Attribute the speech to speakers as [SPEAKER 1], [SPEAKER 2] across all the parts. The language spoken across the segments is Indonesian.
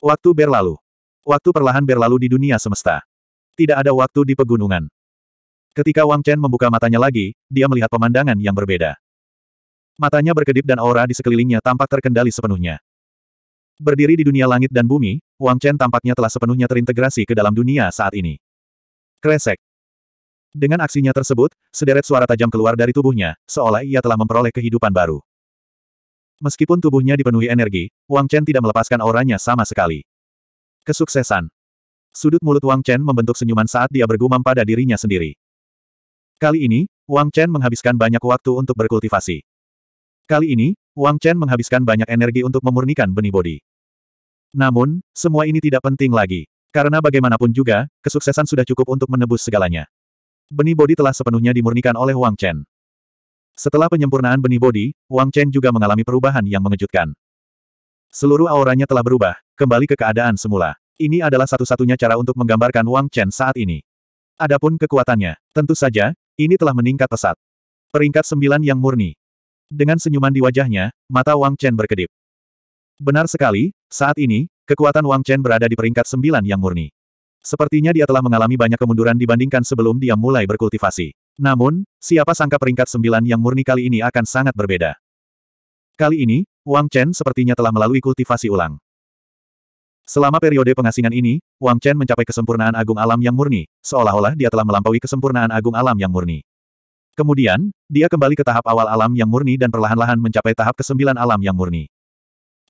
[SPEAKER 1] Waktu berlalu. Waktu perlahan berlalu di dunia semesta. Tidak ada waktu di pegunungan. Ketika Wang Chen membuka matanya lagi, dia melihat pemandangan yang berbeda. Matanya berkedip dan aura di sekelilingnya tampak terkendali sepenuhnya. Berdiri di dunia langit dan bumi, Wang Chen tampaknya telah sepenuhnya terintegrasi ke dalam dunia saat ini. Kresek. Dengan aksinya tersebut, sederet suara tajam keluar dari tubuhnya, seolah ia telah memperoleh kehidupan baru. Meskipun tubuhnya dipenuhi energi, Wang Chen tidak melepaskan auranya sama sekali. Kesuksesan. Sudut mulut Wang Chen membentuk senyuman saat dia bergumam pada dirinya sendiri. Kali ini, Wang Chen menghabiskan banyak waktu untuk berkultivasi. Kali ini, Wang Chen menghabiskan banyak energi untuk memurnikan benih bodi. Namun, semua ini tidak penting lagi. Karena bagaimanapun juga, kesuksesan sudah cukup untuk menebus segalanya. Benih bodi telah sepenuhnya dimurnikan oleh Wang Chen. Setelah penyempurnaan benih bodi, Wang Chen juga mengalami perubahan yang mengejutkan. Seluruh auranya telah berubah, kembali ke keadaan semula. Ini adalah satu-satunya cara untuk menggambarkan Wang Chen saat ini. Adapun kekuatannya, tentu saja, ini telah meningkat pesat. Peringkat sembilan yang murni. Dengan senyuman di wajahnya, mata Wang Chen berkedip. Benar sekali, saat ini, kekuatan Wang Chen berada di peringkat sembilan yang murni. Sepertinya dia telah mengalami banyak kemunduran dibandingkan sebelum dia mulai berkultivasi. Namun, siapa sangka peringkat sembilan yang murni kali ini akan sangat berbeda. Kali ini, Wang Chen sepertinya telah melalui kultivasi ulang. Selama periode pengasingan ini, Wang Chen mencapai kesempurnaan agung alam yang murni, seolah-olah dia telah melampaui kesempurnaan agung alam yang murni. Kemudian, dia kembali ke tahap awal alam yang murni dan perlahan-lahan mencapai tahap kesembilan alam yang murni.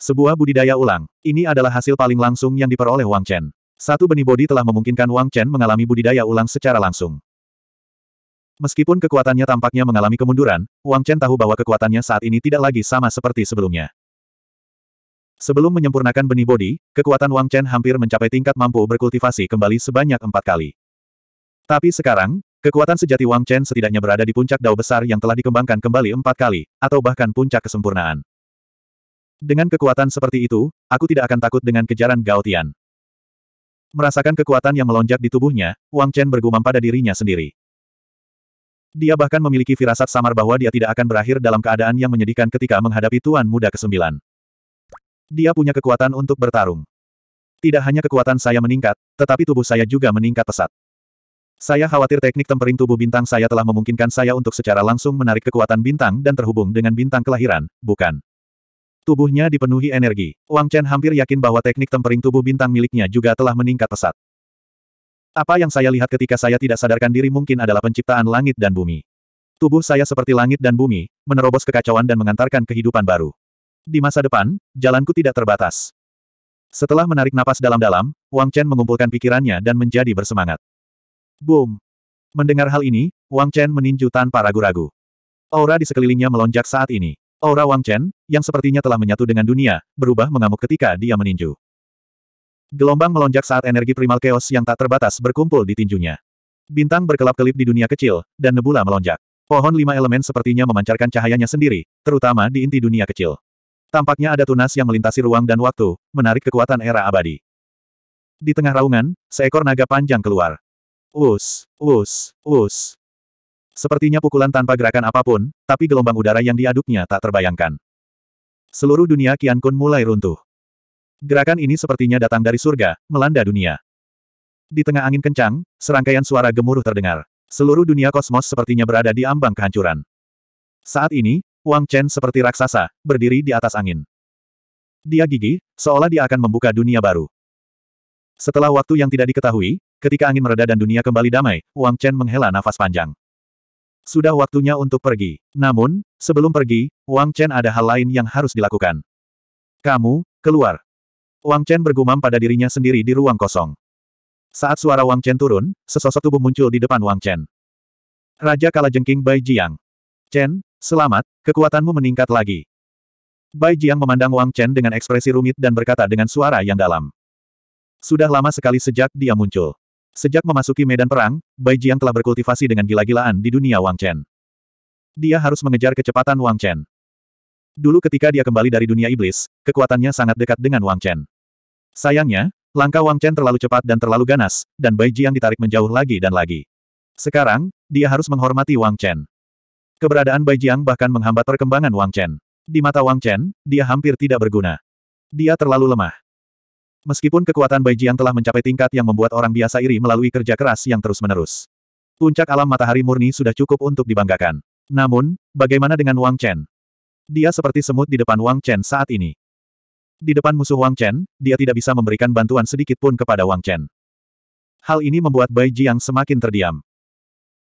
[SPEAKER 1] Sebuah budidaya ulang, ini adalah hasil paling langsung yang diperoleh Wang Chen. Satu benih bodi telah memungkinkan Wang Chen mengalami budidaya ulang secara langsung. Meskipun kekuatannya tampaknya mengalami kemunduran, Wang Chen tahu bahwa kekuatannya saat ini tidak lagi sama seperti sebelumnya. Sebelum menyempurnakan benih bodi, kekuatan Wang Chen hampir mencapai tingkat mampu berkultivasi kembali sebanyak empat kali. Tapi sekarang, kekuatan sejati Wang Chen setidaknya berada di puncak dao besar yang telah dikembangkan kembali empat kali, atau bahkan puncak kesempurnaan. Dengan kekuatan seperti itu, aku tidak akan takut dengan kejaran Gao Tian. Merasakan kekuatan yang melonjak di tubuhnya, Wang Chen bergumam pada dirinya sendiri. Dia bahkan memiliki firasat samar bahwa dia tidak akan berakhir dalam keadaan yang menyedihkan ketika menghadapi Tuan Muda ke-9. Dia punya kekuatan untuk bertarung. Tidak hanya kekuatan saya meningkat, tetapi tubuh saya juga meningkat pesat. Saya khawatir teknik tempering tubuh bintang saya telah memungkinkan saya untuk secara langsung menarik kekuatan bintang dan terhubung dengan bintang kelahiran, bukan? Tubuhnya dipenuhi energi. Wang Chen hampir yakin bahwa teknik tempering tubuh bintang miliknya juga telah meningkat pesat. Apa yang saya lihat ketika saya tidak sadarkan diri mungkin adalah penciptaan langit dan bumi. Tubuh saya seperti langit dan bumi, menerobos kekacauan dan mengantarkan kehidupan baru. Di masa depan, jalanku tidak terbatas. Setelah menarik napas dalam-dalam, Wang Chen mengumpulkan pikirannya dan menjadi bersemangat. Boom! Mendengar hal ini, Wang Chen meninju tanpa ragu-ragu. Aura di sekelilingnya melonjak saat ini. Aura Wang Chen, yang sepertinya telah menyatu dengan dunia, berubah mengamuk ketika dia meninju. Gelombang melonjak saat energi primal chaos yang tak terbatas berkumpul di tinjunya. Bintang berkelap-kelip di dunia kecil, dan nebula melonjak. Pohon lima elemen sepertinya memancarkan cahayanya sendiri, terutama di inti dunia kecil. Tampaknya ada tunas yang melintasi ruang dan waktu, menarik kekuatan era abadi. Di tengah raungan, seekor naga panjang keluar. Us, us, us. Sepertinya pukulan tanpa gerakan apapun, tapi gelombang udara yang diaduknya tak terbayangkan. Seluruh dunia Qian Kun mulai runtuh. Gerakan ini sepertinya datang dari surga, melanda dunia. Di tengah angin kencang, serangkaian suara gemuruh terdengar. Seluruh dunia kosmos sepertinya berada di ambang kehancuran. Saat ini, Wang Chen seperti raksasa, berdiri di atas angin. Dia gigih, seolah dia akan membuka dunia baru. Setelah waktu yang tidak diketahui, ketika angin mereda dan dunia kembali damai, Wang Chen menghela nafas panjang. Sudah waktunya untuk pergi. Namun, sebelum pergi, Wang Chen ada hal lain yang harus dilakukan. Kamu, keluar. Wang Chen bergumam pada dirinya sendiri di ruang kosong. Saat suara Wang Chen turun, sesosok tubuh muncul di depan Wang Chen. Raja Kalajengking Bai Jiang. Chen, selamat, kekuatanmu meningkat lagi. Bai Jiang memandang Wang Chen dengan ekspresi rumit dan berkata dengan suara yang dalam. Sudah lama sekali sejak dia muncul. Sejak memasuki medan perang, Bai Jiang telah berkultivasi dengan gila-gilaan di dunia Wang Chen. Dia harus mengejar kecepatan Wang Chen. Dulu ketika dia kembali dari dunia iblis, kekuatannya sangat dekat dengan Wang Chen. Sayangnya, langkah Wang Chen terlalu cepat dan terlalu ganas, dan Bai Jiang ditarik menjauh lagi dan lagi. Sekarang, dia harus menghormati Wang Chen. Keberadaan Bai Jiang bahkan menghambat perkembangan Wang Chen. Di mata Wang Chen, dia hampir tidak berguna. Dia terlalu lemah. Meskipun kekuatan Bai Jiang telah mencapai tingkat yang membuat orang biasa iri melalui kerja keras yang terus-menerus. Puncak alam matahari murni sudah cukup untuk dibanggakan. Namun, bagaimana dengan Wang Chen? Dia seperti semut di depan Wang Chen saat ini. Di depan musuh Wang Chen, dia tidak bisa memberikan bantuan sedikit pun kepada Wang Chen. Hal ini membuat Bai Jiang semakin terdiam.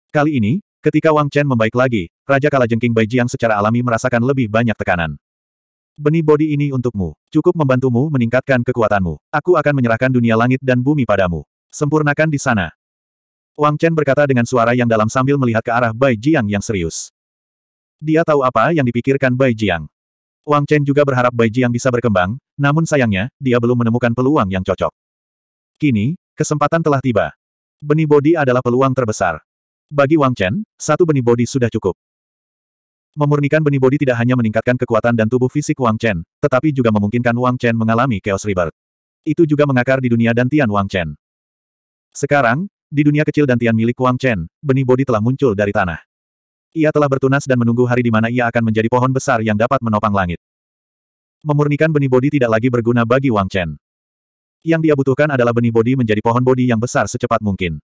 [SPEAKER 1] Kali ini, ketika Wang Chen membaik lagi, Raja Kalajengking Bai Jiang secara alami merasakan lebih banyak tekanan. Benih bodi ini untukmu. Cukup membantumu meningkatkan kekuatanmu. Aku akan menyerahkan dunia langit dan bumi padamu. Sempurnakan di sana. Wang Chen berkata dengan suara yang dalam sambil melihat ke arah Bai Jiang yang serius. Dia tahu apa yang dipikirkan Bai Jiang. Wang Chen juga berharap Bai Jiang bisa berkembang, namun sayangnya, dia belum menemukan peluang yang cocok. Kini, kesempatan telah tiba. Benih bodi adalah peluang terbesar. Bagi Wang Chen, satu benih bodi sudah cukup. Memurnikan benih bodi tidak hanya meningkatkan kekuatan dan tubuh fisik Wang Chen, tetapi juga memungkinkan Wang Chen mengalami Chaos Rebirth. Itu juga mengakar di dunia Dantian Wang Chen. Sekarang, di dunia kecil Dantian milik Wang Chen, benih bodi telah muncul dari tanah. Ia telah bertunas dan menunggu hari di mana ia akan menjadi pohon besar yang dapat menopang langit. Memurnikan benih bodi tidak lagi berguna bagi Wang Chen. Yang dia butuhkan adalah benih bodi menjadi pohon bodi yang besar secepat mungkin.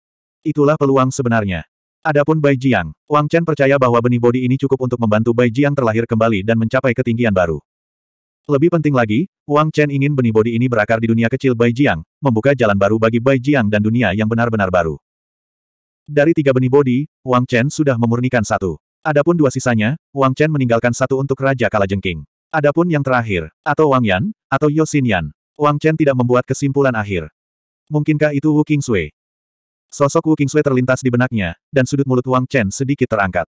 [SPEAKER 1] Itulah peluang sebenarnya. Adapun Bai Jiang, Wang Chen percaya bahwa benih bodi ini cukup untuk membantu Bai Jiang terlahir kembali dan mencapai ketinggian baru. Lebih penting lagi, Wang Chen ingin benih bodi ini berakar di dunia kecil Bai Jiang, membuka jalan baru bagi Bai Jiang dan dunia yang benar-benar baru. Dari tiga benih bodi, Wang Chen sudah memurnikan satu. Adapun dua sisanya, Wang Chen meninggalkan satu untuk Raja Kalajengking. Adapun yang terakhir, atau Wang Yan, atau Yosin Yan. Wang Chen tidak membuat kesimpulan akhir. Mungkinkah itu Wu Qingzui? Sosok Wu Kingsui terlintas di benaknya, dan sudut mulut Wang Chen sedikit terangkat.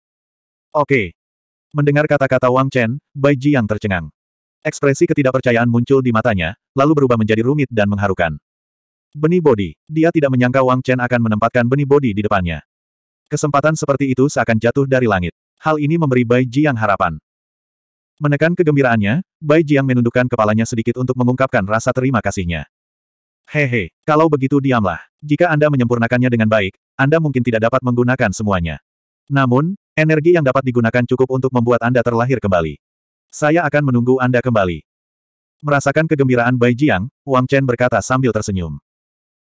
[SPEAKER 1] Oke. Mendengar kata-kata Wang Chen, Bai Ji yang tercengang. Ekspresi ketidakpercayaan muncul di matanya, lalu berubah menjadi rumit dan mengharukan. Benih bodi. Dia tidak menyangka Wang Chen akan menempatkan benih bodi di depannya. Kesempatan seperti itu seakan jatuh dari langit. Hal ini memberi Bai Ji yang harapan. Menekan kegembiraannya, Bai Jiang menundukkan kepalanya sedikit untuk mengungkapkan rasa terima kasihnya. Hehe, kalau begitu diamlah. Jika Anda menyempurnakannya dengan baik, Anda mungkin tidak dapat menggunakan semuanya. Namun, energi yang dapat digunakan cukup untuk membuat Anda terlahir kembali. Saya akan menunggu Anda kembali. Merasakan kegembiraan Bai Jiang, Wang Chen berkata sambil tersenyum.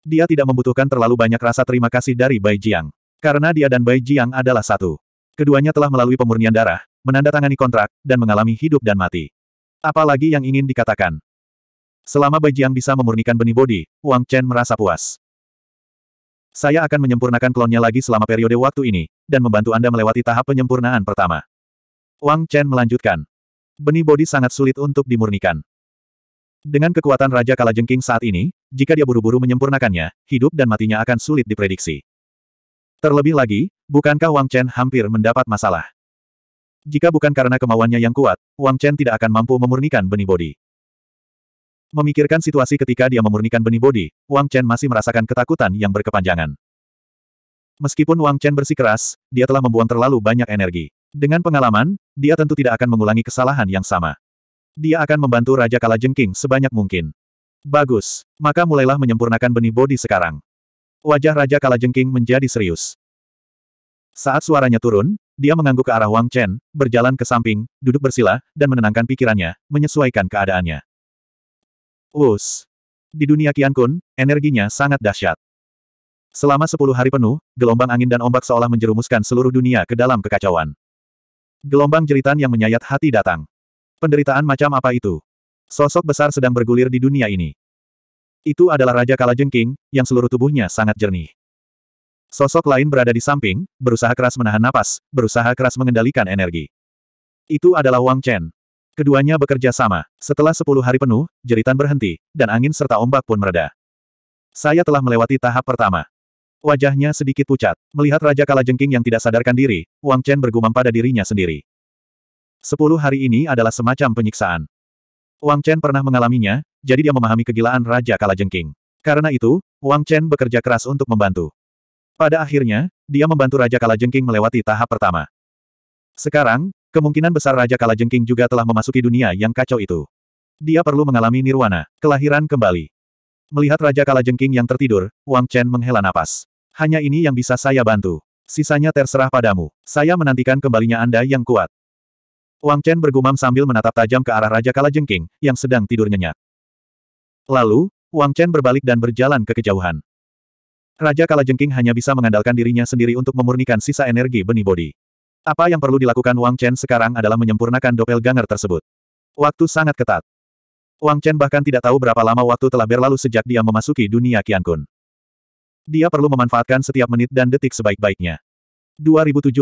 [SPEAKER 1] Dia tidak membutuhkan terlalu banyak rasa terima kasih dari Bai Jiang. Karena dia dan Bai Jiang adalah satu. Keduanya telah melalui pemurnian darah, menandatangani kontrak, dan mengalami hidup dan mati. Apalagi yang ingin dikatakan. Selama Baijiang bisa memurnikan benih bodi, Wang Chen merasa puas. Saya akan menyempurnakan klonnya lagi selama periode waktu ini, dan membantu Anda melewati tahap penyempurnaan pertama. Wang Chen melanjutkan. Benih bodi sangat sulit untuk dimurnikan. Dengan kekuatan Raja Kalajengking saat ini, jika dia buru-buru menyempurnakannya, hidup dan matinya akan sulit diprediksi. Terlebih lagi, bukankah Wang Chen hampir mendapat masalah? Jika bukan karena kemauannya yang kuat, Wang Chen tidak akan mampu memurnikan benih bodi. Memikirkan situasi ketika dia memurnikan benih bodi, Wang Chen masih merasakan ketakutan yang berkepanjangan. Meskipun Wang Chen bersikeras, dia telah membuang terlalu banyak energi. Dengan pengalaman, dia tentu tidak akan mengulangi kesalahan yang sama. Dia akan membantu Raja Kala Kalajengking sebanyak mungkin. Bagus, maka mulailah menyempurnakan benih bodi sekarang. Wajah Raja Kala Kalajengking menjadi serius. Saat suaranya turun, dia mengangguk ke arah Wang Chen, berjalan ke samping, duduk bersila, dan menenangkan pikirannya, menyesuaikan keadaannya. Us. Di dunia Kian Kun, energinya sangat dahsyat. Selama sepuluh hari penuh, gelombang angin dan ombak seolah menjerumuskan seluruh dunia ke dalam kekacauan. Gelombang jeritan yang menyayat hati datang. Penderitaan macam apa itu? Sosok besar sedang bergulir di dunia ini. Itu adalah Raja Kalajengking, yang seluruh tubuhnya sangat jernih. Sosok lain berada di samping, berusaha keras menahan napas, berusaha keras mengendalikan energi. Itu adalah Wang Chen. Keduanya bekerja sama. Setelah sepuluh hari penuh, jeritan berhenti, dan angin serta ombak pun mereda. Saya telah melewati tahap pertama. Wajahnya sedikit pucat. Melihat Raja Kalajengking yang tidak sadarkan diri, Wang Chen bergumam pada dirinya sendiri. Sepuluh hari ini adalah semacam penyiksaan. Wang Chen pernah mengalaminya, jadi dia memahami kegilaan Raja Kalajengking. Karena itu, Wang Chen bekerja keras untuk membantu. Pada akhirnya, dia membantu Raja Kalajengking melewati tahap pertama. Sekarang, Kemungkinan besar Raja Kalajengking juga telah memasuki dunia yang kacau itu. Dia perlu mengalami nirwana, kelahiran kembali. Melihat Raja Kalajengking yang tertidur, Wang Chen menghela napas. Hanya ini yang bisa saya bantu. Sisanya terserah padamu. Saya menantikan kembalinya Anda yang kuat. Wang Chen bergumam sambil menatap tajam ke arah Raja Kalajengking, yang sedang tidur nyenyak. Lalu, Wang Chen berbalik dan berjalan ke kejauhan. Raja Kalajengking hanya bisa mengandalkan dirinya sendiri untuk memurnikan sisa energi benih bodi. Apa yang perlu dilakukan Wang Chen sekarang adalah menyempurnakan Ganger tersebut. Waktu sangat ketat. Wang Chen bahkan tidak tahu berapa lama waktu telah berlalu sejak dia memasuki dunia Qian Kun. Dia perlu memanfaatkan setiap menit dan detik sebaik-baiknya. 2732.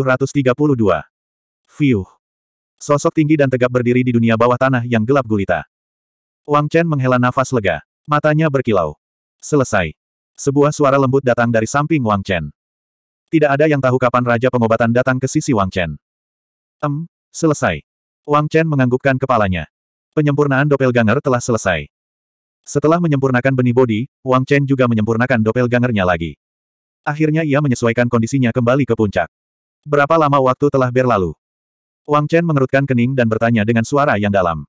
[SPEAKER 1] View. Sosok tinggi dan tegap berdiri di dunia bawah tanah yang gelap gulita. Wang Chen menghela nafas lega. Matanya berkilau. Selesai. Sebuah suara lembut datang dari samping Wang Chen. Tidak ada yang tahu kapan Raja Pengobatan datang ke sisi Wang Chen. Em, selesai. Wang Chen menganggukkan kepalanya. Penyempurnaan doppelganger telah selesai. Setelah menyempurnakan benih bodi, Wang Chen juga menyempurnakan doppelgangernya lagi. Akhirnya ia menyesuaikan kondisinya kembali ke puncak. Berapa lama waktu telah berlalu? Wang Chen mengerutkan kening dan bertanya dengan suara yang dalam.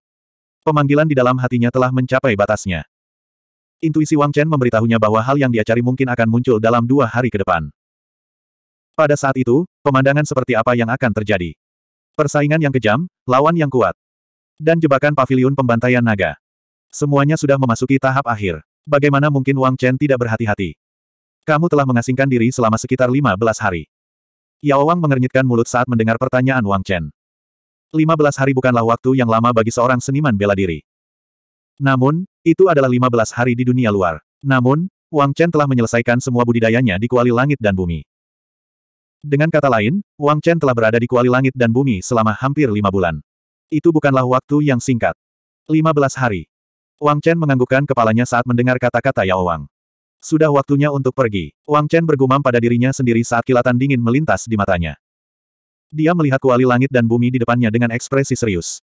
[SPEAKER 1] Pemanggilan di dalam hatinya telah mencapai batasnya. Intuisi Wang Chen memberitahunya bahwa hal yang dia cari mungkin akan muncul dalam dua hari ke depan. Pada saat itu, pemandangan seperti apa yang akan terjadi? Persaingan yang kejam, lawan yang kuat. Dan jebakan pavilion pembantaian naga. Semuanya sudah memasuki tahap akhir. Bagaimana mungkin Wang Chen tidak berhati-hati? Kamu telah mengasingkan diri selama sekitar 15 hari. Yao Wang mengernyitkan mulut saat mendengar pertanyaan Wang Chen. 15 hari bukanlah waktu yang lama bagi seorang seniman bela diri. Namun, itu adalah 15 hari di dunia luar. Namun, Wang Chen telah menyelesaikan semua budidayanya di kuali langit dan bumi. Dengan kata lain, Wang Chen telah berada di kuali langit dan bumi selama hampir lima bulan. Itu bukanlah waktu yang singkat. 15 hari. Wang Chen menganggukkan kepalanya saat mendengar kata-kata Yao Wang. Sudah waktunya untuk pergi. Wang Chen bergumam pada dirinya sendiri saat kilatan dingin melintas di matanya. Dia melihat kuali langit dan bumi di depannya dengan ekspresi serius.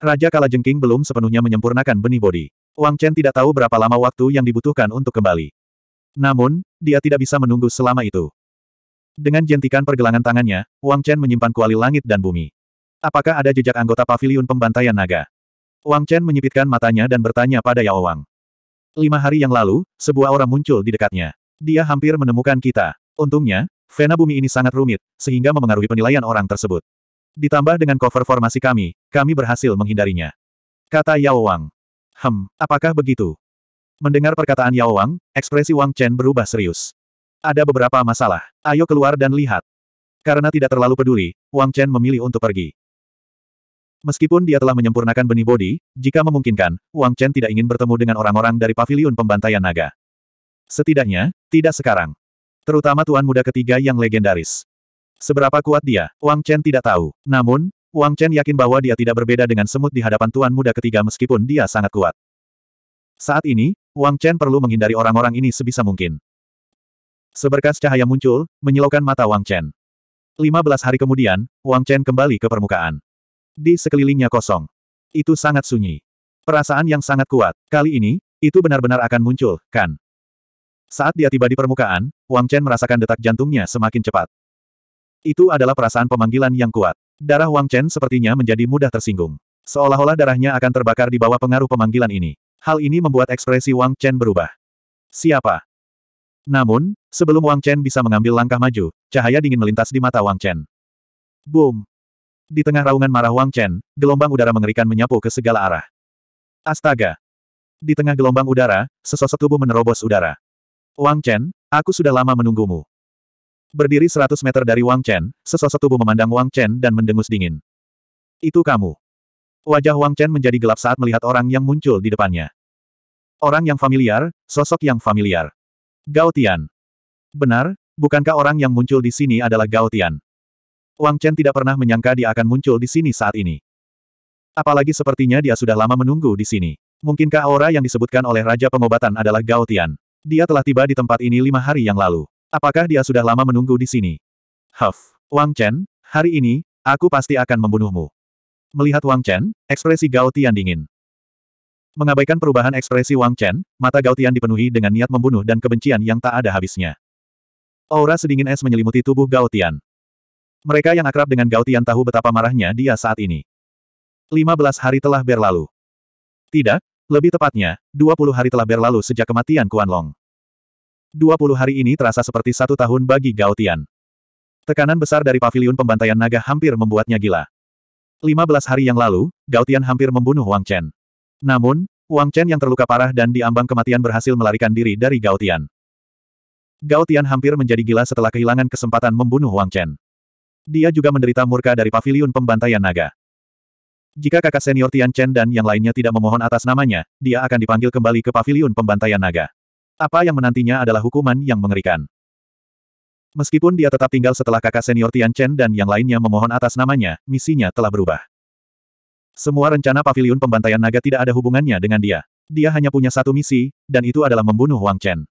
[SPEAKER 1] Raja Kalajengking belum sepenuhnya menyempurnakan benih bodi. Wang Chen tidak tahu berapa lama waktu yang dibutuhkan untuk kembali. Namun, dia tidak bisa menunggu selama itu. Dengan jentikan pergelangan tangannya, Wang Chen menyimpan kuali langit dan bumi. Apakah ada jejak anggota paviliun pembantaian naga? Wang Chen menyipitkan matanya dan bertanya pada Yao Wang. Lima hari yang lalu, sebuah aura muncul di dekatnya. Dia hampir menemukan kita. Untungnya, Vena bumi ini sangat rumit, sehingga memengaruhi penilaian orang tersebut. Ditambah dengan cover formasi kami, kami berhasil menghindarinya. Kata Yao Wang. Hem, apakah begitu? Mendengar perkataan Yao Wang, ekspresi Wang Chen berubah serius. Ada beberapa masalah. Ayo keluar dan lihat. Karena tidak terlalu peduli, Wang Chen memilih untuk pergi. Meskipun dia telah menyempurnakan benih bodi, jika memungkinkan, Wang Chen tidak ingin bertemu dengan orang-orang dari paviliun pembantaian naga. Setidaknya, tidak sekarang. Terutama tuan muda ketiga yang legendaris. Seberapa kuat dia, Wang Chen tidak tahu. Namun, Wang Chen yakin bahwa dia tidak berbeda dengan semut di hadapan tuan muda ketiga meskipun dia sangat kuat. Saat ini, Wang Chen perlu menghindari orang-orang ini sebisa mungkin. Seberkas cahaya muncul, menyilaukan mata Wang Chen. 15 hari kemudian, Wang Chen kembali ke permukaan. Di sekelilingnya kosong. Itu sangat sunyi. Perasaan yang sangat kuat. Kali ini, itu benar-benar akan muncul, kan? Saat dia tiba di permukaan, Wang Chen merasakan detak jantungnya semakin cepat. Itu adalah perasaan pemanggilan yang kuat. Darah Wang Chen sepertinya menjadi mudah tersinggung. Seolah-olah darahnya akan terbakar di bawah pengaruh pemanggilan ini. Hal ini membuat ekspresi Wang Chen berubah. Siapa? Namun, sebelum Wang Chen bisa mengambil langkah maju, cahaya dingin melintas di mata Wang Chen. Boom! Di tengah raungan marah Wang Chen, gelombang udara mengerikan menyapu ke segala arah. Astaga! Di tengah gelombang udara, sesosok tubuh menerobos udara. Wang Chen, aku sudah lama menunggumu. Berdiri 100 meter dari Wang Chen, sesosok tubuh memandang Wang Chen dan mendengus dingin. Itu kamu. Wajah Wang Chen menjadi gelap saat melihat orang yang muncul di depannya. Orang yang familiar, sosok yang familiar. Gautian, Benar, bukankah orang yang muncul di sini adalah Gautian? Wang Chen tidak pernah menyangka dia akan muncul di sini saat ini. Apalagi sepertinya dia sudah lama menunggu di sini. Mungkinkah aura yang disebutkan oleh Raja Pengobatan adalah Gautian? Dia telah tiba di tempat ini lima hari yang lalu. Apakah dia sudah lama menunggu di sini? Huff. Wang Chen, hari ini, aku pasti akan membunuhmu. Melihat Wang Chen, ekspresi Gautian dingin. Mengabaikan perubahan ekspresi Wang Chen, mata Gao Tian dipenuhi dengan niat membunuh dan kebencian yang tak ada habisnya. Aura sedingin es menyelimuti tubuh Gao Tian. Mereka yang akrab dengan Gao Tian tahu betapa marahnya dia saat ini. 15 hari telah berlalu. Tidak, lebih tepatnya, 20 hari telah berlalu sejak kematian Kuan Long. 20 hari ini terasa seperti satu tahun bagi Gao Tian. Tekanan besar dari paviliun pembantaian naga hampir membuatnya gila. 15 hari yang lalu, Gao Tian hampir membunuh Wang Chen. Namun, Wang Chen yang terluka parah dan diambang kematian berhasil melarikan diri dari Gao Tian. Gao Tian hampir menjadi gila setelah kehilangan kesempatan membunuh Wang Chen. Dia juga menderita murka dari paviliun pembantaian naga. Jika kakak senior Tian Chen dan yang lainnya tidak memohon atas namanya, dia akan dipanggil kembali ke paviliun pembantaian naga. Apa yang menantinya adalah hukuman yang mengerikan. Meskipun dia tetap tinggal setelah kakak senior Tian Chen dan yang lainnya memohon atas namanya, misinya telah berubah. Semua rencana pavilion pembantaian naga tidak ada hubungannya dengan dia. Dia hanya punya satu misi, dan itu adalah membunuh Wang Chen.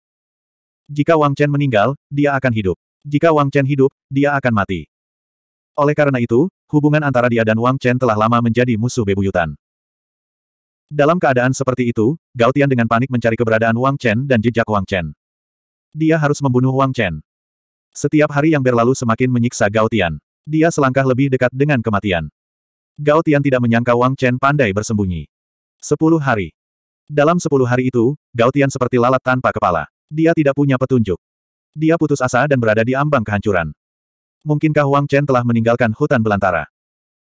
[SPEAKER 1] Jika Wang Chen meninggal, dia akan hidup. Jika Wang Chen hidup, dia akan mati. Oleh karena itu, hubungan antara dia dan Wang Chen telah lama menjadi musuh bebuyutan. Dalam keadaan seperti itu, Gao Tian dengan panik mencari keberadaan Wang Chen dan jejak Wang Chen. Dia harus membunuh Wang Chen. Setiap hari yang berlalu semakin menyiksa Gao Tian. Dia selangkah lebih dekat dengan kematian. Gao Tian tidak menyangka Wang Chen pandai bersembunyi. Sepuluh hari. Dalam sepuluh hari itu, Gao Tian seperti lalat tanpa kepala. Dia tidak punya petunjuk. Dia putus asa dan berada di ambang kehancuran. Mungkinkah Wang Chen telah meninggalkan hutan belantara?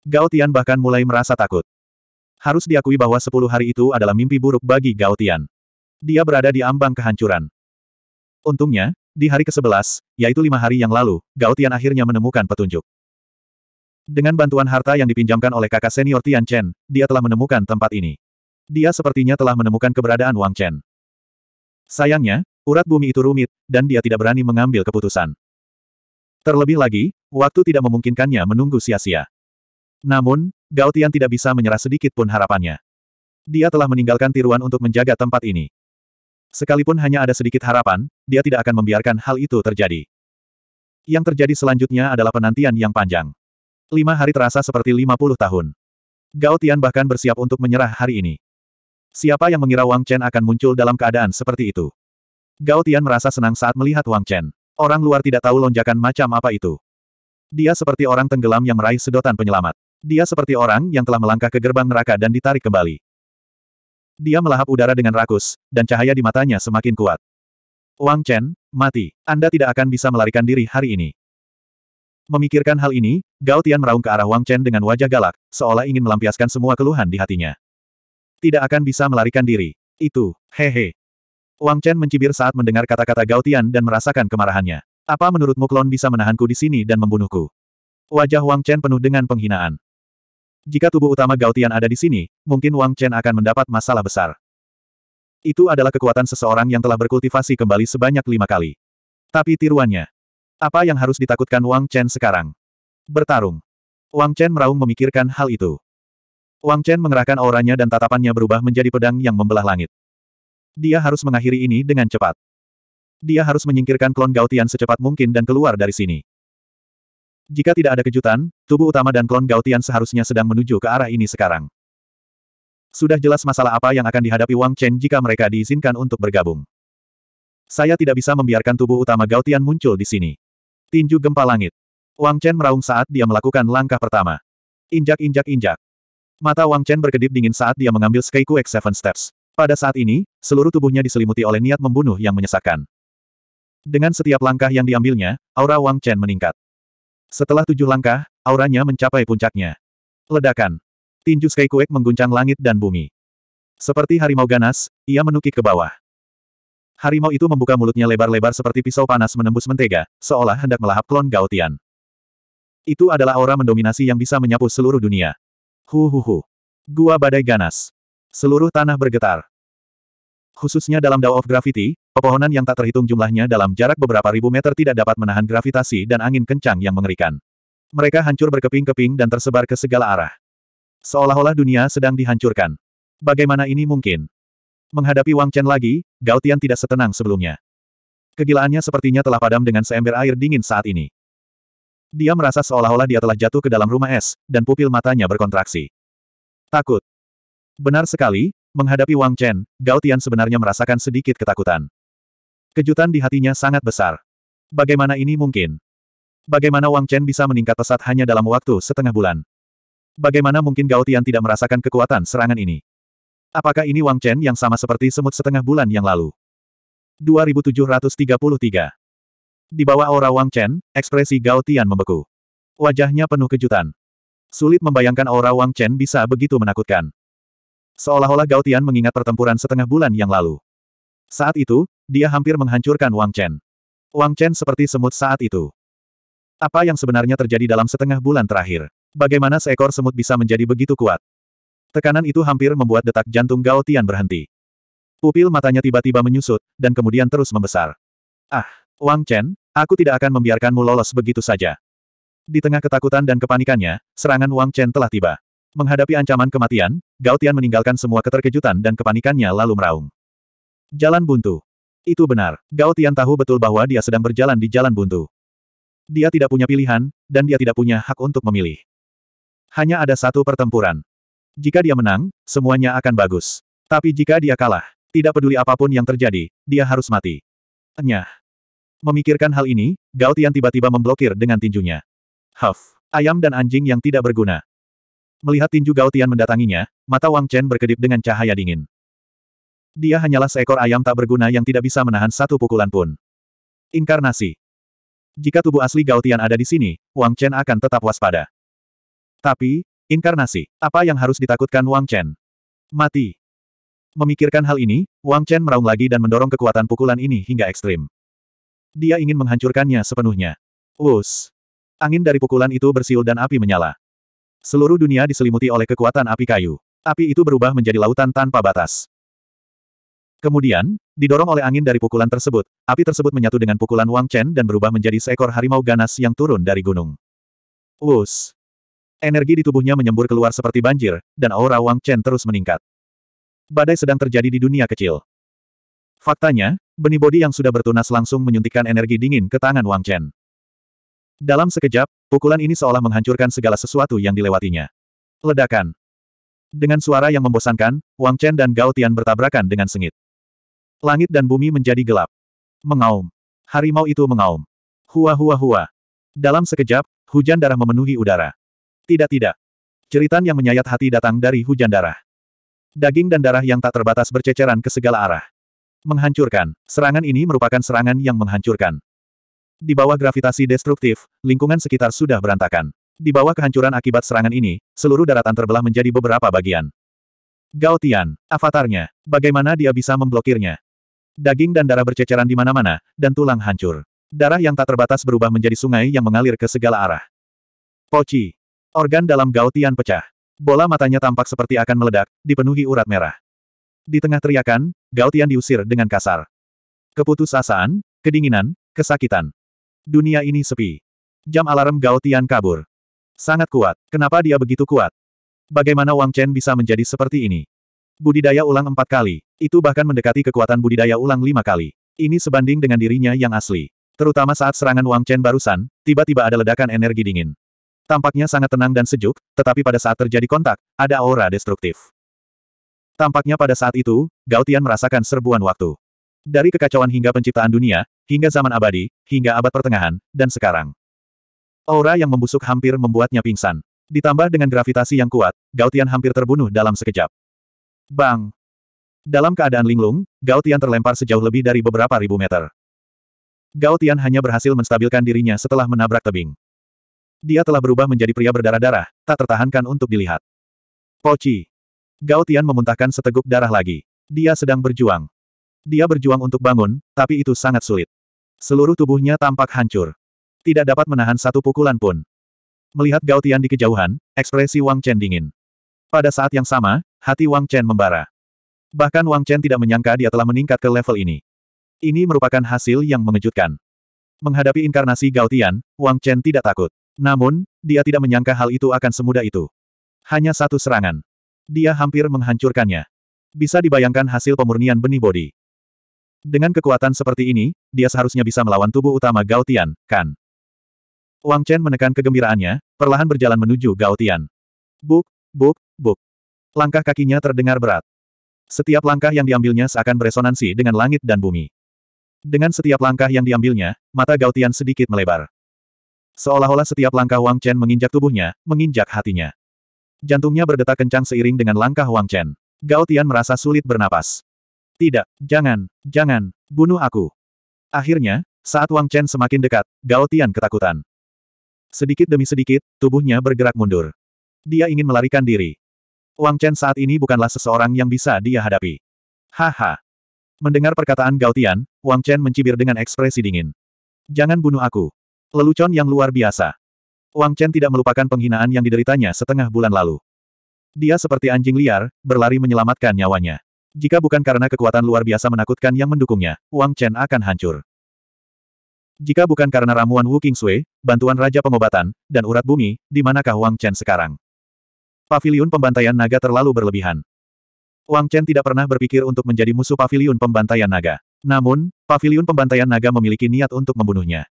[SPEAKER 1] Gao Tian bahkan mulai merasa takut. Harus diakui bahwa sepuluh hari itu adalah mimpi buruk bagi Gao Tian. Dia berada di ambang kehancuran. Untungnya, di hari ke-11, yaitu lima hari yang lalu, Gao Tian akhirnya menemukan petunjuk. Dengan bantuan harta yang dipinjamkan oleh kakak senior Tian Chen, dia telah menemukan tempat ini. Dia sepertinya telah menemukan keberadaan Wang Chen. Sayangnya, urat bumi itu rumit, dan dia tidak berani mengambil keputusan. Terlebih lagi, waktu tidak memungkinkannya menunggu sia-sia. Namun, Gao Tian tidak bisa menyerah sedikit pun harapannya. Dia telah meninggalkan tiruan untuk menjaga tempat ini. Sekalipun hanya ada sedikit harapan, dia tidak akan membiarkan hal itu terjadi. Yang terjadi selanjutnya adalah penantian yang panjang. Lima hari terasa seperti lima puluh tahun. Gao Tian bahkan bersiap untuk menyerah hari ini. Siapa yang mengira Wang Chen akan muncul dalam keadaan seperti itu? Gao Tian merasa senang saat melihat Wang Chen. Orang luar tidak tahu lonjakan macam apa itu. Dia seperti orang tenggelam yang meraih sedotan penyelamat. Dia seperti orang yang telah melangkah ke gerbang neraka dan ditarik kembali. Dia melahap udara dengan rakus, dan cahaya di matanya semakin kuat. Wang Chen, mati. Anda tidak akan bisa melarikan diri hari ini. Memikirkan hal ini, Gao Tian meraung ke arah Wang Chen dengan wajah galak, seolah ingin melampiaskan semua keluhan di hatinya. Tidak akan bisa melarikan diri. Itu, hehe. Wang Chen mencibir saat mendengar kata-kata Gao Tian dan merasakan kemarahannya. Apa menurutmu klon bisa menahanku di sini dan membunuhku? Wajah Wang Chen penuh dengan penghinaan. Jika tubuh utama Gao Tian ada di sini, mungkin Wang Chen akan mendapat masalah besar. Itu adalah kekuatan seseorang yang telah berkultivasi kembali sebanyak lima kali. Tapi tiruannya, apa yang harus ditakutkan Wang Chen sekarang? Bertarung. Wang Chen meraung memikirkan hal itu. Wang Chen mengerahkan auranya dan tatapannya berubah menjadi pedang yang membelah langit. Dia harus mengakhiri ini dengan cepat. Dia harus menyingkirkan klon Gautian secepat mungkin dan keluar dari sini. Jika tidak ada kejutan, tubuh utama dan klon Gautian seharusnya sedang menuju ke arah ini sekarang. Sudah jelas masalah apa yang akan dihadapi Wang Chen jika mereka diizinkan untuk bergabung. Saya tidak bisa membiarkan tubuh utama Gautian muncul di sini. Tinju gempa langit. Wang Chen meraung saat dia melakukan langkah pertama. Injak injak injak. Mata Wang Chen berkedip dingin saat dia mengambil Sky X Seven Steps. Pada saat ini, seluruh tubuhnya diselimuti oleh niat membunuh yang menyesakkan. Dengan setiap langkah yang diambilnya, aura Wang Chen meningkat. Setelah tujuh langkah, auranya mencapai puncaknya. Ledakan. Tinju Sky X mengguncang langit dan bumi. Seperti harimau ganas, ia menukik ke bawah. Harimau itu membuka mulutnya lebar-lebar seperti pisau panas menembus mentega, seolah hendak melahap klon Gaotian. Itu adalah aura mendominasi yang bisa menyapu seluruh dunia. Huhuhu. Gua badai ganas. Seluruh tanah bergetar. Khususnya dalam Dao of Gravity, pepohonan yang tak terhitung jumlahnya dalam jarak beberapa ribu meter tidak dapat menahan gravitasi dan angin kencang yang mengerikan. Mereka hancur berkeping-keping dan tersebar ke segala arah. Seolah-olah dunia sedang dihancurkan. Bagaimana ini mungkin? Menghadapi Wang Chen lagi, Gao Tian tidak setenang sebelumnya. Kegilaannya sepertinya telah padam dengan seember air dingin saat ini. Dia merasa seolah-olah dia telah jatuh ke dalam rumah es, dan pupil matanya berkontraksi. Takut. Benar sekali, menghadapi Wang Chen, Gao Tian sebenarnya merasakan sedikit ketakutan. Kejutan di hatinya sangat besar. Bagaimana ini mungkin? Bagaimana Wang Chen bisa meningkat pesat hanya dalam waktu setengah bulan? Bagaimana mungkin Gao Tian tidak merasakan kekuatan serangan ini? Apakah ini Wang Chen yang sama seperti semut setengah bulan yang lalu? 2733 Di bawah aura Wang Chen, ekspresi Gao Tian membeku. Wajahnya penuh kejutan. Sulit membayangkan aura Wang Chen bisa begitu menakutkan. Seolah-olah Gao Tian mengingat pertempuran setengah bulan yang lalu. Saat itu, dia hampir menghancurkan Wang Chen. Wang Chen seperti semut saat itu. Apa yang sebenarnya terjadi dalam setengah bulan terakhir? Bagaimana seekor semut bisa menjadi begitu kuat? Tekanan itu hampir membuat detak jantung Gao Tian berhenti. Pupil matanya tiba-tiba menyusut, dan kemudian terus membesar. Ah, Wang Chen, aku tidak akan membiarkanmu lolos begitu saja. Di tengah ketakutan dan kepanikannya, serangan Wang Chen telah tiba. Menghadapi ancaman kematian, Gao Tian meninggalkan semua keterkejutan dan kepanikannya lalu meraung. Jalan buntu. Itu benar, Gao Tian tahu betul bahwa dia sedang berjalan di jalan buntu. Dia tidak punya pilihan, dan dia tidak punya hak untuk memilih. Hanya ada satu pertempuran. Jika dia menang, semuanya akan bagus. Tapi jika dia kalah, tidak peduli apapun yang terjadi, dia harus mati. Enyah. Memikirkan hal ini, Gao tiba-tiba memblokir dengan tinjunya. Huff, ayam dan anjing yang tidak berguna. Melihat tinju Gao mendatanginya, mata Wang Chen berkedip dengan cahaya dingin. Dia hanyalah seekor ayam tak berguna yang tidak bisa menahan satu pukulan pun. Inkarnasi. Jika tubuh asli Gautian ada di sini, Wang Chen akan tetap waspada. Tapi, Inkarnasi. Apa yang harus ditakutkan Wang Chen? Mati. Memikirkan hal ini, Wang Chen meraung lagi dan mendorong kekuatan pukulan ini hingga ekstrim. Dia ingin menghancurkannya sepenuhnya. Wus. Angin dari pukulan itu bersiul dan api menyala. Seluruh dunia diselimuti oleh kekuatan api kayu. Api itu berubah menjadi lautan tanpa batas. Kemudian, didorong oleh angin dari pukulan tersebut, api tersebut menyatu dengan pukulan Wang Chen dan berubah menjadi seekor harimau ganas yang turun dari gunung. Wus! Energi di tubuhnya menyembur keluar seperti banjir, dan aura Wang Chen terus meningkat. Badai sedang terjadi di dunia kecil. Faktanya, benih bodi yang sudah bertunas langsung menyuntikkan energi dingin ke tangan Wang Chen. Dalam sekejap, pukulan ini seolah menghancurkan segala sesuatu yang dilewatinya. Ledakan. Dengan suara yang membosankan, Wang Chen dan Gao Tian bertabrakan dengan sengit. Langit dan bumi menjadi gelap. Mengaum. Harimau itu mengaum. Hua hua hua. Dalam sekejap, hujan darah memenuhi udara. Tidak-tidak. Ceritan yang menyayat hati datang dari hujan darah. Daging dan darah yang tak terbatas berceceran ke segala arah. Menghancurkan. Serangan ini merupakan serangan yang menghancurkan. Di bawah gravitasi destruktif, lingkungan sekitar sudah berantakan. Di bawah kehancuran akibat serangan ini, seluruh daratan terbelah menjadi beberapa bagian. Gao Tian, avatarnya, bagaimana dia bisa memblokirnya? Daging dan darah berceceran di mana-mana, dan tulang hancur. Darah yang tak terbatas berubah menjadi sungai yang mengalir ke segala arah. Pochi. Organ dalam Gautian pecah. Bola matanya tampak seperti akan meledak, dipenuhi urat merah. Di tengah teriakan, Gautian diusir dengan kasar. Keputusasaan, kedinginan, kesakitan. Dunia ini sepi. Jam alarm Gautian kabur. Sangat kuat. Kenapa dia begitu kuat? Bagaimana Wang Chen bisa menjadi seperti ini? Budidaya ulang empat kali. Itu bahkan mendekati kekuatan budidaya ulang lima kali. Ini sebanding dengan dirinya yang asli. Terutama saat serangan Wang Chen barusan, tiba-tiba ada ledakan energi dingin. Tampaknya sangat tenang dan sejuk, tetapi pada saat terjadi kontak, ada aura destruktif. Tampaknya pada saat itu, Gautian merasakan serbuan waktu. Dari kekacauan hingga penciptaan dunia, hingga zaman abadi, hingga abad pertengahan, dan sekarang. Aura yang membusuk hampir membuatnya pingsan. Ditambah dengan gravitasi yang kuat, Gautian hampir terbunuh dalam sekejap. Bang! Dalam keadaan linglung, Gautian terlempar sejauh lebih dari beberapa ribu meter. Gautian hanya berhasil menstabilkan dirinya setelah menabrak tebing. Dia telah berubah menjadi pria berdarah-darah, tak tertahankan untuk dilihat. Poci. Gao Tian memuntahkan seteguk darah lagi. Dia sedang berjuang. Dia berjuang untuk bangun, tapi itu sangat sulit. Seluruh tubuhnya tampak hancur. Tidak dapat menahan satu pukulan pun. Melihat Gao Tian di kejauhan, ekspresi Wang Chen dingin. Pada saat yang sama, hati Wang Chen membara. Bahkan Wang Chen tidak menyangka dia telah meningkat ke level ini. Ini merupakan hasil yang mengejutkan. Menghadapi inkarnasi Gao Tian, Wang Chen tidak takut. Namun, dia tidak menyangka hal itu akan semudah itu. Hanya satu serangan. Dia hampir menghancurkannya. Bisa dibayangkan hasil pemurnian benih bodi. Dengan kekuatan seperti ini, dia seharusnya bisa melawan tubuh utama Gautian, kan? Wang Chen menekan kegembiraannya, perlahan berjalan menuju Gautian. Buk, buk, buk. Langkah kakinya terdengar berat. Setiap langkah yang diambilnya seakan beresonansi dengan langit dan bumi. Dengan setiap langkah yang diambilnya, mata Gautian sedikit melebar. Seolah-olah setiap langkah Wang Chen menginjak tubuhnya, menginjak hatinya. Jantungnya berdetak kencang seiring dengan langkah Wang Chen. Gao Tian merasa sulit bernapas. Tidak, jangan, jangan, bunuh aku. Akhirnya, saat Wang Chen semakin dekat, Gao Tian ketakutan. Sedikit demi sedikit, tubuhnya bergerak mundur. Dia ingin melarikan diri. Wang Chen saat ini bukanlah seseorang yang bisa dia hadapi. Haha. Mendengar perkataan Gao Tian, Wang Chen mencibir dengan ekspresi dingin. Jangan bunuh aku. Lelucon yang luar biasa. Wang Chen tidak melupakan penghinaan yang dideritanya setengah bulan lalu. Dia seperti anjing liar, berlari menyelamatkan nyawanya. Jika bukan karena kekuatan luar biasa menakutkan yang mendukungnya, Wang Chen akan hancur. Jika bukan karena ramuan Wu Kingsui, bantuan Raja Pengobatan, dan urat bumi, di manakah Wang Chen sekarang? Pavilion pembantaian naga terlalu berlebihan. Wang Chen tidak pernah berpikir untuk menjadi musuh Pavilion pembantaian naga. Namun, Pavilion pembantaian naga memiliki niat untuk membunuhnya.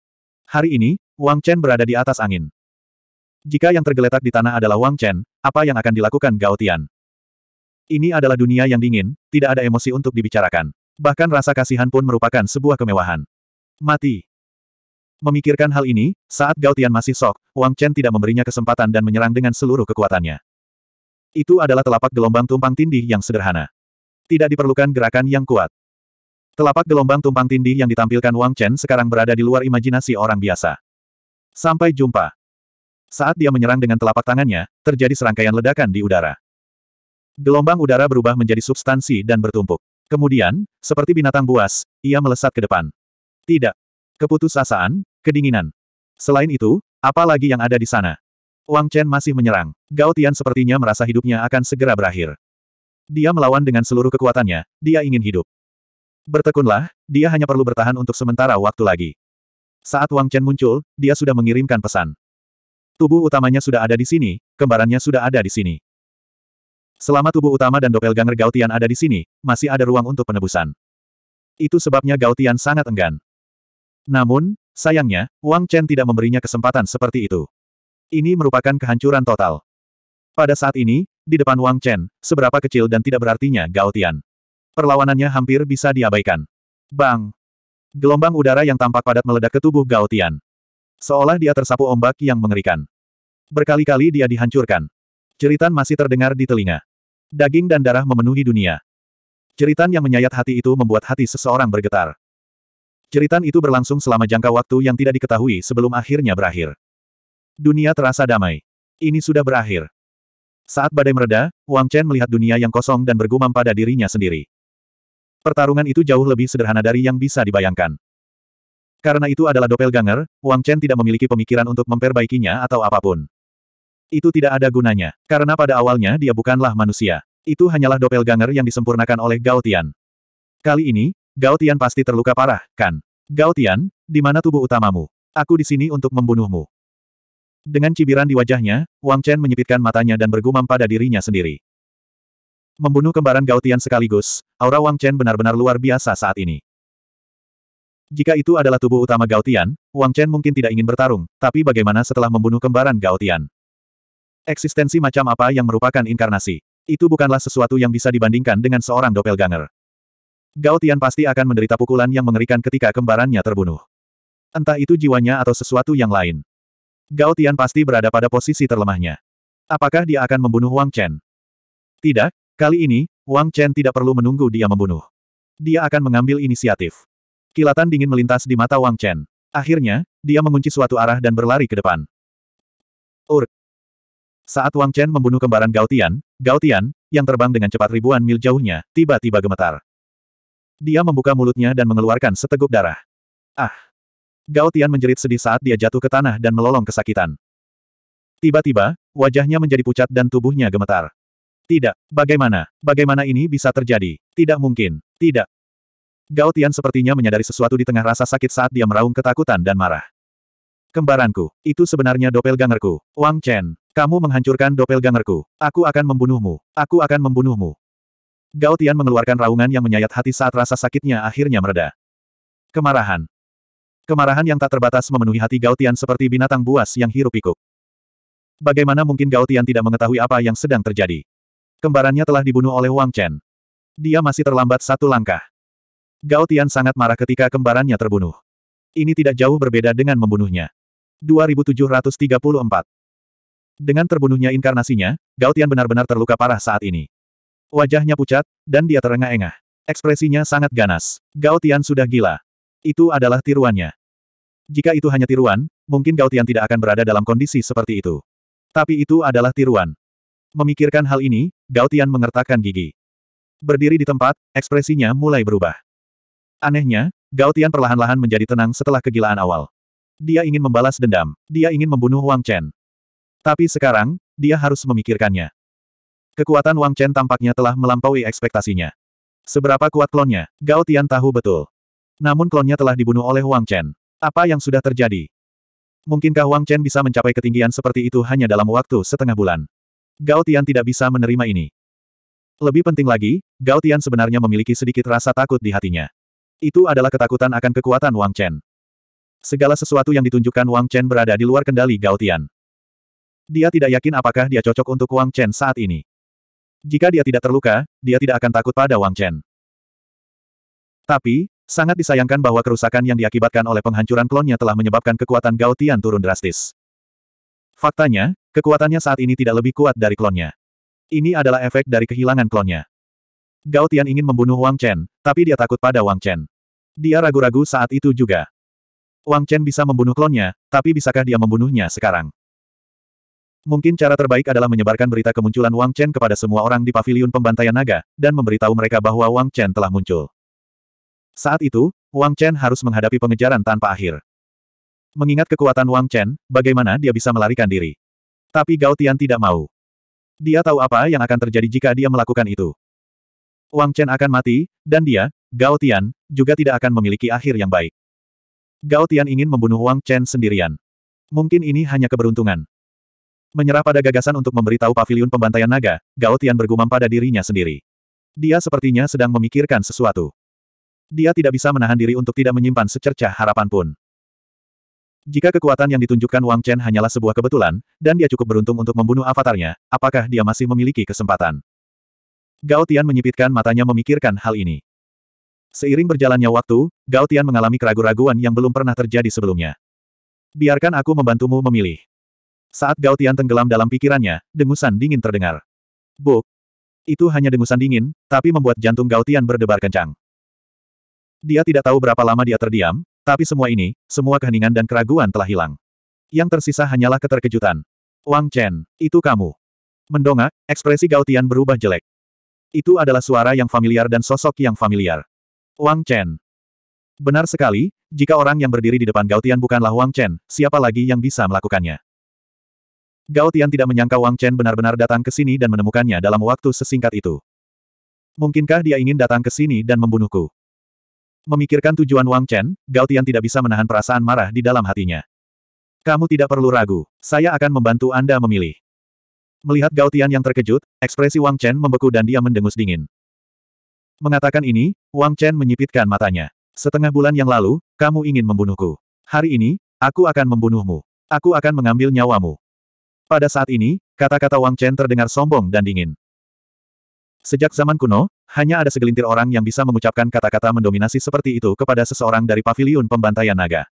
[SPEAKER 1] Hari ini, Wang Chen berada di atas angin. Jika yang tergeletak di tanah adalah Wang Chen, apa yang akan dilakukan Gao Tian? Ini adalah dunia yang dingin, tidak ada emosi untuk dibicarakan. Bahkan rasa kasihan pun merupakan sebuah kemewahan. Mati. Memikirkan hal ini, saat Gao Tian masih sok, Wang Chen tidak memberinya kesempatan dan menyerang dengan seluruh kekuatannya. Itu adalah telapak gelombang tumpang tindih yang sederhana. Tidak diperlukan gerakan yang kuat. Telapak gelombang tumpang tindih yang ditampilkan Wang Chen sekarang berada di luar imajinasi orang biasa. Sampai jumpa. Saat dia menyerang dengan telapak tangannya, terjadi serangkaian ledakan di udara. Gelombang udara berubah menjadi substansi dan bertumpuk. Kemudian, seperti binatang buas, ia melesat ke depan. Tidak. Keputusasaan, kedinginan. Selain itu, apa lagi yang ada di sana? Wang Chen masih menyerang. Gao Tian sepertinya merasa hidupnya akan segera berakhir. Dia melawan dengan seluruh kekuatannya, dia ingin hidup. Bertekunlah, dia hanya perlu bertahan untuk sementara waktu lagi. Saat Wang Chen muncul, dia sudah mengirimkan pesan. Tubuh utamanya sudah ada di sini, kembarannya sudah ada di sini. Selama tubuh utama dan doppelganger Gautian ada di sini, masih ada ruang untuk penebusan. Itu sebabnya Gautian sangat enggan. Namun, sayangnya, Wang Chen tidak memberinya kesempatan seperti itu. Ini merupakan kehancuran total. Pada saat ini, di depan Wang Chen, seberapa kecil dan tidak berartinya Gautian perlawanannya hampir bisa diabaikan. Bang! Gelombang udara yang tampak padat meledak ke tubuh Gao Seolah dia tersapu ombak yang mengerikan. Berkali-kali dia dihancurkan. Ceritan masih terdengar di telinga. Daging dan darah memenuhi dunia. Ceritan yang menyayat hati itu membuat hati seseorang bergetar. Ceritan itu berlangsung selama jangka waktu yang tidak diketahui sebelum akhirnya berakhir. Dunia terasa damai. Ini sudah berakhir. Saat badai mereda, Wang Chen melihat dunia yang kosong dan bergumam pada dirinya sendiri. Pertarungan itu jauh lebih sederhana dari yang bisa dibayangkan. Karena itu adalah doppelganger, Wang Chen tidak memiliki pemikiran untuk memperbaikinya atau apapun. Itu tidak ada gunanya, karena pada awalnya dia bukanlah manusia. Itu hanyalah doppelganger yang disempurnakan oleh Gao Tian. Kali ini, Gao Tian pasti terluka parah, kan? Gao Tian, di mana tubuh utamamu? Aku di sini untuk membunuhmu. Dengan cibiran di wajahnya, Wang Chen menyipitkan matanya dan bergumam pada dirinya sendiri. Membunuh kembaran Gautian sekaligus, aura Wang Chen benar-benar luar biasa saat ini. Jika itu adalah tubuh utama Gautian, Wang Chen mungkin tidak ingin bertarung, tapi bagaimana setelah membunuh kembaran Gautian? Eksistensi macam apa yang merupakan inkarnasi? Itu bukanlah sesuatu yang bisa dibandingkan dengan seorang doppelganger. Gautian pasti akan menderita pukulan yang mengerikan ketika kembarannya terbunuh. Entah itu jiwanya atau sesuatu yang lain. Gautian pasti berada pada posisi terlemahnya. Apakah dia akan membunuh Wang Chen? Tidak, Kali ini, Wang Chen tidak perlu menunggu dia membunuh. Dia akan mengambil inisiatif. Kilatan dingin melintas di mata Wang Chen. Akhirnya, dia mengunci suatu arah dan berlari ke depan. Urk! Saat Wang Chen membunuh kembaran Gautian, Gautian, yang terbang dengan cepat ribuan mil jauhnya, tiba-tiba gemetar. Dia membuka mulutnya dan mengeluarkan seteguk darah. Ah! Gautian menjerit sedih saat dia jatuh ke tanah dan melolong kesakitan. Tiba-tiba, wajahnya menjadi pucat dan tubuhnya gemetar. Tidak, bagaimana? Bagaimana ini bisa terjadi? Tidak mungkin. Tidak. Gao Tian sepertinya menyadari sesuatu di tengah rasa sakit saat dia meraung ketakutan dan marah. Kembaranku, itu sebenarnya doppelgangerku. Wang Chen, kamu menghancurkan doppelgangerku. Aku akan membunuhmu. Aku akan membunuhmu. Gao Tian mengeluarkan raungan yang menyayat hati saat rasa sakitnya akhirnya mereda. Kemarahan. Kemarahan yang tak terbatas memenuhi hati Gao Tian seperti binatang buas yang hirup pikuk. Bagaimana mungkin Gao Tian tidak mengetahui apa yang sedang terjadi? Kembarannya telah dibunuh oleh Wang Chen. Dia masih terlambat satu langkah. Gao Tian sangat marah ketika kembarannya terbunuh. Ini tidak jauh berbeda dengan membunuhnya. 2734 Dengan terbunuhnya inkarnasinya, Gao Tian benar-benar terluka parah saat ini. Wajahnya pucat, dan dia terengah-engah. Ekspresinya sangat ganas. Gao Tian sudah gila. Itu adalah tiruannya. Jika itu hanya tiruan, mungkin Gao Tian tidak akan berada dalam kondisi seperti itu. Tapi itu adalah tiruan. Memikirkan hal ini, Gautian mengertakkan gigi. Berdiri di tempat, ekspresinya mulai berubah. Anehnya, Gautian perlahan-lahan menjadi tenang setelah kegilaan awal. Dia ingin membalas dendam, dia ingin membunuh Wang Chen. Tapi sekarang, dia harus memikirkannya. Kekuatan Wang Chen tampaknya telah melampaui ekspektasinya. Seberapa kuat klonnya, Gautian tahu betul. Namun klonnya telah dibunuh oleh Wang Chen. Apa yang sudah terjadi? Mungkinkah Wang Chen bisa mencapai ketinggian seperti itu hanya dalam waktu setengah bulan? Gao Tian tidak bisa menerima ini. Lebih penting lagi, Gao Tian sebenarnya memiliki sedikit rasa takut di hatinya. Itu adalah ketakutan akan kekuatan Wang Chen. Segala sesuatu yang ditunjukkan Wang Chen berada di luar kendali Gao Tian. Dia tidak yakin apakah dia cocok untuk Wang Chen saat ini. Jika dia tidak terluka, dia tidak akan takut pada Wang Chen. Tapi, sangat disayangkan bahwa kerusakan yang diakibatkan oleh penghancuran klonnya telah menyebabkan kekuatan Gao Tian turun drastis. Faktanya, kekuatannya saat ini tidak lebih kuat dari klonnya. Ini adalah efek dari kehilangan klonnya. Gao Tian ingin membunuh Wang Chen, tapi dia takut pada Wang Chen. Dia ragu-ragu saat itu juga. Wang Chen bisa membunuh klonnya, tapi bisakah dia membunuhnya sekarang? Mungkin cara terbaik adalah menyebarkan berita kemunculan Wang Chen kepada semua orang di paviliun pembantaian naga, dan memberitahu mereka bahwa Wang Chen telah muncul. Saat itu, Wang Chen harus menghadapi pengejaran tanpa akhir. Mengingat kekuatan Wang Chen, bagaimana dia bisa melarikan diri? Tapi Gao Tian tidak mau. Dia tahu apa yang akan terjadi jika dia melakukan itu. Wang Chen akan mati, dan dia, Gao Tian, juga tidak akan memiliki akhir yang baik. Gao Tian ingin membunuh Wang Chen sendirian. Mungkin ini hanya keberuntungan. Menyerah pada gagasan untuk memberitahu pavilion pembantaian naga, Gao Tian bergumam pada dirinya sendiri. Dia sepertinya sedang memikirkan sesuatu. Dia tidak bisa menahan diri untuk tidak menyimpan secercah harapan pun. Jika kekuatan yang ditunjukkan Wang Chen hanyalah sebuah kebetulan, dan dia cukup beruntung untuk membunuh avatarnya, apakah dia masih memiliki kesempatan? Gao Tian menyipitkan matanya memikirkan hal ini. Seiring berjalannya waktu, Gao Tian mengalami keraguan-raguan yang belum pernah terjadi sebelumnya. Biarkan aku membantumu memilih. Saat Gao Tian tenggelam dalam pikirannya, dengusan dingin terdengar. Bu, Itu hanya dengusan dingin, tapi membuat jantung Gao Tian berdebar kencang. Dia tidak tahu berapa lama dia terdiam, tapi semua ini, semua keheningan dan keraguan telah hilang. Yang tersisa hanyalah keterkejutan. Wang Chen, itu kamu. Mendongak, ekspresi Gautian berubah jelek. Itu adalah suara yang familiar dan sosok yang familiar. Wang Chen. Benar sekali, jika orang yang berdiri di depan Gautian bukanlah Wang Chen, siapa lagi yang bisa melakukannya? Gautian tidak menyangka Wang Chen benar-benar datang ke sini dan menemukannya dalam waktu sesingkat itu. Mungkinkah dia ingin datang ke sini dan membunuhku? Memikirkan tujuan Wang Chen, Gao Tian tidak bisa menahan perasaan marah di dalam hatinya. Kamu tidak perlu ragu, saya akan membantu Anda memilih. Melihat Gao Tian yang terkejut, ekspresi Wang Chen membeku dan dia mendengus dingin. Mengatakan ini, Wang Chen menyipitkan matanya. Setengah bulan yang lalu, kamu ingin membunuhku. Hari ini, aku akan membunuhmu. Aku akan mengambil nyawamu. Pada saat ini, kata-kata Wang Chen terdengar sombong dan dingin. Sejak zaman kuno, hanya ada segelintir orang yang bisa mengucapkan kata-kata mendominasi seperti itu kepada seseorang dari paviliun pembantaian naga.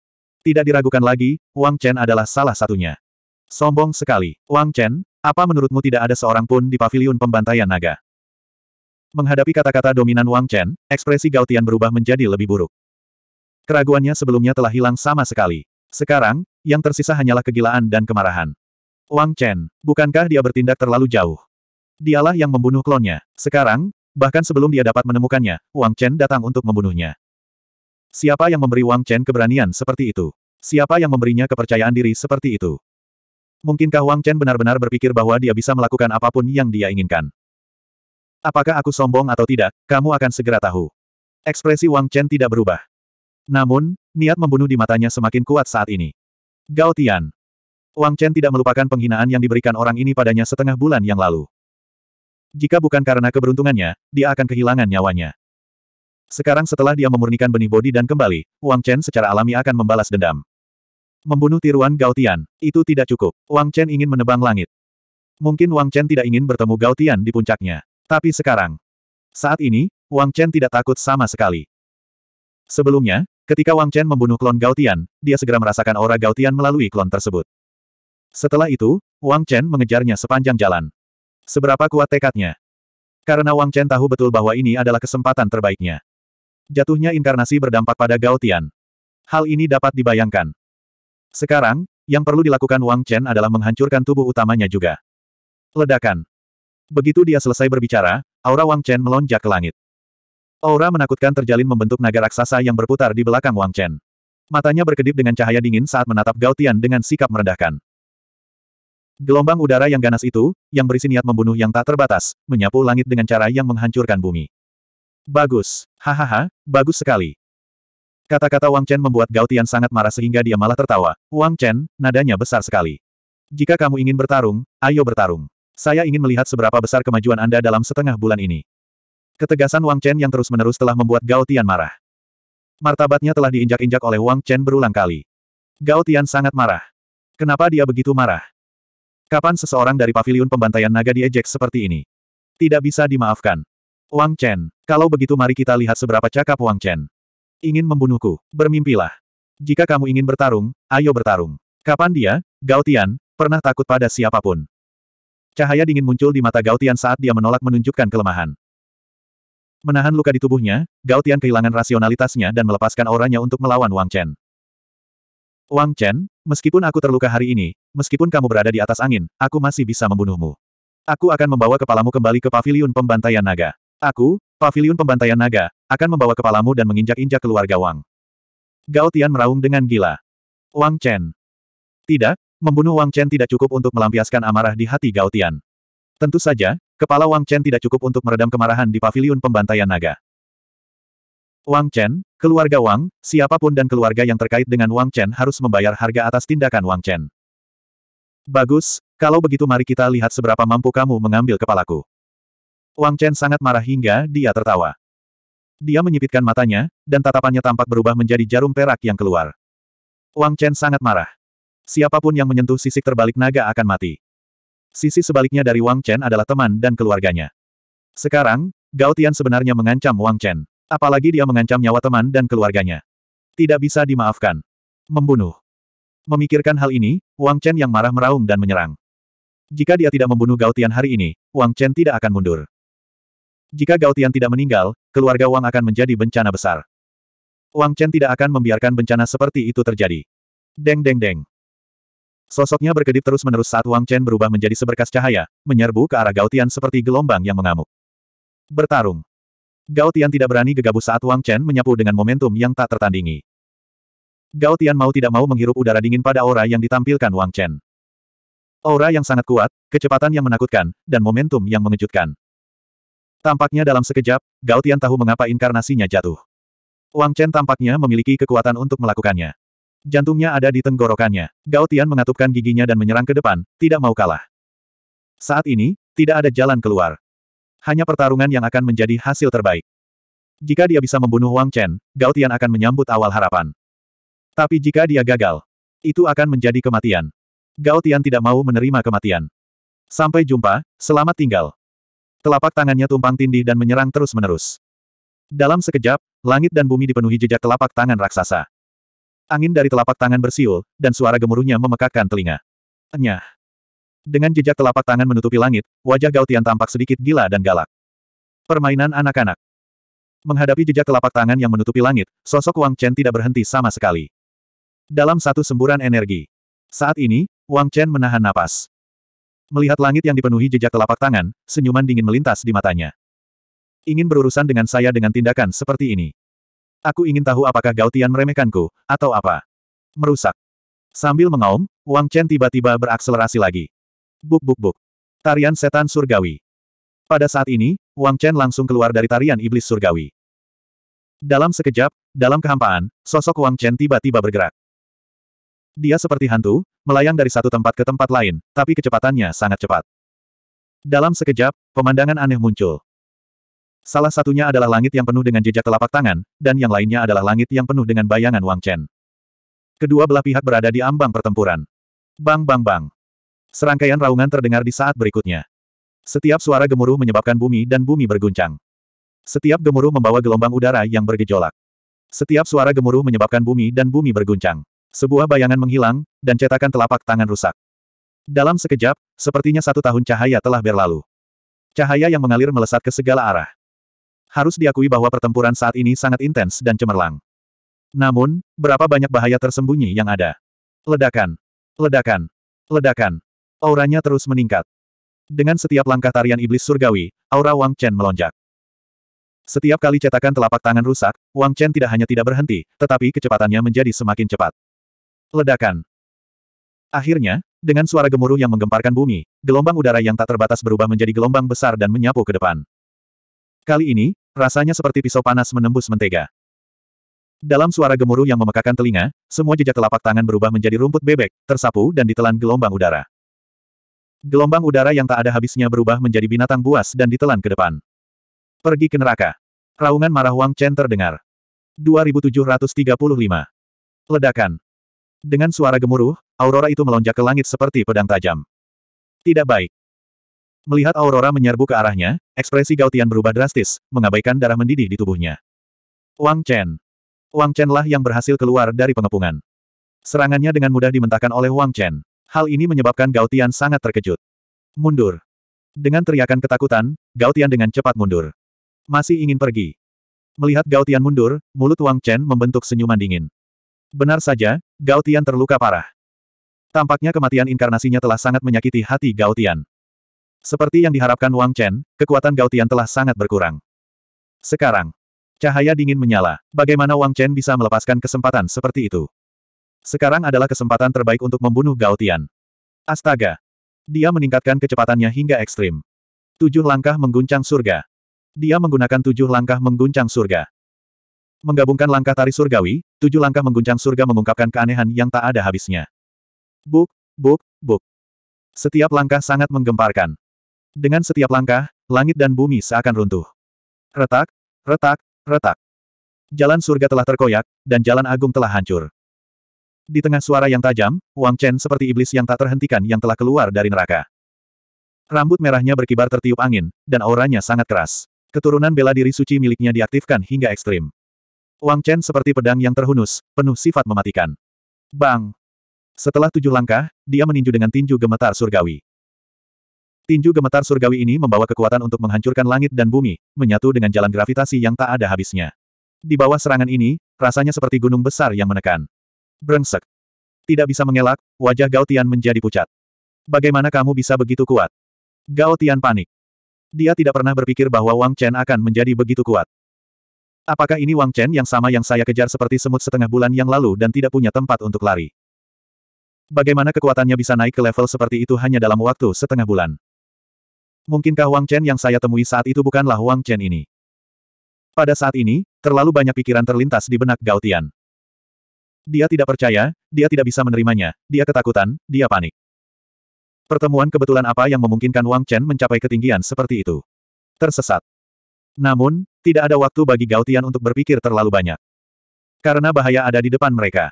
[SPEAKER 1] Tidak diragukan lagi, Wang Chen adalah salah satunya. Sombong sekali. Wang Chen, apa menurutmu tidak ada seorang pun di paviliun pembantaian naga? Menghadapi kata-kata dominan Wang Chen, ekspresi Gautian berubah menjadi lebih buruk. Keraguannya sebelumnya telah hilang sama sekali. Sekarang, yang tersisa hanyalah kegilaan dan kemarahan. Wang Chen, bukankah dia bertindak terlalu jauh? Dialah yang membunuh klonnya. Sekarang, Bahkan sebelum dia dapat menemukannya, Wang Chen datang untuk membunuhnya. Siapa yang memberi Wang Chen keberanian seperti itu? Siapa yang memberinya kepercayaan diri seperti itu? Mungkinkah Wang Chen benar-benar berpikir bahwa dia bisa melakukan apapun yang dia inginkan? Apakah aku sombong atau tidak, kamu akan segera tahu. Ekspresi Wang Chen tidak berubah. Namun, niat membunuh di matanya semakin kuat saat ini. Gao Tian. Wang Chen tidak melupakan penghinaan yang diberikan orang ini padanya setengah bulan yang lalu. Jika bukan karena keberuntungannya, dia akan kehilangan nyawanya. Sekarang setelah dia memurnikan benih bodi dan kembali, Wang Chen secara alami akan membalas dendam. Membunuh tiruan Gautian, itu tidak cukup. Wang Chen ingin menebang langit. Mungkin Wang Chen tidak ingin bertemu Gautian di puncaknya. Tapi sekarang, saat ini, Wang Chen tidak takut sama sekali. Sebelumnya, ketika Wang Chen membunuh klon Gautian, dia segera merasakan aura Gautian melalui klon tersebut. Setelah itu, Wang Chen mengejarnya sepanjang jalan. Seberapa kuat tekadnya? Karena Wang Chen tahu betul bahwa ini adalah kesempatan terbaiknya. Jatuhnya inkarnasi berdampak pada Gao Tian. Hal ini dapat dibayangkan. Sekarang, yang perlu dilakukan Wang Chen adalah menghancurkan tubuh utamanya juga. Ledakan. Begitu dia selesai berbicara, aura Wang Chen melonjak ke langit. Aura menakutkan terjalin membentuk naga raksasa yang berputar di belakang Wang Chen. Matanya berkedip dengan cahaya dingin saat menatap Gao Tian dengan sikap merendahkan. Gelombang udara yang ganas itu, yang berisi niat membunuh yang tak terbatas, menyapu langit dengan cara yang menghancurkan bumi. Bagus. Hahaha, bagus sekali. Kata-kata Wang Chen membuat Gao Tian sangat marah sehingga dia malah tertawa. Wang Chen, nadanya besar sekali. Jika kamu ingin bertarung, ayo bertarung. Saya ingin melihat seberapa besar kemajuan Anda dalam setengah bulan ini. Ketegasan Wang Chen yang terus-menerus telah membuat Gao Tian marah. Martabatnya telah diinjak-injak oleh Wang Chen berulang kali. Gao Tian sangat marah. Kenapa dia begitu marah? Kapan seseorang dari paviliun pembantaian naga diejek seperti ini? Tidak bisa dimaafkan. Wang Chen, kalau begitu mari kita lihat seberapa cakap Wang Chen. Ingin membunuhku, bermimpilah. Jika kamu ingin bertarung, ayo bertarung. Kapan dia, Gao Tian, pernah takut pada siapapun? Cahaya dingin muncul di mata Gao Tian saat dia menolak menunjukkan kelemahan. Menahan luka di tubuhnya, Gao Tian kehilangan rasionalitasnya dan melepaskan auranya untuk melawan Wang Chen. Wang Chen, meskipun aku terluka hari ini, meskipun kamu berada di atas angin, aku masih bisa membunuhmu. Aku akan membawa kepalamu kembali ke paviliun pembantaian naga. Aku, paviliun pembantaian naga, akan membawa kepalamu dan menginjak-injak keluarga Wang. Gao Tian meraung dengan gila. Wang Chen. Tidak, membunuh Wang Chen tidak cukup untuk melampiaskan amarah di hati Gao Tian. Tentu saja, kepala Wang Chen tidak cukup untuk meredam kemarahan di paviliun pembantaian naga. Wang Chen, keluarga Wang, siapapun dan keluarga yang terkait dengan Wang Chen harus membayar harga atas tindakan Wang Chen. Bagus, kalau begitu mari kita lihat seberapa mampu kamu mengambil kepalaku. Wang Chen sangat marah hingga dia tertawa. Dia menyipitkan matanya, dan tatapannya tampak berubah menjadi jarum perak yang keluar. Wang Chen sangat marah. Siapapun yang menyentuh sisik terbalik naga akan mati. Sisi sebaliknya dari Wang Chen adalah teman dan keluarganya. Sekarang, Gao Tian sebenarnya mengancam Wang Chen. Apalagi dia mengancam nyawa teman dan keluarganya. Tidak bisa dimaafkan. Membunuh. Memikirkan hal ini, Wang Chen yang marah meraung dan menyerang. Jika dia tidak membunuh Gao Tian hari ini, Wang Chen tidak akan mundur. Jika Gao Tian tidak meninggal, keluarga Wang akan menjadi bencana besar. Wang Chen tidak akan membiarkan bencana seperti itu terjadi. Deng deng deng. Sosoknya berkedip terus-menerus saat Wang Chen berubah menjadi seberkas cahaya, menyerbu ke arah Gautian seperti gelombang yang mengamuk. Bertarung. Gao Tian tidak berani gegabah saat Wang Chen menyapu dengan momentum yang tak tertandingi. Gao Tian mau tidak mau menghirup udara dingin pada aura yang ditampilkan Wang Chen. Aura yang sangat kuat, kecepatan yang menakutkan, dan momentum yang mengejutkan. Tampaknya dalam sekejap, Gao Tian tahu mengapa inkarnasinya jatuh. Wang Chen tampaknya memiliki kekuatan untuk melakukannya. Jantungnya ada di tenggorokannya. Gao Tian mengatupkan giginya dan menyerang ke depan, tidak mau kalah. Saat ini, tidak ada jalan keluar. Hanya pertarungan yang akan menjadi hasil terbaik. Jika dia bisa membunuh Wang Chen, Gao Tian akan menyambut awal harapan. Tapi jika dia gagal, itu akan menjadi kematian. Gao Tian tidak mau menerima kematian. Sampai jumpa, selamat tinggal. Telapak tangannya tumpang tindih dan menyerang terus-menerus. Dalam sekejap, langit dan bumi dipenuhi jejak telapak tangan raksasa. Angin dari telapak tangan bersiul, dan suara gemuruhnya memekakkan telinga. Enyah. Dengan jejak telapak tangan menutupi langit, wajah Gautian tampak sedikit gila dan galak. Permainan anak-anak. Menghadapi jejak telapak tangan yang menutupi langit, sosok Wang Chen tidak berhenti sama sekali. Dalam satu semburan energi. Saat ini, Wang Chen menahan napas. Melihat langit yang dipenuhi jejak telapak tangan, senyuman dingin melintas di matanya. Ingin berurusan dengan saya dengan tindakan seperti ini. Aku ingin tahu apakah Gautian meremehkanku, atau apa. Merusak. Sambil mengaum, Wang Chen tiba-tiba berakselerasi lagi. Buk-buk-buk. Tarian setan surgawi. Pada saat ini, Wang Chen langsung keluar dari tarian iblis surgawi. Dalam sekejap, dalam kehampaan, sosok Wang Chen tiba-tiba bergerak. Dia seperti hantu, melayang dari satu tempat ke tempat lain, tapi kecepatannya sangat cepat. Dalam sekejap, pemandangan aneh muncul. Salah satunya adalah langit yang penuh dengan jejak telapak tangan, dan yang lainnya adalah langit yang penuh dengan bayangan Wang Chen. Kedua belah pihak berada di ambang pertempuran. Bang bang bang. Serangkaian raungan terdengar di saat berikutnya. Setiap suara gemuruh menyebabkan bumi dan bumi berguncang. Setiap gemuruh membawa gelombang udara yang bergejolak. Setiap suara gemuruh menyebabkan bumi dan bumi berguncang. Sebuah bayangan menghilang, dan cetakan telapak tangan rusak. Dalam sekejap, sepertinya satu tahun cahaya telah berlalu. Cahaya yang mengalir melesat ke segala arah. Harus diakui bahwa pertempuran saat ini sangat intens dan cemerlang. Namun, berapa banyak bahaya tersembunyi yang ada? Ledakan. Ledakan. Ledakan auranya terus meningkat. Dengan setiap langkah tarian iblis surgawi, aura Wang Chen melonjak. Setiap kali cetakan telapak tangan rusak, Wang Chen tidak hanya tidak berhenti, tetapi kecepatannya menjadi semakin cepat. Ledakan. Akhirnya, dengan suara gemuruh yang menggemparkan bumi, gelombang udara yang tak terbatas berubah menjadi gelombang besar dan menyapu ke depan. Kali ini, rasanya seperti pisau panas menembus mentega. Dalam suara gemuruh yang memekakan telinga, semua jejak telapak tangan berubah menjadi rumput bebek, tersapu dan ditelan gelombang udara. Gelombang udara yang tak ada habisnya berubah menjadi binatang buas dan ditelan ke depan. Pergi ke neraka. Raungan marah Wang Chen terdengar. 2735. Ledakan. Dengan suara gemuruh, aurora itu melonjak ke langit seperti pedang tajam. Tidak baik. Melihat aurora menyerbu ke arahnya, ekspresi Gautian berubah drastis, mengabaikan darah mendidih di tubuhnya. Wang Chen. Wang Chen lah yang berhasil keluar dari pengepungan. Serangannya dengan mudah dimentahkan oleh Wang Chen. Hal ini menyebabkan Gautian sangat terkejut. Mundur. Dengan teriakan ketakutan, Gautian dengan cepat mundur. Masih ingin pergi. Melihat Gautian mundur, mulut Wang Chen membentuk senyuman dingin. Benar saja, Gautian terluka parah. Tampaknya kematian inkarnasinya telah sangat menyakiti hati Gautian. Seperti yang diharapkan Wang Chen, kekuatan Gautian telah sangat berkurang. Sekarang, cahaya dingin menyala. Bagaimana Wang Chen bisa melepaskan kesempatan seperti itu? Sekarang adalah kesempatan terbaik untuk membunuh Gao Astaga! Dia meningkatkan kecepatannya hingga ekstrim. Tujuh langkah mengguncang surga. Dia menggunakan tujuh langkah mengguncang surga. Menggabungkan langkah tari surgawi, tujuh langkah mengguncang surga mengungkapkan keanehan yang tak ada habisnya. Buk, buk, buk. Setiap langkah sangat menggemparkan. Dengan setiap langkah, langit dan bumi seakan runtuh. Retak, retak, retak. Jalan surga telah terkoyak, dan jalan agung telah hancur. Di tengah suara yang tajam, Wang Chen seperti iblis yang tak terhentikan yang telah keluar dari neraka. Rambut merahnya berkibar tertiup angin, dan auranya sangat keras. Keturunan bela diri suci miliknya diaktifkan hingga ekstrim. Wang Chen seperti pedang yang terhunus, penuh sifat mematikan. Bang! Setelah tujuh langkah, dia meninju dengan tinju gemetar surgawi. Tinju gemetar surgawi ini membawa kekuatan untuk menghancurkan langit dan bumi, menyatu dengan jalan gravitasi yang tak ada habisnya. Di bawah serangan ini, rasanya seperti gunung besar yang menekan. Brengsek. Tidak bisa mengelak, wajah Gao Tian menjadi pucat. Bagaimana kamu bisa begitu kuat? Gao Tian panik. Dia tidak pernah berpikir bahwa Wang Chen akan menjadi begitu kuat. Apakah ini Wang Chen yang sama yang saya kejar seperti semut setengah bulan yang lalu dan tidak punya tempat untuk lari? Bagaimana kekuatannya bisa naik ke level seperti itu hanya dalam waktu setengah bulan? Mungkinkah Wang Chen yang saya temui saat itu bukanlah Wang Chen ini? Pada saat ini, terlalu banyak pikiran terlintas di benak Gao Tian. Dia tidak percaya, dia tidak bisa menerimanya, dia ketakutan, dia panik. Pertemuan kebetulan apa yang memungkinkan Wang Chen mencapai ketinggian seperti itu? Tersesat. Namun, tidak ada waktu bagi Gautian untuk berpikir terlalu banyak. Karena bahaya ada di depan mereka.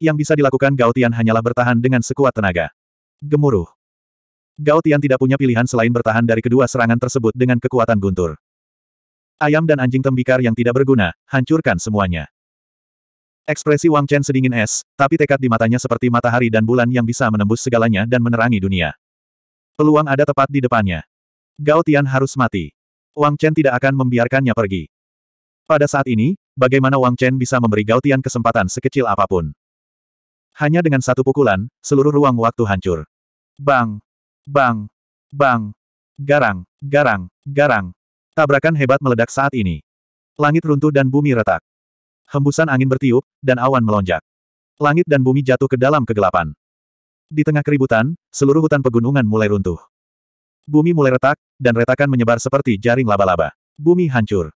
[SPEAKER 1] Yang bisa dilakukan Gautian hanyalah bertahan dengan sekuat tenaga. Gemuruh. Gautian tidak punya pilihan selain bertahan dari kedua serangan tersebut dengan kekuatan guntur. Ayam dan anjing tembikar yang tidak berguna, hancurkan semuanya. Ekspresi Wang Chen sedingin es, tapi tekad di matanya seperti matahari dan bulan yang bisa menembus segalanya dan menerangi dunia. Peluang ada tepat di depannya. Gao Tian harus mati. Wang Chen tidak akan membiarkannya pergi. Pada saat ini, bagaimana Wang Chen bisa memberi Gao Tian kesempatan sekecil apapun? Hanya dengan satu pukulan, seluruh ruang waktu hancur. Bang! Bang! Bang! Garang! Garang! Garang! Tabrakan hebat meledak saat ini. Langit runtuh dan bumi retak hembusan angin bertiup, dan awan melonjak. Langit dan bumi jatuh ke dalam kegelapan. Di tengah keributan, seluruh hutan pegunungan mulai runtuh. Bumi mulai retak, dan retakan menyebar seperti jaring laba-laba. Bumi hancur.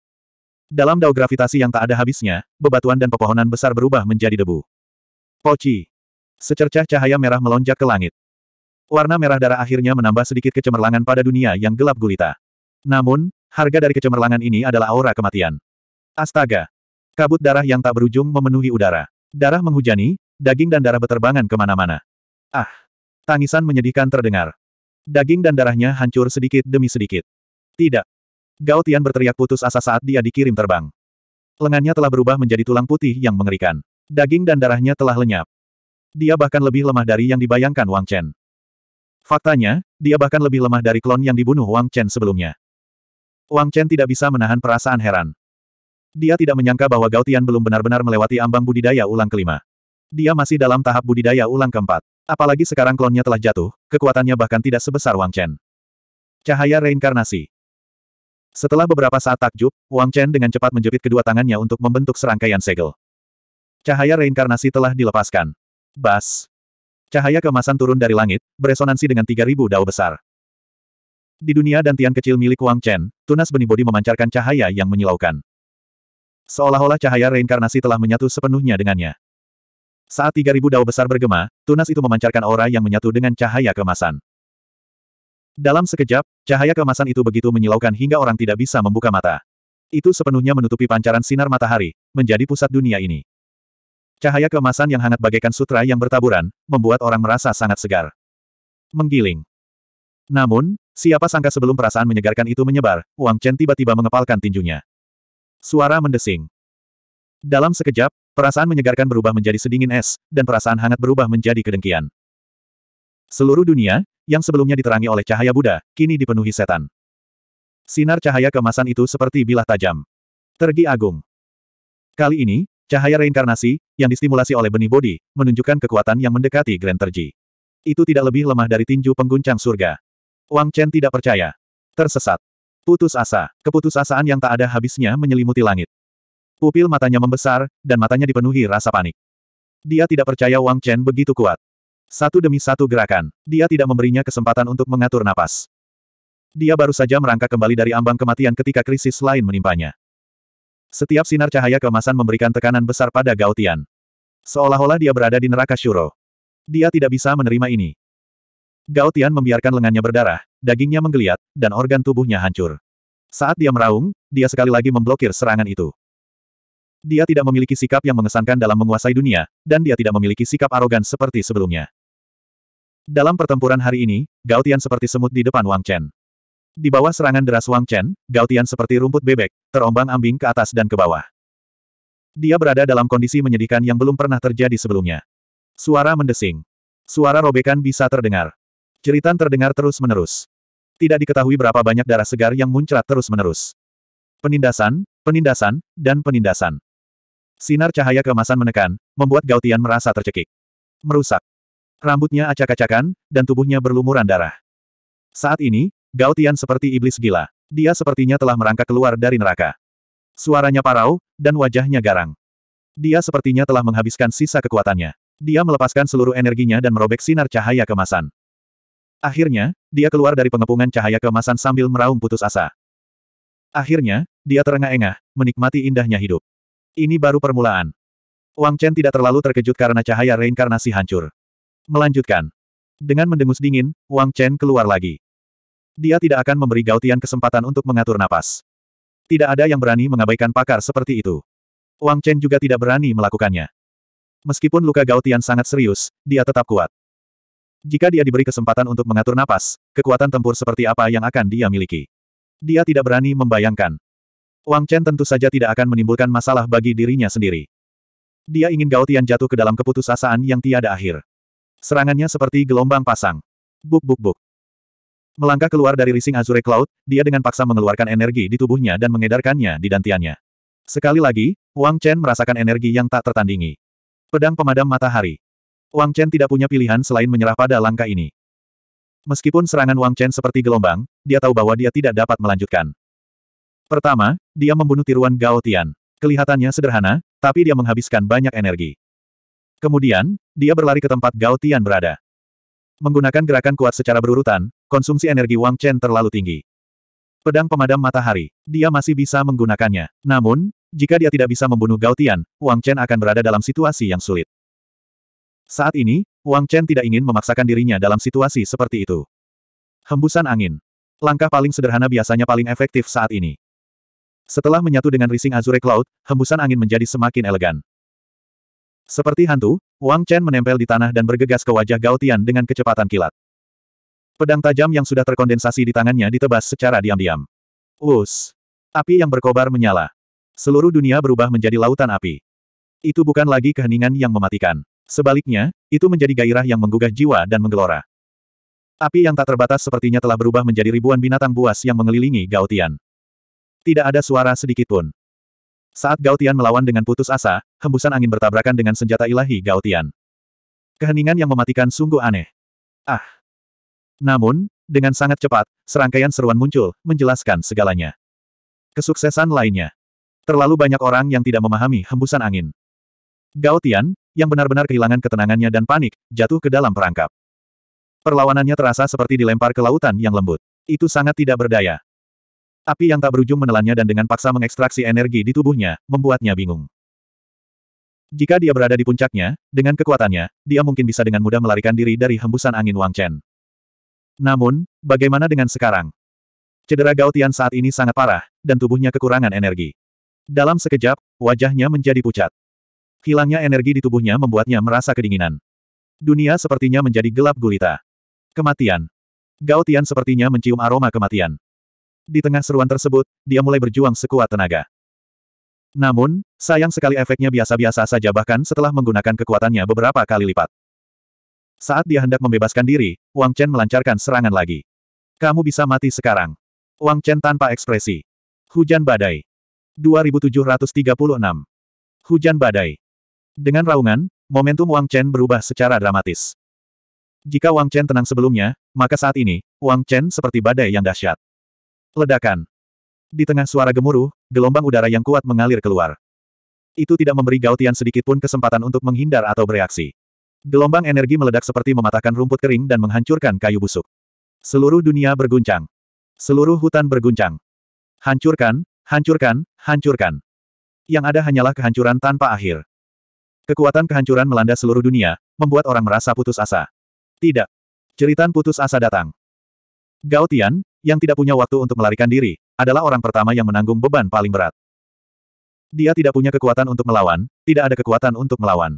[SPEAKER 1] Dalam dao gravitasi yang tak ada habisnya, bebatuan dan pepohonan besar berubah menjadi debu. Poci. Secercah cahaya merah melonjak ke langit. Warna merah darah akhirnya menambah sedikit kecemerlangan pada dunia yang gelap gulita. Namun, harga dari kecemerlangan ini adalah aura kematian. Astaga! Kabut darah yang tak berujung memenuhi udara. Darah menghujani, daging dan darah beterbangan kemana-mana. Ah! Tangisan menyedihkan terdengar. Daging dan darahnya hancur sedikit demi sedikit. Tidak. Gao Tian berteriak putus asa saat dia dikirim terbang. Lengannya telah berubah menjadi tulang putih yang mengerikan. Daging dan darahnya telah lenyap. Dia bahkan lebih lemah dari yang dibayangkan Wang Chen. Faktanya, dia bahkan lebih lemah dari klon yang dibunuh Wang Chen sebelumnya. Wang Chen tidak bisa menahan perasaan heran. Dia tidak menyangka bahwa Gautian belum benar-benar melewati ambang budidaya ulang kelima. Dia masih dalam tahap budidaya ulang keempat. Apalagi sekarang klonnya telah jatuh, kekuatannya bahkan tidak sebesar Wang Chen. Cahaya reinkarnasi. Setelah beberapa saat takjub, Wang Chen dengan cepat menjepit kedua tangannya untuk membentuk serangkaian segel. Cahaya reinkarnasi telah dilepaskan. Bas. Cahaya kemasan turun dari langit, beresonansi dengan 3000 dao besar. Di dunia dan dantian kecil milik Wang Chen, tunas benih bodi memancarkan cahaya yang menyilaukan. Seolah-olah cahaya reinkarnasi telah menyatu sepenuhnya dengannya. Saat 3000 dao besar bergema, tunas itu memancarkan aura yang menyatu dengan cahaya kemasan. Dalam sekejap, cahaya kemasan itu begitu menyilaukan hingga orang tidak bisa membuka mata. Itu sepenuhnya menutupi pancaran sinar matahari, menjadi pusat dunia ini. Cahaya kemasan yang hangat bagaikan sutra yang bertaburan, membuat orang merasa sangat segar. Menggiling. Namun, siapa sangka sebelum perasaan menyegarkan itu menyebar, Wang Chen tiba-tiba mengepalkan tinjunya. Suara mendesing. Dalam sekejap, perasaan menyegarkan berubah menjadi sedingin es, dan perasaan hangat berubah menjadi kedengkian. Seluruh dunia, yang sebelumnya diterangi oleh cahaya Buddha, kini dipenuhi setan. Sinar cahaya kemasan itu seperti bilah tajam. Tergi agung. Kali ini, cahaya reinkarnasi, yang distimulasi oleh benih bodi, menunjukkan kekuatan yang mendekati Grand Terji. Itu tidak lebih lemah dari tinju pengguncang surga. Wang Chen tidak percaya. Tersesat. Putus asa, keputusasaan yang tak ada habisnya menyelimuti langit. Pupil matanya membesar, dan matanya dipenuhi rasa panik. Dia tidak percaya Wang Chen begitu kuat. Satu demi satu gerakan, dia tidak memberinya kesempatan untuk mengatur napas. Dia baru saja merangkak kembali dari ambang kematian ketika krisis lain menimpanya. Setiap sinar cahaya kemasan memberikan tekanan besar pada Gautian. Seolah-olah dia berada di neraka Shuro. Dia tidak bisa menerima ini. Gautian membiarkan lengannya berdarah, dagingnya menggeliat, dan organ tubuhnya hancur. Saat dia meraung, dia sekali lagi memblokir serangan itu. Dia tidak memiliki sikap yang mengesankan dalam menguasai dunia, dan dia tidak memiliki sikap arogan seperti sebelumnya. Dalam pertempuran hari ini, Gautian seperti semut di depan Wang Chen. Di bawah serangan deras Wang Chen, Gautian seperti rumput bebek, terombang-ambing ke atas dan ke bawah. Dia berada dalam kondisi menyedihkan yang belum pernah terjadi sebelumnya. Suara mendesing. Suara robekan bisa terdengar. Jeritan terdengar terus-menerus. Tidak diketahui berapa banyak darah segar yang muncrat terus-menerus. Penindasan, penindasan, dan penindasan. Sinar cahaya keemasan menekan, membuat Gautian merasa tercekik. Merusak. Rambutnya acak-acakan, dan tubuhnya berlumuran darah. Saat ini, Gautian seperti iblis gila. Dia sepertinya telah merangkak keluar dari neraka. Suaranya parau, dan wajahnya garang. Dia sepertinya telah menghabiskan sisa kekuatannya. Dia melepaskan seluruh energinya dan merobek sinar cahaya kemasan. Akhirnya, dia keluar dari pengepungan cahaya kemasan sambil meraung putus asa. Akhirnya, dia terengah-engah, menikmati indahnya hidup. Ini baru permulaan. Wang Chen tidak terlalu terkejut karena cahaya reinkarnasi hancur. Melanjutkan. Dengan mendengus dingin, Wang Chen keluar lagi. Dia tidak akan memberi Gautian kesempatan untuk mengatur napas. Tidak ada yang berani mengabaikan pakar seperti itu. Wang Chen juga tidak berani melakukannya. Meskipun luka Gautian sangat serius, dia tetap kuat. Jika dia diberi kesempatan untuk mengatur napas, kekuatan tempur seperti apa yang akan dia miliki? Dia tidak berani membayangkan. Wang Chen tentu saja tidak akan menimbulkan masalah bagi dirinya sendiri. Dia ingin Gao Tian jatuh ke dalam keputusasaan yang tiada akhir. Serangannya seperti gelombang pasang. Buk buk buk. Melangkah keluar dari rising Azure Cloud, dia dengan paksa mengeluarkan energi di tubuhnya dan mengedarkannya di dantiannya. Sekali lagi, Wang Chen merasakan energi yang tak tertandingi. Pedang pemadam matahari. Wang Chen tidak punya pilihan selain menyerah pada langkah ini. Meskipun serangan Wang Chen seperti gelombang, dia tahu bahwa dia tidak dapat melanjutkan. Pertama, dia membunuh tiruan Gao Tian. Kelihatannya sederhana, tapi dia menghabiskan banyak energi. Kemudian, dia berlari ke tempat Gao Tian berada. Menggunakan gerakan kuat secara berurutan, konsumsi energi Wang Chen terlalu tinggi. Pedang pemadam matahari, dia masih bisa menggunakannya. Namun, jika dia tidak bisa membunuh Gao Tian, Wang Chen akan berada dalam situasi yang sulit. Saat ini, Wang Chen tidak ingin memaksakan dirinya dalam situasi seperti itu. Hembusan angin. Langkah paling sederhana biasanya paling efektif saat ini. Setelah menyatu dengan rising Azure Cloud, hembusan angin menjadi semakin elegan. Seperti hantu, Wang Chen menempel di tanah dan bergegas ke wajah Gao dengan kecepatan kilat. Pedang tajam yang sudah terkondensasi di tangannya ditebas secara diam-diam. Us! Api yang berkobar menyala. Seluruh dunia berubah menjadi lautan api. Itu bukan lagi keheningan yang mematikan. Sebaliknya, itu menjadi gairah yang menggugah jiwa dan menggelora. Api yang tak terbatas sepertinya telah berubah menjadi ribuan binatang buas yang mengelilingi Gautian. Tidak ada suara sedikitpun. Saat Gautian melawan dengan putus asa, hembusan angin bertabrakan dengan senjata ilahi Gautian. Keheningan yang mematikan sungguh aneh. Ah! Namun, dengan sangat cepat, serangkaian seruan muncul, menjelaskan segalanya. Kesuksesan lainnya. Terlalu banyak orang yang tidak memahami hembusan angin. Gautian, yang benar-benar kehilangan ketenangannya dan panik, jatuh ke dalam perangkap. Perlawanannya terasa seperti dilempar ke lautan yang lembut. Itu sangat tidak berdaya. Api yang tak berujung menelannya dan dengan paksa mengekstraksi energi di tubuhnya, membuatnya bingung. Jika dia berada di puncaknya, dengan kekuatannya, dia mungkin bisa dengan mudah melarikan diri dari hembusan angin Wang Chen. Namun, bagaimana dengan sekarang? Cedera Gautian saat ini sangat parah, dan tubuhnya kekurangan energi. Dalam sekejap, wajahnya menjadi pucat. Hilangnya energi di tubuhnya membuatnya merasa kedinginan. Dunia sepertinya menjadi gelap gulita. Kematian. Gao Tian sepertinya mencium aroma kematian. Di tengah seruan tersebut, dia mulai berjuang sekuat tenaga. Namun, sayang sekali efeknya biasa-biasa saja bahkan setelah menggunakan kekuatannya beberapa kali lipat. Saat dia hendak membebaskan diri, Wang Chen melancarkan serangan lagi. Kamu bisa mati sekarang. Wang Chen tanpa ekspresi. Hujan badai. 2736. Hujan badai. Dengan raungan, momentum Wang Chen berubah secara dramatis. Jika Wang Chen tenang sebelumnya, maka saat ini, Wang Chen seperti badai yang dahsyat. Ledakan. Di tengah suara gemuruh, gelombang udara yang kuat mengalir keluar. Itu tidak memberi Gautian sedikitpun kesempatan untuk menghindar atau bereaksi. Gelombang energi meledak seperti mematahkan rumput kering dan menghancurkan kayu busuk. Seluruh dunia berguncang. Seluruh hutan berguncang. Hancurkan, hancurkan, hancurkan. Yang ada hanyalah kehancuran tanpa akhir. Kekuatan kehancuran melanda seluruh dunia, membuat orang merasa putus asa. Tidak. Jeritan putus asa datang. Gao Tian, yang tidak punya waktu untuk melarikan diri, adalah orang pertama yang menanggung beban paling berat. Dia tidak punya kekuatan untuk melawan, tidak ada kekuatan untuk melawan.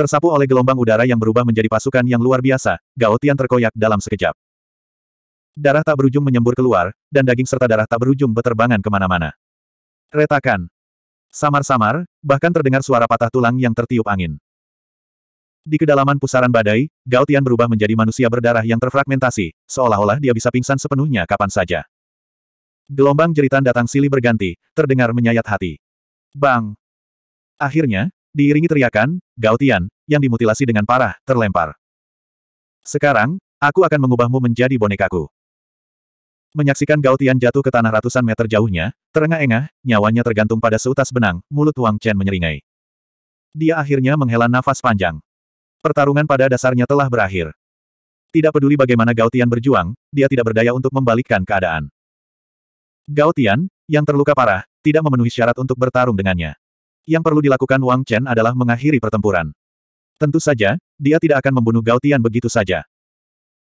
[SPEAKER 1] Tersapu oleh gelombang udara yang berubah menjadi pasukan yang luar biasa, Gao Tian terkoyak dalam sekejap. Darah tak berujung menyembur keluar, dan daging serta darah tak berujung beterbangan kemana-mana. Retakan. Samar-samar, bahkan terdengar suara patah tulang yang tertiup angin. Di kedalaman pusaran badai, Gao berubah menjadi manusia berdarah yang terfragmentasi, seolah-olah dia bisa pingsan sepenuhnya kapan saja. Gelombang jeritan datang silih berganti, terdengar menyayat hati. Bang! Akhirnya, diiringi teriakan, Gao yang dimutilasi dengan parah, terlempar. Sekarang, aku akan mengubahmu menjadi bonekaku. Menyaksikan Gao Tian jatuh ke tanah ratusan meter jauhnya, terengah-engah, nyawanya tergantung pada seutas benang, mulut Wang Chen menyeringai. Dia akhirnya menghela nafas panjang. Pertarungan pada dasarnya telah berakhir. Tidak peduli bagaimana Gao Tian berjuang, dia tidak berdaya untuk membalikkan keadaan. Gao Tian, yang terluka parah, tidak memenuhi syarat untuk bertarung dengannya. Yang perlu dilakukan Wang Chen adalah mengakhiri pertempuran. Tentu saja, dia tidak akan membunuh Gao Tian begitu saja.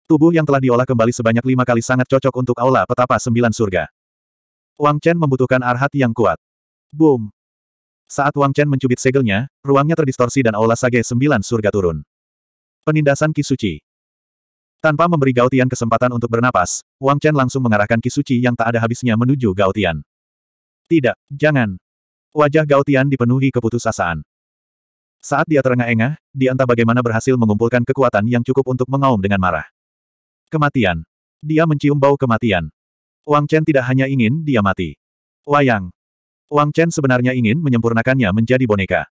[SPEAKER 1] Tubuh yang telah diolah kembali sebanyak lima kali sangat cocok untuk aula petapa sembilan surga. Wang Chen membutuhkan arhat yang kuat. Boom! Saat Wang Chen mencubit segelnya, ruangnya terdistorsi dan aula sage sembilan surga turun. Penindasan Kisuci Tanpa memberi Gautian kesempatan untuk bernapas, Wang Chen langsung mengarahkan Kisuci yang tak ada habisnya menuju Gautian. Tidak, jangan. Wajah Gautian dipenuhi keputusasaan. Saat dia terengah-engah, dia entah bagaimana berhasil mengumpulkan kekuatan yang cukup untuk mengaum dengan marah. Kematian. Dia mencium bau kematian. Wang Chen tidak hanya ingin dia mati. Wayang. Wang Chen sebenarnya ingin menyempurnakannya menjadi boneka.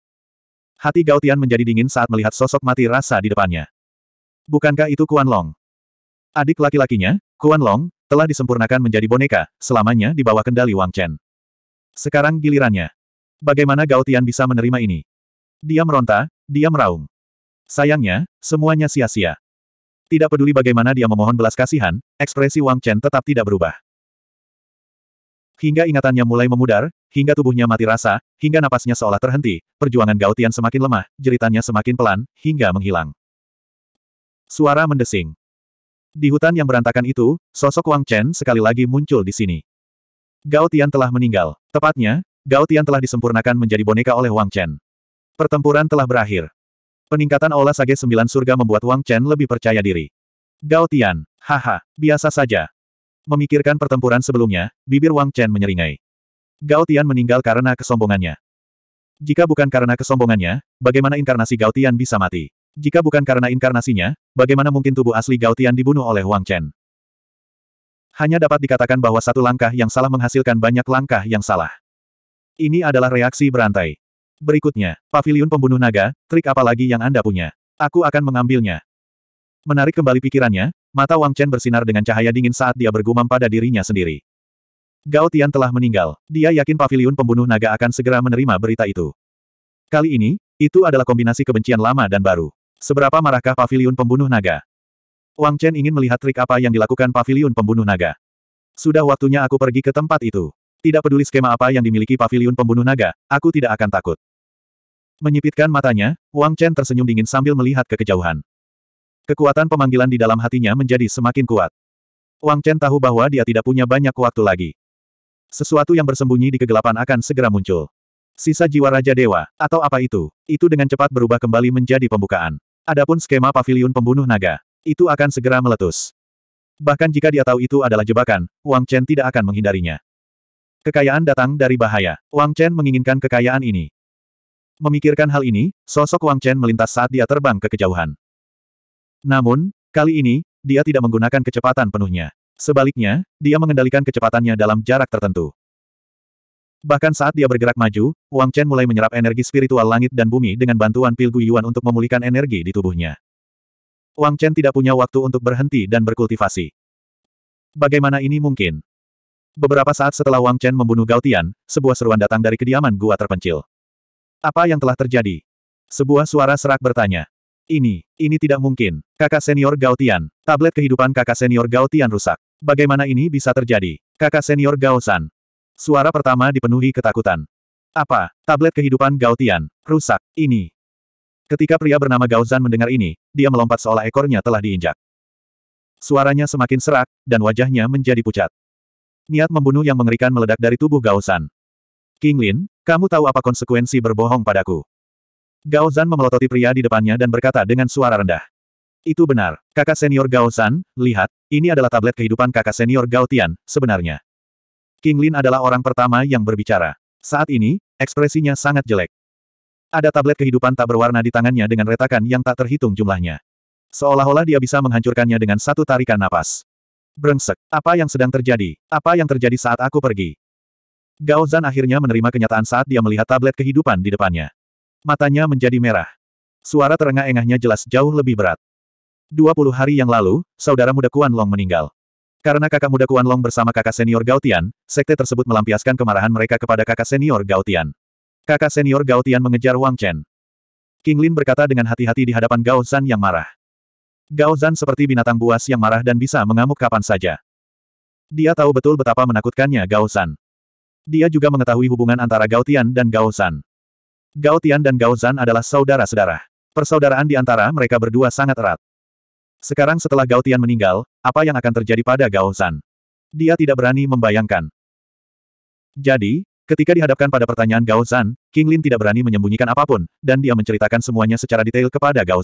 [SPEAKER 1] Hati Gautian menjadi dingin saat melihat sosok mati rasa di depannya. Bukankah itu Kuan Long? Adik laki-lakinya, Kuan Long, telah disempurnakan menjadi boneka, selamanya di bawah kendali Wang Chen. Sekarang gilirannya. Bagaimana Gautian bisa menerima ini? Dia meronta, dia meraung. Sayangnya, semuanya sia-sia. Tidak peduli bagaimana dia memohon belas kasihan, ekspresi Wang Chen tetap tidak berubah. Hingga ingatannya mulai memudar, hingga tubuhnya mati rasa, hingga napasnya seolah terhenti, perjuangan Gautian semakin lemah, jeritannya semakin pelan, hingga menghilang. Suara mendesing. Di hutan yang berantakan itu, sosok Wang Chen sekali lagi muncul di sini. Gautian telah meninggal. Tepatnya, Gautian telah disempurnakan menjadi boneka oleh Wang Chen. Pertempuran telah berakhir. Peningkatan Aula Sage Sembilan Surga membuat Wang Chen lebih percaya diri. Gao Tian, haha, biasa saja. Memikirkan pertempuran sebelumnya, bibir Wang Chen menyeringai. Gao Tian meninggal karena kesombongannya. Jika bukan karena kesombongannya, bagaimana inkarnasi Gao Tian bisa mati? Jika bukan karena inkarnasinya, bagaimana mungkin tubuh asli Gao Tian dibunuh oleh Wang Chen? Hanya dapat dikatakan bahwa satu langkah yang salah menghasilkan banyak langkah yang salah. Ini adalah reaksi berantai. Berikutnya, pavilion pembunuh naga, trik apa lagi yang Anda punya? Aku akan mengambilnya. Menarik kembali pikirannya, mata Wang Chen bersinar dengan cahaya dingin saat dia bergumam pada dirinya sendiri. Gao Tian telah meninggal. Dia yakin pavilion pembunuh naga akan segera menerima berita itu. Kali ini, itu adalah kombinasi kebencian lama dan baru. Seberapa marahkah pavilion pembunuh naga? Wang Chen ingin melihat trik apa yang dilakukan pavilion pembunuh naga. Sudah waktunya aku pergi ke tempat itu. Tidak peduli skema apa yang dimiliki pavilion pembunuh naga, aku tidak akan takut. Menyipitkan matanya, Wang Chen tersenyum dingin sambil melihat ke kejauhan. Kekuatan pemanggilan di dalam hatinya menjadi semakin kuat. Wang Chen tahu bahwa dia tidak punya banyak waktu lagi. Sesuatu yang bersembunyi di kegelapan akan segera muncul. Sisa jiwa Raja Dewa, atau apa itu, itu dengan cepat berubah kembali menjadi pembukaan. Adapun skema pavilion pembunuh naga, itu akan segera meletus. Bahkan jika dia tahu itu adalah jebakan, Wang Chen tidak akan menghindarinya. Kekayaan datang dari bahaya. Wang Chen menginginkan kekayaan ini. Memikirkan hal ini, sosok Wang Chen melintas saat dia terbang ke kejauhan. Namun, kali ini, dia tidak menggunakan kecepatan penuhnya. Sebaliknya, dia mengendalikan kecepatannya dalam jarak tertentu. Bahkan saat dia bergerak maju, Wang Chen mulai menyerap energi spiritual langit dan bumi dengan bantuan pil Guyuan untuk memulihkan energi di tubuhnya. Wang Chen tidak punya waktu untuk berhenti dan berkultivasi. Bagaimana ini mungkin? Beberapa saat setelah Wang Chen membunuh Gao sebuah seruan datang dari kediaman gua terpencil. Apa yang telah terjadi? Sebuah suara serak bertanya. Ini, ini tidak mungkin. Kakak senior Gautian, Tablet kehidupan kakak senior Gautian rusak. Bagaimana ini bisa terjadi? Kakak senior Gao Suara pertama dipenuhi ketakutan. Apa? Tablet kehidupan Gautian, Rusak. Ini. Ketika pria bernama Gaozan mendengar ini, dia melompat seolah ekornya telah diinjak. Suaranya semakin serak, dan wajahnya menjadi pucat. Niat membunuh yang mengerikan meledak dari tubuh Gaozan, King Lin, kamu tahu apa konsekuensi berbohong padaku? Gao Zan memelototi pria di depannya dan berkata dengan suara rendah. Itu benar, kakak senior Gao Zan, lihat, ini adalah tablet kehidupan kakak senior Gao Tian, sebenarnya. King Lin adalah orang pertama yang berbicara. Saat ini, ekspresinya sangat jelek. Ada tablet kehidupan tak berwarna di tangannya dengan retakan yang tak terhitung jumlahnya. Seolah-olah dia bisa menghancurkannya dengan satu tarikan napas. Brengsek, apa yang sedang terjadi? Apa yang terjadi saat aku pergi? Gao Zan akhirnya menerima kenyataan saat dia melihat tablet kehidupan di depannya. Matanya menjadi merah. Suara terengah-engahnya jelas jauh lebih berat. 20 hari yang lalu, saudara muda Kuan Long meninggal. Karena kakak muda Kuan Long bersama kakak senior Tian, sekte tersebut melampiaskan kemarahan mereka kepada kakak senior Tian. Kakak senior Tian mengejar Wang Chen. King Lin berkata dengan hati-hati di hadapan Gao Zan yang marah. Gao Zan seperti binatang buas yang marah dan bisa mengamuk kapan saja. Dia tahu betul betapa menakutkannya Gao Zan. Dia juga mengetahui hubungan antara Gao dan Gao Gautian dan Gao adalah saudara-saudara. Persaudaraan di antara mereka berdua sangat erat. Sekarang setelah Gao meninggal, apa yang akan terjadi pada Gao Dia tidak berani membayangkan. Jadi, ketika dihadapkan pada pertanyaan Gao King Lin tidak berani menyembunyikan apapun, dan dia menceritakan semuanya secara detail kepada Gao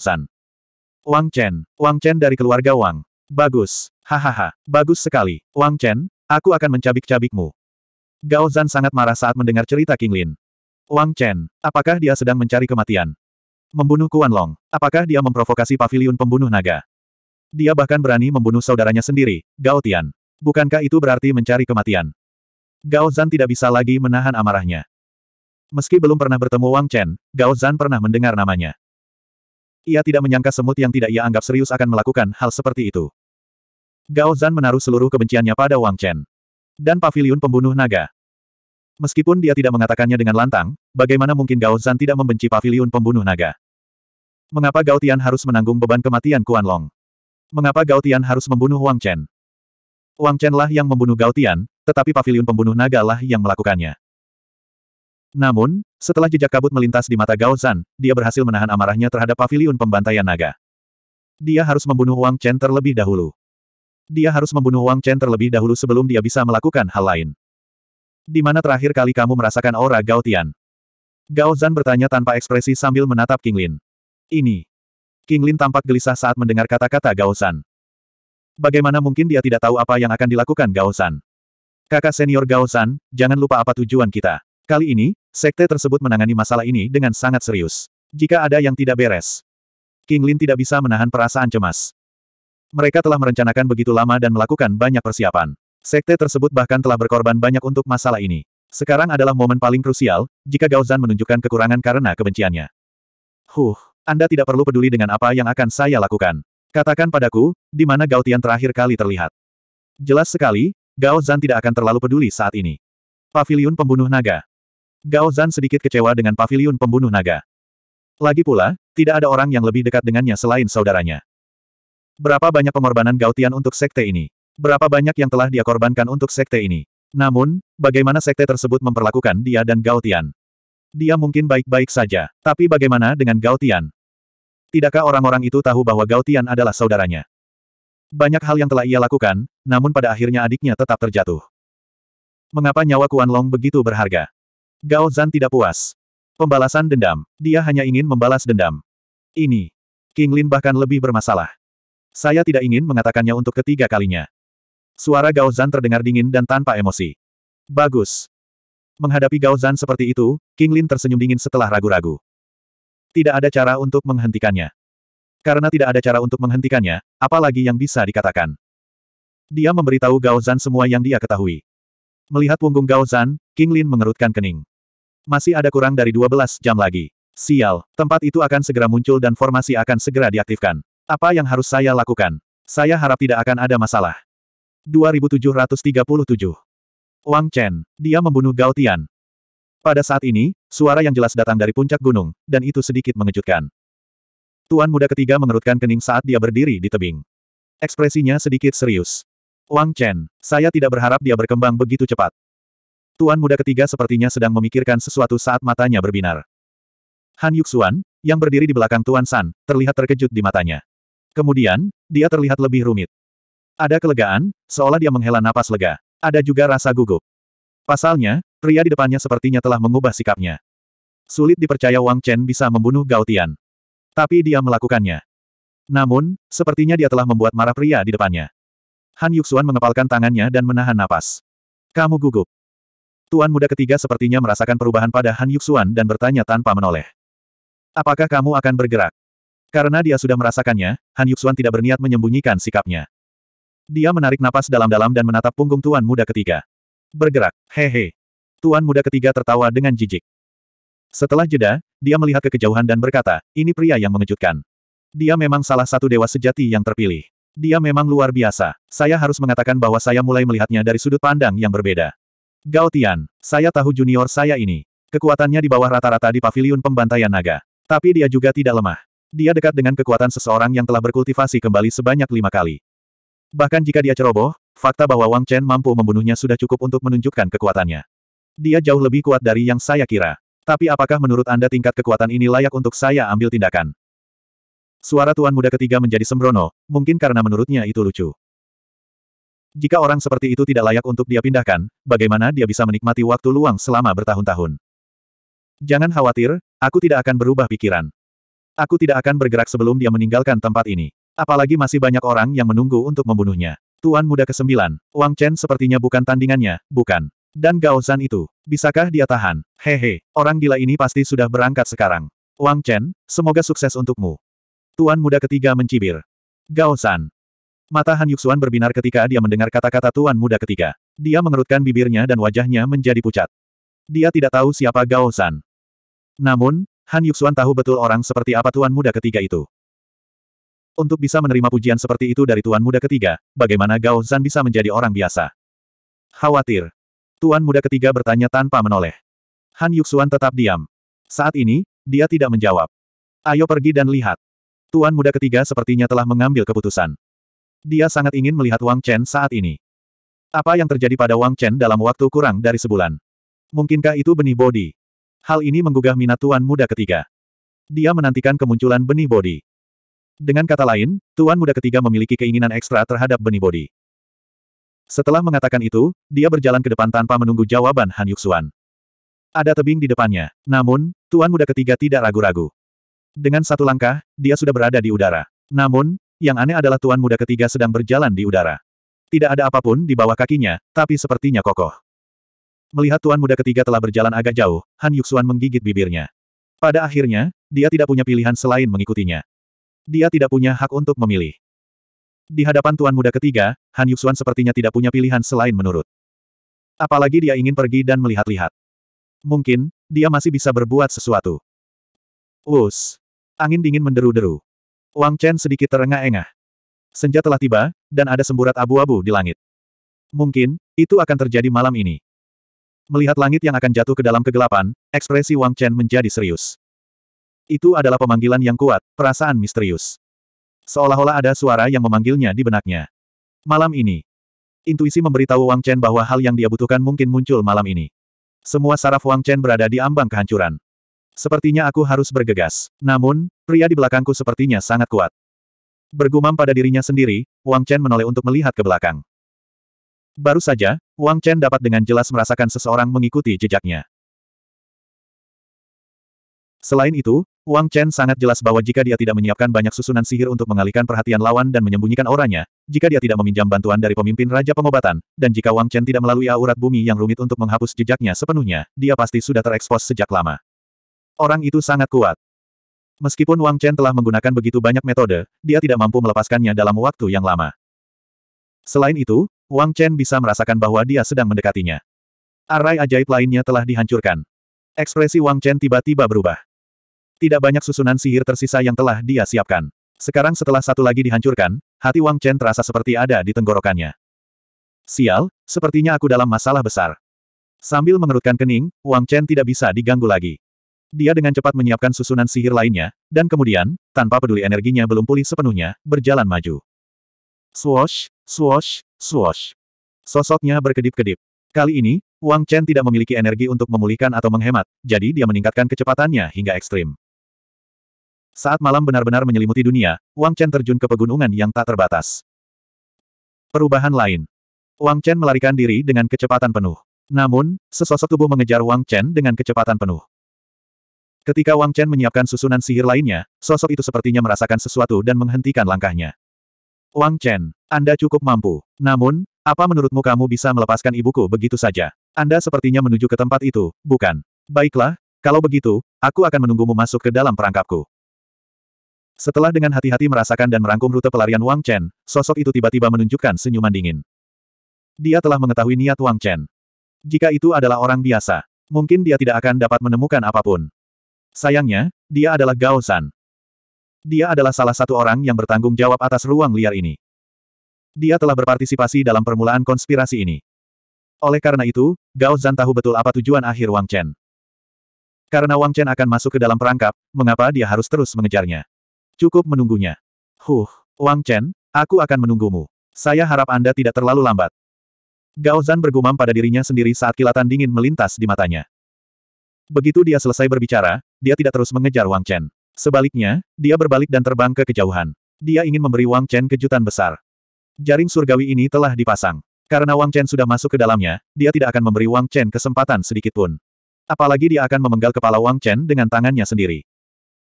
[SPEAKER 1] Wang Chen, Wang Chen dari keluarga Wang. Bagus, hahaha, bagus sekali. Wang Chen, aku akan mencabik-cabikmu. Gao Zan sangat marah saat mendengar cerita King Lin. Wang Chen, apakah dia sedang mencari kematian? Membunuh Kuan Long, apakah dia memprovokasi paviliun pembunuh naga? Dia bahkan berani membunuh saudaranya sendiri, Gao Tian. Bukankah itu berarti mencari kematian? Gao Zan tidak bisa lagi menahan amarahnya. Meski belum pernah bertemu Wang Chen, Gao Zan pernah mendengar namanya. Ia tidak menyangka semut yang tidak ia anggap serius akan melakukan hal seperti itu. Gao Zan menaruh seluruh kebenciannya pada Wang Chen. Dan paviliun pembunuh naga. Meskipun dia tidak mengatakannya dengan lantang, bagaimana mungkin Gao Zan tidak membenci paviliun pembunuh naga? Mengapa Gao Tian harus menanggung beban kematian Kuan Long? Mengapa Gao Tian harus membunuh Wang Chen? Wang Chen lah yang membunuh Gao Tian, tetapi paviliun pembunuh naga lah yang melakukannya. Namun, setelah jejak kabut melintas di mata Gao Zan, dia berhasil menahan amarahnya terhadap paviliun pembantaian naga. Dia harus membunuh Wang Chen terlebih dahulu. Dia harus membunuh Wang Chen terlebih dahulu sebelum dia bisa melakukan hal lain. Di mana terakhir kali kamu merasakan aura Gao Tian? Gao Zan bertanya tanpa ekspresi sambil menatap King Lin. Ini. King Lin tampak gelisah saat mendengar kata-kata Gao Zan. Bagaimana mungkin dia tidak tahu apa yang akan dilakukan Gao Zan? Kakak senior Gao Zan, jangan lupa apa tujuan kita. Kali ini, sekte tersebut menangani masalah ini dengan sangat serius. Jika ada yang tidak beres, King Lin tidak bisa menahan perasaan cemas. Mereka telah merencanakan begitu lama dan melakukan banyak persiapan. Sekte tersebut bahkan telah berkorban banyak untuk masalah ini. Sekarang adalah momen paling krusial, jika Gaozan menunjukkan kekurangan karena kebenciannya. Huh, Anda tidak perlu peduli dengan apa yang akan saya lakukan. Katakan padaku, di mana Gautian terakhir kali terlihat. Jelas sekali, Gao tidak akan terlalu peduli saat ini. Paviliun Pembunuh Naga Gao sedikit kecewa dengan Paviliun Pembunuh Naga. Lagi pula, tidak ada orang yang lebih dekat dengannya selain saudaranya. Berapa banyak pengorbanan Gautian untuk sekte ini? Berapa banyak yang telah dia korbankan untuk sekte ini? Namun, bagaimana sekte tersebut memperlakukan dia dan Gautian? Dia mungkin baik-baik saja, tapi bagaimana dengan Gautian? Tidakkah orang-orang itu tahu bahwa Gautian adalah saudaranya? Banyak hal yang telah ia lakukan, namun pada akhirnya adiknya tetap terjatuh. Mengapa nyawa Kuan Long begitu berharga? Gao Zan tidak puas. Pembalasan dendam. Dia hanya ingin membalas dendam. Ini. King Lin bahkan lebih bermasalah. Saya tidak ingin mengatakannya untuk ketiga kalinya. Suara Gao Zan terdengar dingin dan tanpa emosi. Bagus. Menghadapi Gao Zan seperti itu, King Lin tersenyum dingin setelah ragu-ragu. Tidak ada cara untuk menghentikannya. Karena tidak ada cara untuk menghentikannya, apalagi yang bisa dikatakan. Dia memberitahu Gao Zan semua yang dia ketahui. Melihat punggung Gao Zan, King Lin mengerutkan kening. Masih ada kurang dari 12 jam lagi. Sial, tempat itu akan segera muncul dan formasi akan segera diaktifkan. Apa yang harus saya lakukan? Saya harap tidak akan ada masalah. 2737 Wang Chen, dia membunuh Gao Tian. Pada saat ini, suara yang jelas datang dari puncak gunung, dan itu sedikit mengejutkan. Tuan muda ketiga mengerutkan kening saat dia berdiri di tebing. Ekspresinya sedikit serius. Wang Chen, saya tidak berharap dia berkembang begitu cepat. Tuan muda ketiga sepertinya sedang memikirkan sesuatu saat matanya berbinar. Han Yuxuan, yang berdiri di belakang Tuan San, terlihat terkejut di matanya. Kemudian, dia terlihat lebih rumit. Ada kelegaan, seolah dia menghela napas lega. Ada juga rasa gugup. Pasalnya, pria di depannya sepertinya telah mengubah sikapnya. Sulit dipercaya Wang Chen bisa membunuh Gao Tian. Tapi dia melakukannya. Namun, sepertinya dia telah membuat marah pria di depannya. Han Yuxuan mengepalkan tangannya dan menahan napas. Kamu gugup. Tuan muda ketiga sepertinya merasakan perubahan pada Han Yuxuan dan bertanya tanpa menoleh. Apakah kamu akan bergerak? Karena dia sudah merasakannya, Han Yuxuan tidak berniat menyembunyikan sikapnya. Dia menarik napas dalam-dalam dan menatap punggung tuan muda ketiga. Bergerak, hehe. Tuan muda ketiga tertawa dengan jijik. Setelah jeda, dia melihat ke kejauhan dan berkata, ini pria yang mengejutkan. Dia memang salah satu dewa sejati yang terpilih. Dia memang luar biasa. Saya harus mengatakan bahwa saya mulai melihatnya dari sudut pandang yang berbeda. Gao Tian, saya tahu junior saya ini. Kekuatannya di bawah rata-rata di Paviliun pembantaian naga. Tapi dia juga tidak lemah. Dia dekat dengan kekuatan seseorang yang telah berkultivasi kembali sebanyak lima kali. Bahkan jika dia ceroboh, fakta bahwa Wang Chen mampu membunuhnya sudah cukup untuk menunjukkan kekuatannya. Dia jauh lebih kuat dari yang saya kira. Tapi apakah menurut Anda tingkat kekuatan ini layak untuk saya ambil tindakan? Suara tuan muda ketiga menjadi sembrono, mungkin karena menurutnya itu lucu. Jika orang seperti itu tidak layak untuk dia pindahkan, bagaimana dia bisa menikmati waktu luang selama bertahun-tahun? Jangan khawatir, aku tidak akan berubah pikiran. Aku tidak akan bergerak sebelum dia meninggalkan tempat ini. Apalagi masih banyak orang yang menunggu untuk membunuhnya. Tuan muda kesembilan, Wang Chen sepertinya bukan tandingannya, bukan. Dan Gao San itu, bisakah dia tahan? Hehe, orang gila ini pasti sudah berangkat sekarang. Wang Chen, semoga sukses untukmu. Tuan muda ketiga mencibir. Gao San. Mata Han Yuxuan berbinar ketika dia mendengar kata-kata tuan muda ketiga. Dia mengerutkan bibirnya dan wajahnya menjadi pucat. Dia tidak tahu siapa Gao San. Namun, Han Yuxuan tahu betul orang seperti apa tuan muda ketiga itu. Untuk bisa menerima pujian seperti itu dari tuan muda ketiga, bagaimana Gao Zan bisa menjadi orang biasa? Khawatir. Tuan muda ketiga bertanya tanpa menoleh. Han Yuxuan tetap diam. Saat ini, dia tidak menjawab. Ayo pergi dan lihat. Tuan muda ketiga sepertinya telah mengambil keputusan. Dia sangat ingin melihat Wang Chen saat ini. Apa yang terjadi pada Wang Chen dalam waktu kurang dari sebulan? Mungkinkah itu benih bodi? Hal ini menggugah minat Tuan Muda ketiga. Dia menantikan kemunculan benih bodi. Dengan kata lain, Tuan Muda ketiga memiliki keinginan ekstra terhadap benih bodi. Setelah mengatakan itu, dia berjalan ke depan tanpa menunggu jawaban Han Yuxuan. Ada tebing di depannya, namun, Tuan Muda ketiga tidak ragu-ragu. Dengan satu langkah, dia sudah berada di udara. Namun, yang aneh adalah Tuan Muda ketiga sedang berjalan di udara. Tidak ada apapun di bawah kakinya, tapi sepertinya kokoh. Melihat tuan muda ketiga telah berjalan agak jauh, Han Yuxuan menggigit bibirnya. Pada akhirnya, dia tidak punya pilihan selain mengikutinya. Dia tidak punya hak untuk memilih. Di hadapan tuan muda ketiga, Han Yuxuan sepertinya tidak punya pilihan selain menurut. Apalagi dia ingin pergi dan melihat-lihat. Mungkin, dia masih bisa berbuat sesuatu. Us, Angin dingin menderu-deru. Wang Chen sedikit terengah-engah. Senja telah tiba, dan ada semburat abu-abu di langit. Mungkin, itu akan terjadi malam ini. Melihat langit yang akan jatuh ke dalam kegelapan, ekspresi Wang Chen menjadi serius. Itu adalah pemanggilan yang kuat, perasaan misterius. Seolah-olah ada suara yang memanggilnya di benaknya. Malam ini. Intuisi memberitahu Wang Chen bahwa hal yang dia butuhkan mungkin muncul malam ini. Semua saraf Wang Chen berada di ambang kehancuran. Sepertinya aku harus bergegas. Namun, pria di belakangku sepertinya sangat kuat. Bergumam pada dirinya sendiri, Wang Chen menoleh untuk melihat ke belakang. Baru saja, Wang Chen dapat dengan jelas merasakan seseorang mengikuti jejaknya. Selain itu, Wang Chen sangat jelas bahwa jika dia tidak menyiapkan banyak susunan sihir untuk mengalihkan perhatian lawan dan menyembunyikan auranya, jika dia tidak meminjam bantuan dari pemimpin Raja Pengobatan, dan jika Wang Chen tidak melalui aurat bumi yang rumit untuk menghapus jejaknya sepenuhnya, dia pasti sudah terekspos sejak lama. Orang itu sangat kuat. Meskipun Wang Chen telah menggunakan begitu banyak metode, dia tidak mampu melepaskannya dalam waktu yang lama. Selain itu, Wang Chen bisa merasakan bahwa dia sedang mendekatinya. Arai ajaib lainnya telah dihancurkan. Ekspresi Wang Chen tiba-tiba berubah. Tidak banyak susunan sihir tersisa yang telah dia siapkan. Sekarang setelah satu lagi dihancurkan, hati Wang Chen terasa seperti ada di tenggorokannya. Sial, sepertinya aku dalam masalah besar. Sambil mengerutkan kening, Wang Chen tidak bisa diganggu lagi. Dia dengan cepat menyiapkan susunan sihir lainnya, dan kemudian, tanpa peduli energinya belum pulih sepenuhnya, berjalan maju. Swosh, swosh. Swoosh. Sosoknya berkedip-kedip. Kali ini, Wang Chen tidak memiliki energi untuk memulihkan atau menghemat, jadi dia meningkatkan kecepatannya hingga ekstrim. Saat malam benar-benar menyelimuti dunia, Wang Chen terjun ke pegunungan yang tak terbatas. Perubahan lain. Wang Chen melarikan diri dengan kecepatan penuh. Namun, sesosok tubuh mengejar Wang Chen dengan kecepatan penuh. Ketika Wang Chen menyiapkan susunan sihir lainnya, sosok itu sepertinya merasakan sesuatu dan menghentikan langkahnya. Wang Chen, anda cukup mampu. Namun, apa menurutmu kamu bisa melepaskan ibuku begitu saja? Anda sepertinya menuju ke tempat itu, bukan? Baiklah, kalau begitu, aku akan menunggumu masuk ke dalam perangkapku. Setelah dengan hati-hati merasakan dan merangkum rute pelarian Wang Chen, sosok itu tiba-tiba menunjukkan senyuman dingin. Dia telah mengetahui niat Wang Chen. Jika itu adalah orang biasa, mungkin dia tidak akan dapat menemukan apapun. Sayangnya, dia adalah Gao San. Dia adalah salah satu orang yang bertanggung jawab atas ruang liar ini. Dia telah berpartisipasi dalam permulaan konspirasi ini. Oleh karena itu, Gao Zan tahu betul apa tujuan akhir Wang Chen. Karena Wang Chen akan masuk ke dalam perangkap, mengapa dia harus terus mengejarnya? Cukup menunggunya. Huh, Wang Chen, aku akan menunggumu. Saya harap Anda tidak terlalu lambat. Gao Zan bergumam pada dirinya sendiri saat kilatan dingin melintas di matanya. Begitu dia selesai berbicara, dia tidak terus mengejar Wang Chen. Sebaliknya, dia berbalik dan terbang ke kejauhan. Dia ingin memberi Wang Chen kejutan besar. Jaring surgawi ini telah dipasang. Karena Wang Chen sudah masuk ke dalamnya, dia tidak akan memberi Wang Chen kesempatan sedikit pun. Apalagi dia akan memenggal kepala Wang Chen dengan tangannya sendiri.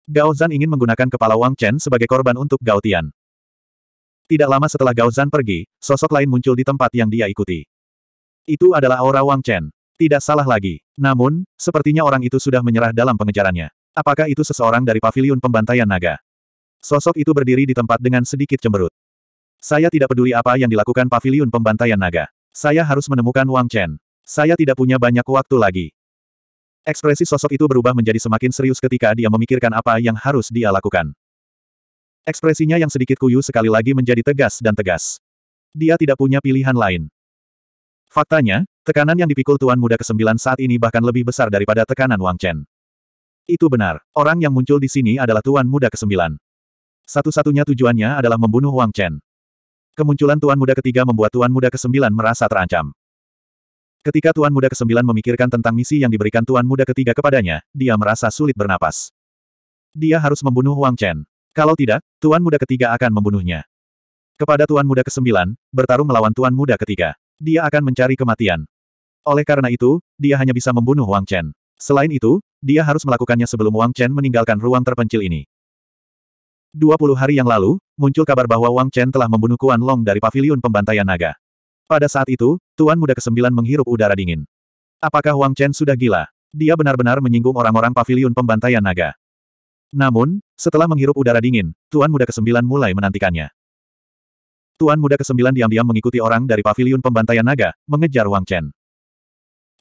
[SPEAKER 1] Gao Zan ingin menggunakan kepala Wang Chen sebagai korban untuk Gao Tian. Tidak lama setelah Gao Zan pergi, sosok lain muncul di tempat yang dia ikuti. Itu adalah aura Wang Chen. Tidak salah lagi. Namun, sepertinya orang itu sudah menyerah dalam pengejarannya. Apakah itu seseorang dari Paviliun pembantaian naga? Sosok itu berdiri di tempat dengan sedikit cemberut. Saya tidak peduli apa yang dilakukan pavilion pembantaian naga. Saya harus menemukan Wang Chen. Saya tidak punya banyak waktu lagi. Ekspresi sosok itu berubah menjadi semakin serius ketika dia memikirkan apa yang harus dia lakukan. Ekspresinya yang sedikit kuyu sekali lagi menjadi tegas dan tegas. Dia tidak punya pilihan lain. Faktanya, tekanan yang dipikul Tuan Muda ke-9 saat ini bahkan lebih besar daripada tekanan Wang Chen. Itu benar, orang yang muncul di sini adalah Tuan Muda ke-9. Satu-satunya tujuannya adalah membunuh Wang Chen. Kemunculan Tuan Muda ketiga membuat Tuan Muda kesembilan merasa terancam. Ketika Tuan Muda kesembilan memikirkan tentang misi yang diberikan Tuan Muda ketiga kepadanya, dia merasa sulit bernapas. Dia harus membunuh Wang Chen. Kalau tidak, Tuan Muda ketiga akan membunuhnya. Kepada Tuan Muda kesembilan, bertarung melawan Tuan Muda ketiga. Dia akan mencari kematian. Oleh karena itu, dia hanya bisa membunuh Wang Chen. Selain itu, dia harus melakukannya sebelum Wang Chen meninggalkan ruang terpencil ini. 20 hari yang lalu, muncul kabar bahwa Wang Chen telah membunuh Kuan Long dari paviliun pembantaian naga. Pada saat itu, Tuan Muda Kesembilan menghirup udara dingin. Apakah Wang Chen sudah gila? Dia benar-benar menyinggung orang-orang paviliun pembantaian naga. Namun, setelah menghirup udara dingin, Tuan Muda Kesembilan mulai menantikannya. Tuan Muda Kesembilan diam-diam mengikuti orang dari paviliun pembantaian naga, mengejar Wang Chen.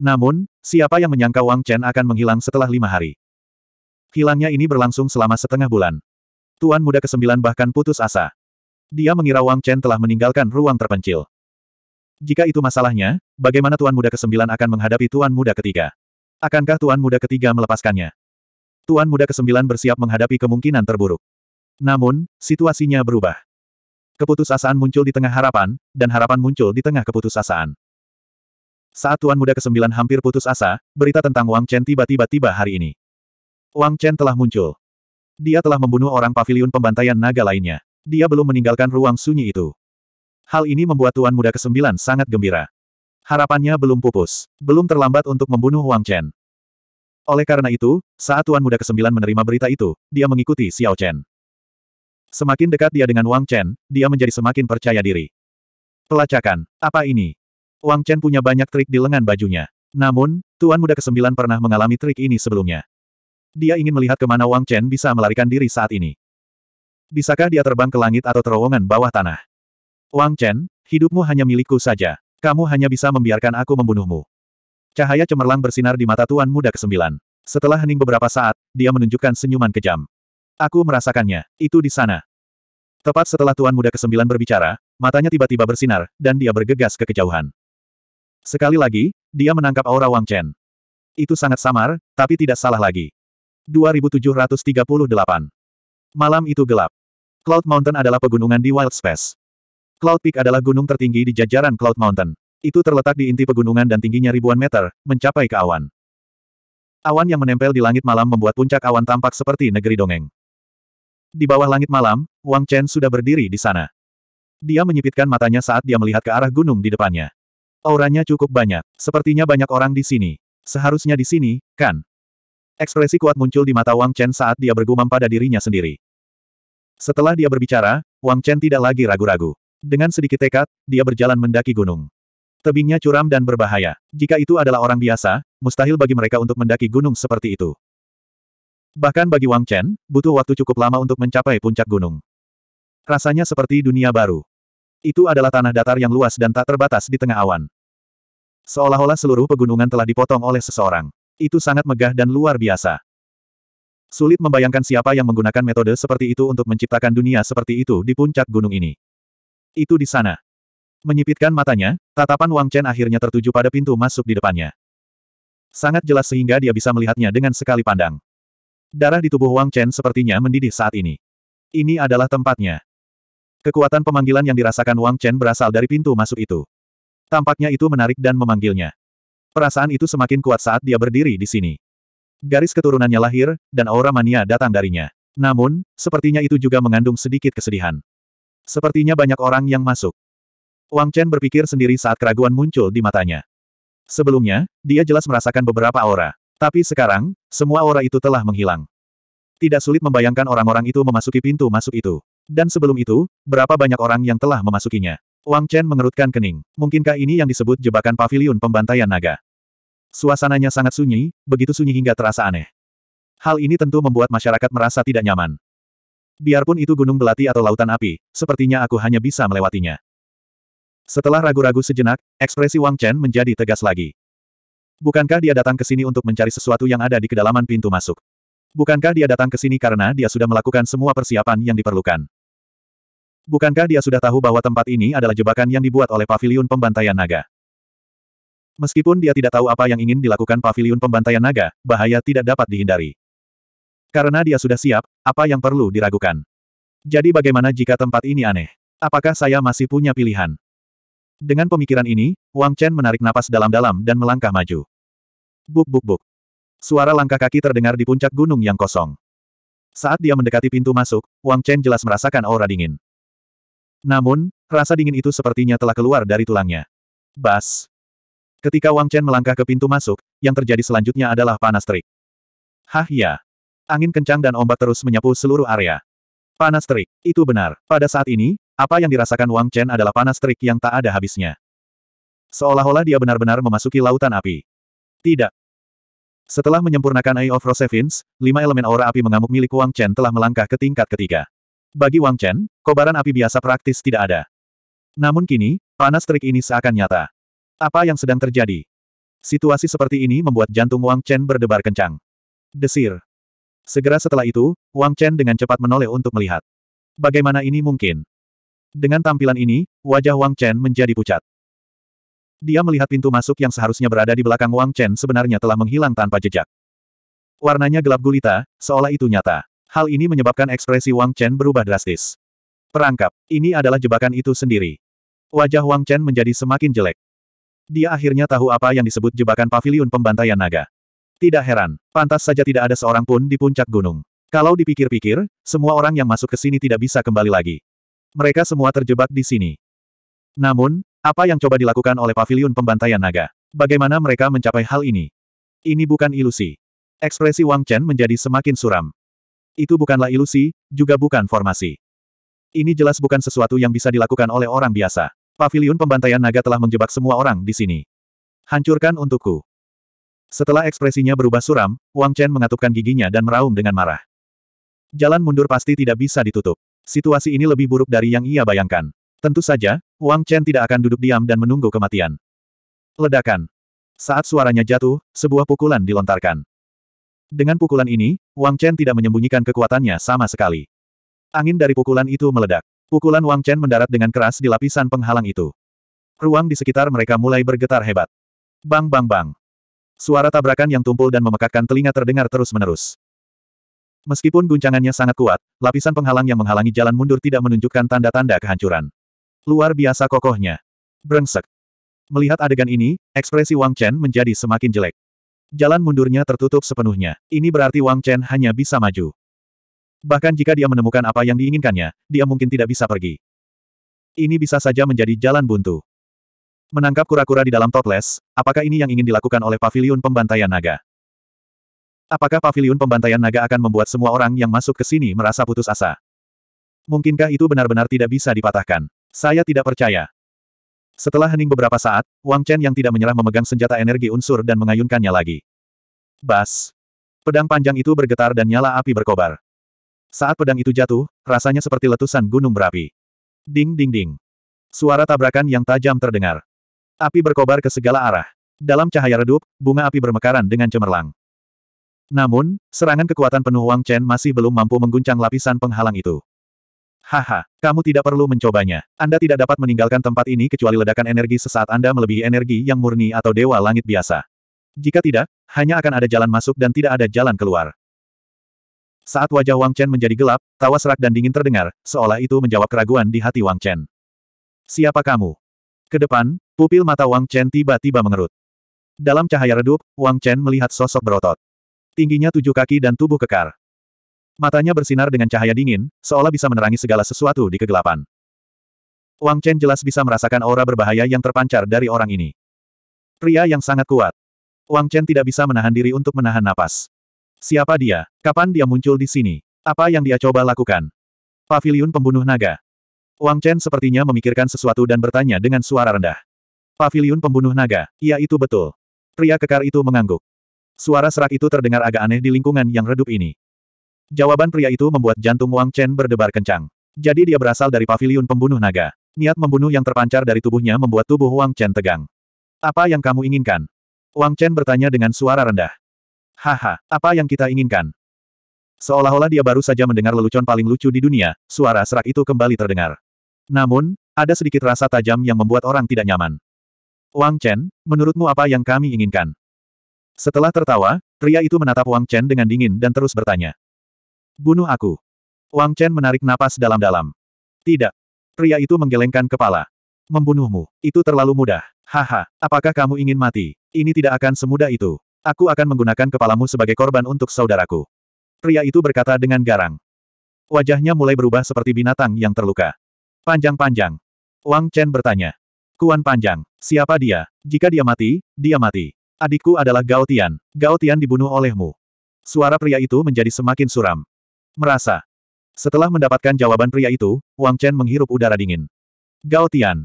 [SPEAKER 1] Namun, siapa yang menyangka Wang Chen akan menghilang setelah lima hari? Hilangnya ini berlangsung selama setengah bulan. Tuan muda ke kesembilan bahkan putus asa. Dia mengira Wang Chen telah meninggalkan ruang terpencil. Jika itu masalahnya, bagaimana Tuan muda ke kesembilan akan menghadapi Tuan muda ketiga? Akankah Tuan muda ketiga melepaskannya? Tuan muda ke kesembilan bersiap menghadapi kemungkinan terburuk. Namun, situasinya berubah. Keputusasaan muncul di tengah harapan, dan harapan muncul di tengah keputusasaan. Saat Tuan Muda ke-9 hampir putus asa, berita tentang Wang Chen tiba-tiba tiba hari ini. Wang Chen telah muncul. Dia telah membunuh orang pavilion pembantaian naga lainnya. Dia belum meninggalkan ruang sunyi itu. Hal ini membuat Tuan Muda ke-9 sangat gembira. Harapannya belum pupus. Belum terlambat untuk membunuh Wang Chen. Oleh karena itu, saat Tuan Muda ke-9 menerima berita itu, dia mengikuti Xiao Chen. Semakin dekat dia dengan Wang Chen, dia menjadi semakin percaya diri. Pelacakan, apa ini? Wang Chen punya banyak trik di lengan bajunya. Namun, Tuan Muda ke-9 pernah mengalami trik ini sebelumnya. Dia ingin melihat kemana Wang Chen bisa melarikan diri saat ini. Bisakah dia terbang ke langit atau terowongan bawah tanah? Wang Chen, hidupmu hanya milikku saja. Kamu hanya bisa membiarkan aku membunuhmu. Cahaya cemerlang bersinar di mata Tuan Muda Kesembilan. Setelah hening beberapa saat, dia menunjukkan senyuman kejam. Aku merasakannya, itu di sana. Tepat setelah Tuan Muda Kesembilan berbicara, matanya tiba-tiba bersinar, dan dia bergegas ke kejauhan. Sekali lagi, dia menangkap aura Wang Chen. Itu sangat samar, tapi tidak salah lagi. 2738. Malam itu gelap. Cloud Mountain adalah pegunungan di Wild Space. Cloud Peak adalah gunung tertinggi di jajaran Cloud Mountain. Itu terletak di inti pegunungan dan tingginya ribuan meter, mencapai ke awan. Awan yang menempel di langit malam membuat puncak awan tampak seperti negeri dongeng. Di bawah langit malam, Wang Chen sudah berdiri di sana. Dia menyipitkan matanya saat dia melihat ke arah gunung di depannya. Auranya cukup banyak. Sepertinya banyak orang di sini. Seharusnya di sini, kan? Ekspresi kuat muncul di mata Wang Chen saat dia bergumam pada dirinya sendiri. Setelah dia berbicara, Wang Chen tidak lagi ragu-ragu. Dengan sedikit tekad, dia berjalan mendaki gunung. Tebingnya curam dan berbahaya. Jika itu adalah orang biasa, mustahil bagi mereka untuk mendaki gunung seperti itu. Bahkan bagi Wang Chen, butuh waktu cukup lama untuk mencapai puncak gunung. Rasanya seperti dunia baru. Itu adalah tanah datar yang luas dan tak terbatas di tengah awan. Seolah-olah seluruh pegunungan telah dipotong oleh seseorang. Itu sangat megah dan luar biasa. Sulit membayangkan siapa yang menggunakan metode seperti itu untuk menciptakan dunia seperti itu di puncak gunung ini. Itu di sana. Menyipitkan matanya, tatapan Wang Chen akhirnya tertuju pada pintu masuk di depannya. Sangat jelas sehingga dia bisa melihatnya dengan sekali pandang. Darah di tubuh Wang Chen sepertinya mendidih saat ini. Ini adalah tempatnya. Kekuatan pemanggilan yang dirasakan Wang Chen berasal dari pintu masuk itu. Tampaknya itu menarik dan memanggilnya. Perasaan itu semakin kuat saat dia berdiri di sini. Garis keturunannya lahir, dan aura mania datang darinya. Namun, sepertinya itu juga mengandung sedikit kesedihan. Sepertinya banyak orang yang masuk. Wang Chen berpikir sendiri saat keraguan muncul di matanya. Sebelumnya, dia jelas merasakan beberapa aura. Tapi sekarang, semua aura itu telah menghilang. Tidak sulit membayangkan orang-orang itu memasuki pintu masuk itu. Dan sebelum itu, berapa banyak orang yang telah memasukinya. Wang Chen mengerutkan kening. Mungkinkah ini yang disebut jebakan pavilion pembantaian naga? Suasananya sangat sunyi, begitu sunyi hingga terasa aneh. Hal ini tentu membuat masyarakat merasa tidak nyaman. Biarpun itu gunung belati atau lautan api, sepertinya aku hanya bisa melewatinya. Setelah ragu-ragu sejenak, ekspresi Wang Chen menjadi tegas lagi. Bukankah dia datang ke sini untuk mencari sesuatu yang ada di kedalaman pintu masuk? Bukankah dia datang ke sini karena dia sudah melakukan semua persiapan yang diperlukan? Bukankah dia sudah tahu bahwa tempat ini adalah jebakan yang dibuat oleh Paviliun pembantaian naga? Meskipun dia tidak tahu apa yang ingin dilakukan Paviliun pembantaian naga, bahaya tidak dapat dihindari. Karena dia sudah siap, apa yang perlu diragukan? Jadi bagaimana jika tempat ini aneh? Apakah saya masih punya pilihan? Dengan pemikiran ini, Wang Chen menarik napas dalam-dalam dan melangkah maju. Buk buk buk. Suara langkah kaki terdengar di puncak gunung yang kosong. Saat dia mendekati pintu masuk, Wang Chen jelas merasakan aura dingin. Namun, rasa dingin itu sepertinya telah keluar dari tulangnya. Bas! Ketika Wang Chen melangkah ke pintu masuk, yang terjadi selanjutnya adalah panas terik. Hah ya! Angin kencang dan ombak terus menyapu seluruh area. Panas terik, itu benar. Pada saat ini, apa yang dirasakan Wang Chen adalah panas terik yang tak ada habisnya. Seolah-olah dia benar-benar memasuki lautan api. Tidak. Setelah menyempurnakan Eye of Rosevins, lima elemen aura api mengamuk milik Wang Chen telah melangkah ke tingkat ketiga. Bagi Wang Chen, kobaran api biasa praktis tidak ada. Namun kini, panas terik ini seakan nyata. Apa yang sedang terjadi? Situasi seperti ini membuat jantung Wang Chen berdebar kencang. Desir. Segera setelah itu, Wang Chen dengan cepat menoleh untuk melihat. Bagaimana ini mungkin? Dengan tampilan ini, wajah Wang Chen menjadi pucat. Dia melihat pintu masuk yang seharusnya berada di belakang Wang Chen sebenarnya telah menghilang tanpa jejak. Warnanya gelap gulita, seolah itu nyata. Hal ini menyebabkan ekspresi Wang Chen berubah drastis. Perangkap, ini adalah jebakan itu sendiri. Wajah Wang Chen menjadi semakin jelek. Dia akhirnya tahu apa yang disebut jebakan pavilion pembantaian naga. Tidak heran, pantas saja tidak ada seorang pun di puncak gunung. Kalau dipikir-pikir, semua orang yang masuk ke sini tidak bisa kembali lagi. Mereka semua terjebak di sini. Namun, apa yang coba dilakukan oleh pavilion pembantaian naga? Bagaimana mereka mencapai hal ini? Ini bukan ilusi. Ekspresi Wang Chen menjadi semakin suram. Itu bukanlah ilusi, juga bukan formasi. Ini jelas bukan sesuatu yang bisa dilakukan oleh orang biasa. Paviliun pembantaian naga telah menjebak semua orang di sini. Hancurkan untukku. Setelah ekspresinya berubah suram, Wang Chen mengatupkan giginya dan meraung dengan marah. Jalan mundur pasti tidak bisa ditutup. Situasi ini lebih buruk dari yang ia bayangkan. Tentu saja, Wang Chen tidak akan duduk diam dan menunggu kematian. Ledakan. Saat suaranya jatuh, sebuah pukulan dilontarkan. Dengan pukulan ini, Wang Chen tidak menyembunyikan kekuatannya sama sekali. Angin dari pukulan itu meledak. Pukulan Wang Chen mendarat dengan keras di lapisan penghalang itu. Ruang di sekitar mereka mulai bergetar hebat. Bang bang bang. Suara tabrakan yang tumpul dan memekakkan telinga terdengar terus-menerus. Meskipun guncangannya sangat kuat, lapisan penghalang yang menghalangi jalan mundur tidak menunjukkan tanda-tanda kehancuran. Luar biasa kokohnya. Brengsek. Melihat adegan ini, ekspresi Wang Chen menjadi semakin jelek. Jalan mundurnya tertutup sepenuhnya. Ini berarti Wang Chen hanya bisa maju. Bahkan jika dia menemukan apa yang diinginkannya, dia mungkin tidak bisa pergi. Ini bisa saja menjadi jalan buntu. Menangkap kura-kura di dalam toples, apakah ini yang ingin dilakukan oleh Paviliun pembantaian naga? Apakah Paviliun pembantaian naga akan membuat semua orang yang masuk ke sini merasa putus asa? Mungkinkah itu benar-benar tidak bisa dipatahkan? Saya tidak percaya. Setelah hening beberapa saat, Wang Chen yang tidak menyerah memegang senjata energi unsur dan mengayunkannya lagi. Bas! Pedang panjang itu bergetar dan nyala api berkobar. Saat pedang itu jatuh, rasanya seperti letusan gunung berapi. Ding ding ding. Suara tabrakan yang tajam terdengar. Api berkobar ke segala arah. Dalam cahaya redup, bunga api bermekaran dengan cemerlang. Namun, serangan kekuatan penuh Wang Chen masih belum mampu mengguncang lapisan penghalang itu. Haha, kamu tidak perlu mencobanya. Anda tidak dapat meninggalkan tempat ini kecuali ledakan energi sesaat Anda melebihi energi yang murni atau dewa langit biasa. Jika tidak, hanya akan ada jalan masuk dan tidak ada jalan keluar. Saat wajah Wang Chen menjadi gelap, tawa serak dan dingin terdengar, seolah itu menjawab keraguan di hati Wang Chen. Siapa kamu? Kedepan, pupil mata Wang Chen tiba-tiba mengerut. Dalam cahaya redup, Wang Chen melihat sosok berotot. Tingginya tujuh kaki dan tubuh kekar. Matanya bersinar dengan cahaya dingin, seolah bisa menerangi segala sesuatu di kegelapan. Wang Chen jelas bisa merasakan aura berbahaya yang terpancar dari orang ini. Pria yang sangat kuat. Wang Chen tidak bisa menahan diri untuk menahan napas. Siapa dia? Kapan dia muncul di sini? Apa yang dia coba lakukan? Paviliun pembunuh naga. Wang Chen sepertinya memikirkan sesuatu dan bertanya dengan suara rendah. Paviliun pembunuh naga, iya itu betul. Pria kekar itu mengangguk. Suara serak itu terdengar agak aneh di lingkungan yang redup ini. Jawaban pria itu membuat jantung Wang Chen berdebar kencang. Jadi dia berasal dari paviliun pembunuh naga. Niat membunuh yang terpancar dari tubuhnya membuat tubuh Wang Chen tegang. Apa yang kamu inginkan? Wang Chen bertanya dengan suara rendah. Haha, apa yang kita inginkan? Seolah-olah dia baru saja mendengar lelucon paling lucu di dunia, suara serak itu kembali terdengar. Namun, ada sedikit rasa tajam yang membuat orang tidak nyaman. Wang Chen, menurutmu apa yang kami inginkan? Setelah tertawa, pria itu menatap Wang Chen dengan dingin dan terus bertanya. Bunuh aku. Wang Chen menarik napas dalam-dalam. Tidak. Pria itu menggelengkan kepala. Membunuhmu. Itu terlalu mudah. Haha, apakah kamu ingin mati? Ini tidak akan semudah itu. Aku akan menggunakan kepalamu sebagai korban untuk saudaraku. Pria itu berkata dengan garang. Wajahnya mulai berubah seperti binatang yang terluka. Panjang-panjang. Wang Chen bertanya. Kuan Panjang, siapa dia? Jika dia mati, dia mati. Adikku adalah Gao Tian. Gao Tian dibunuh olehmu. Suara pria itu menjadi semakin suram. Merasa. Setelah mendapatkan jawaban pria itu, Wang Chen menghirup udara dingin. Gao Tian.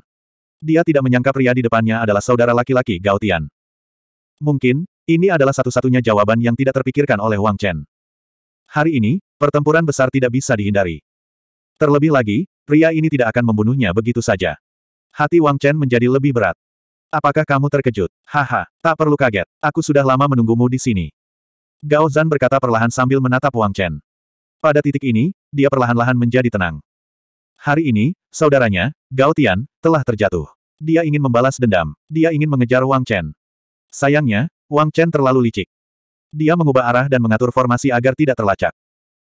[SPEAKER 1] Dia tidak menyangka pria di depannya adalah saudara laki-laki Gao Tian. Mungkin, ini adalah satu-satunya jawaban yang tidak terpikirkan oleh Wang Chen. Hari ini, pertempuran besar tidak bisa dihindari. Terlebih lagi, pria ini tidak akan membunuhnya begitu saja. Hati Wang Chen menjadi lebih berat. Apakah kamu terkejut? Haha, tak perlu kaget. Aku sudah lama menunggumu di sini. Gao Zan berkata perlahan sambil menatap Wang Chen. Pada titik ini, dia perlahan-lahan menjadi tenang. Hari ini, saudaranya, Gao Tian, telah terjatuh. Dia ingin membalas dendam. Dia ingin mengejar Wang Chen. Sayangnya, Wang Chen terlalu licik. Dia mengubah arah dan mengatur formasi agar tidak terlacak.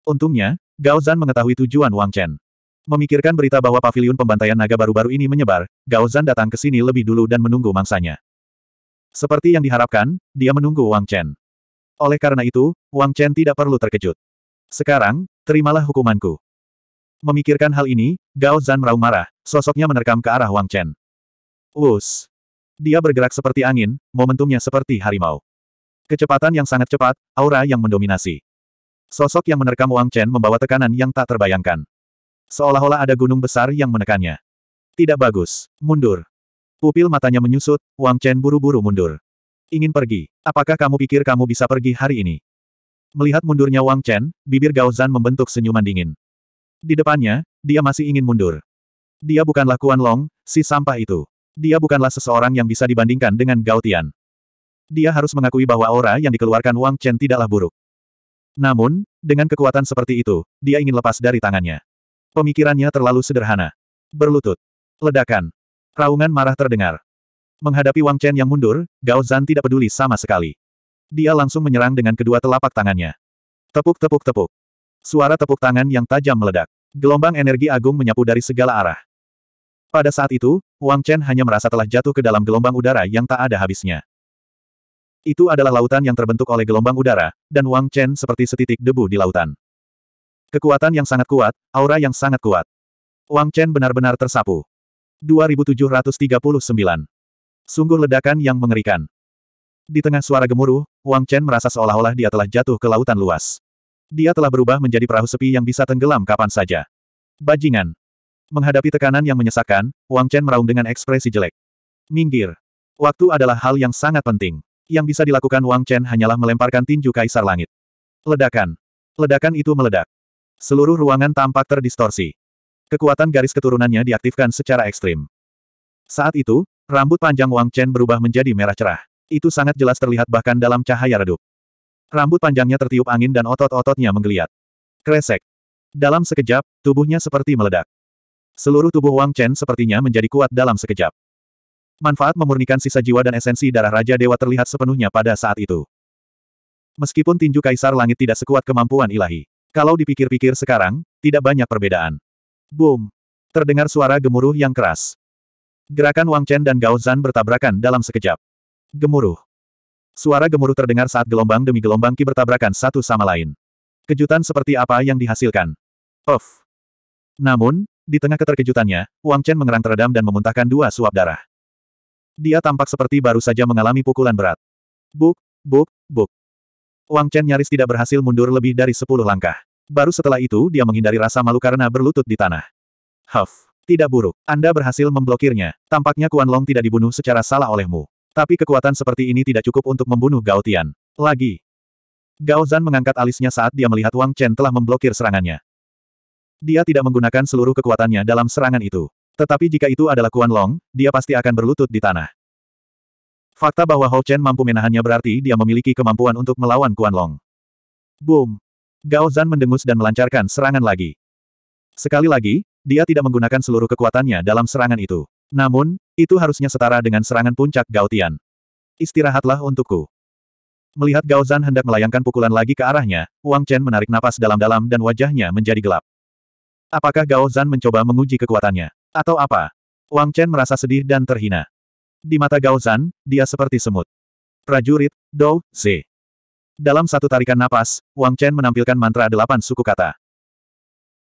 [SPEAKER 1] Untungnya, Gao Zan mengetahui tujuan Wang Chen. Memikirkan berita bahwa pavilion pembantaian naga baru-baru ini menyebar, Gao Zan datang ke sini lebih dulu dan menunggu mangsanya. Seperti yang diharapkan, dia menunggu Wang Chen. Oleh karena itu, Wang Chen tidak perlu terkejut. Sekarang, terimalah hukumanku. Memikirkan hal ini, Gao Zan meraung marah, sosoknya menerkam ke arah Wang Chen. Wus! Dia bergerak seperti angin, momentumnya seperti harimau. Kecepatan yang sangat cepat, aura yang mendominasi. Sosok yang menerkam Wang Chen membawa tekanan yang tak terbayangkan. Seolah-olah ada gunung besar yang menekannya. Tidak bagus. Mundur. Pupil matanya menyusut, Wang Chen buru-buru mundur. Ingin pergi. Apakah kamu pikir kamu bisa pergi hari ini? Melihat mundurnya Wang Chen, bibir Gao Zan membentuk senyuman dingin. Di depannya, dia masih ingin mundur. Dia bukanlah Kuan Long, si sampah itu. Dia bukanlah seseorang yang bisa dibandingkan dengan Gao Tian. Dia harus mengakui bahwa aura yang dikeluarkan Wang Chen tidaklah buruk. Namun, dengan kekuatan seperti itu, dia ingin lepas dari tangannya. Pemikirannya terlalu sederhana. Berlutut. Ledakan. Raungan marah terdengar. Menghadapi Wang Chen yang mundur, Gao Zan tidak peduli sama sekali. Dia langsung menyerang dengan kedua telapak tangannya. Tepuk-tepuk-tepuk. Suara tepuk tangan yang tajam meledak. Gelombang energi agung menyapu dari segala arah. Pada saat itu, Wang Chen hanya merasa telah jatuh ke dalam gelombang udara yang tak ada habisnya. Itu adalah lautan yang terbentuk oleh gelombang udara, dan Wang Chen seperti setitik debu di lautan. Kekuatan yang sangat kuat, aura yang sangat kuat. Wang Chen benar-benar tersapu. 2739. Sungguh ledakan yang mengerikan. Di tengah suara gemuruh, Wang Chen merasa seolah-olah dia telah jatuh ke lautan luas. Dia telah berubah menjadi perahu sepi yang bisa tenggelam kapan saja. Bajingan. Menghadapi tekanan yang menyesakkan, Wang Chen meraung dengan ekspresi jelek. Minggir. Waktu adalah hal yang sangat penting. Yang bisa dilakukan Wang Chen hanyalah melemparkan tinju kaisar langit. Ledakan. Ledakan itu meledak. Seluruh ruangan tampak terdistorsi. Kekuatan garis keturunannya diaktifkan secara ekstrim. Saat itu, rambut panjang Wang Chen berubah menjadi merah cerah. Itu sangat jelas terlihat bahkan dalam cahaya redup. Rambut panjangnya tertiup angin dan otot-ototnya menggeliat. Kresek. Dalam sekejap, tubuhnya seperti meledak. Seluruh tubuh Wang Chen sepertinya menjadi kuat dalam sekejap. Manfaat memurnikan sisa jiwa dan esensi darah Raja Dewa terlihat sepenuhnya pada saat itu. Meskipun tinju Kaisar Langit tidak sekuat kemampuan ilahi. Kalau dipikir-pikir sekarang, tidak banyak perbedaan. Boom! Terdengar suara gemuruh yang keras. Gerakan Wang Chen dan Gao Zan bertabrakan dalam sekejap. Gemuruh. Suara gemuruh terdengar saat gelombang demi gelombang ki bertabrakan satu sama lain. Kejutan seperti apa yang dihasilkan. Of. Namun, di tengah keterkejutannya, Wang Chen mengerang teredam dan memuntahkan dua suap darah. Dia tampak seperti baru saja mengalami pukulan berat. Buk, buk, buk. Wang Chen nyaris tidak berhasil mundur lebih dari sepuluh langkah. Baru setelah itu dia menghindari rasa malu karena berlutut di tanah. Huff, tidak buruk. Anda berhasil memblokirnya. Tampaknya Kuan Long tidak dibunuh secara salah olehmu. Tapi kekuatan seperti ini tidak cukup untuk membunuh Gao Tian. Lagi. Gao Zan mengangkat alisnya saat dia melihat Wang Chen telah memblokir serangannya. Dia tidak menggunakan seluruh kekuatannya dalam serangan itu. Tetapi jika itu adalah Kuan Long, dia pasti akan berlutut di tanah. Fakta bahwa Hou Chen mampu menahannya berarti dia memiliki kemampuan untuk melawan Kuan Long. Boom! Gao Zan mendengus dan melancarkan serangan lagi. Sekali lagi, dia tidak menggunakan seluruh kekuatannya dalam serangan itu. Namun, itu harusnya setara dengan serangan puncak Gao Istirahatlah untukku. Melihat Gao Zan hendak melayangkan pukulan lagi ke arahnya, Wang Chen menarik napas dalam-dalam dan wajahnya menjadi gelap. Apakah Gao Zan mencoba menguji kekuatannya? Atau apa? Wang Chen merasa sedih dan terhina. Di mata Gao Zan, dia seperti semut. Prajurit, Dou, Z. Dalam satu tarikan napas, Wang Chen menampilkan mantra delapan suku kata.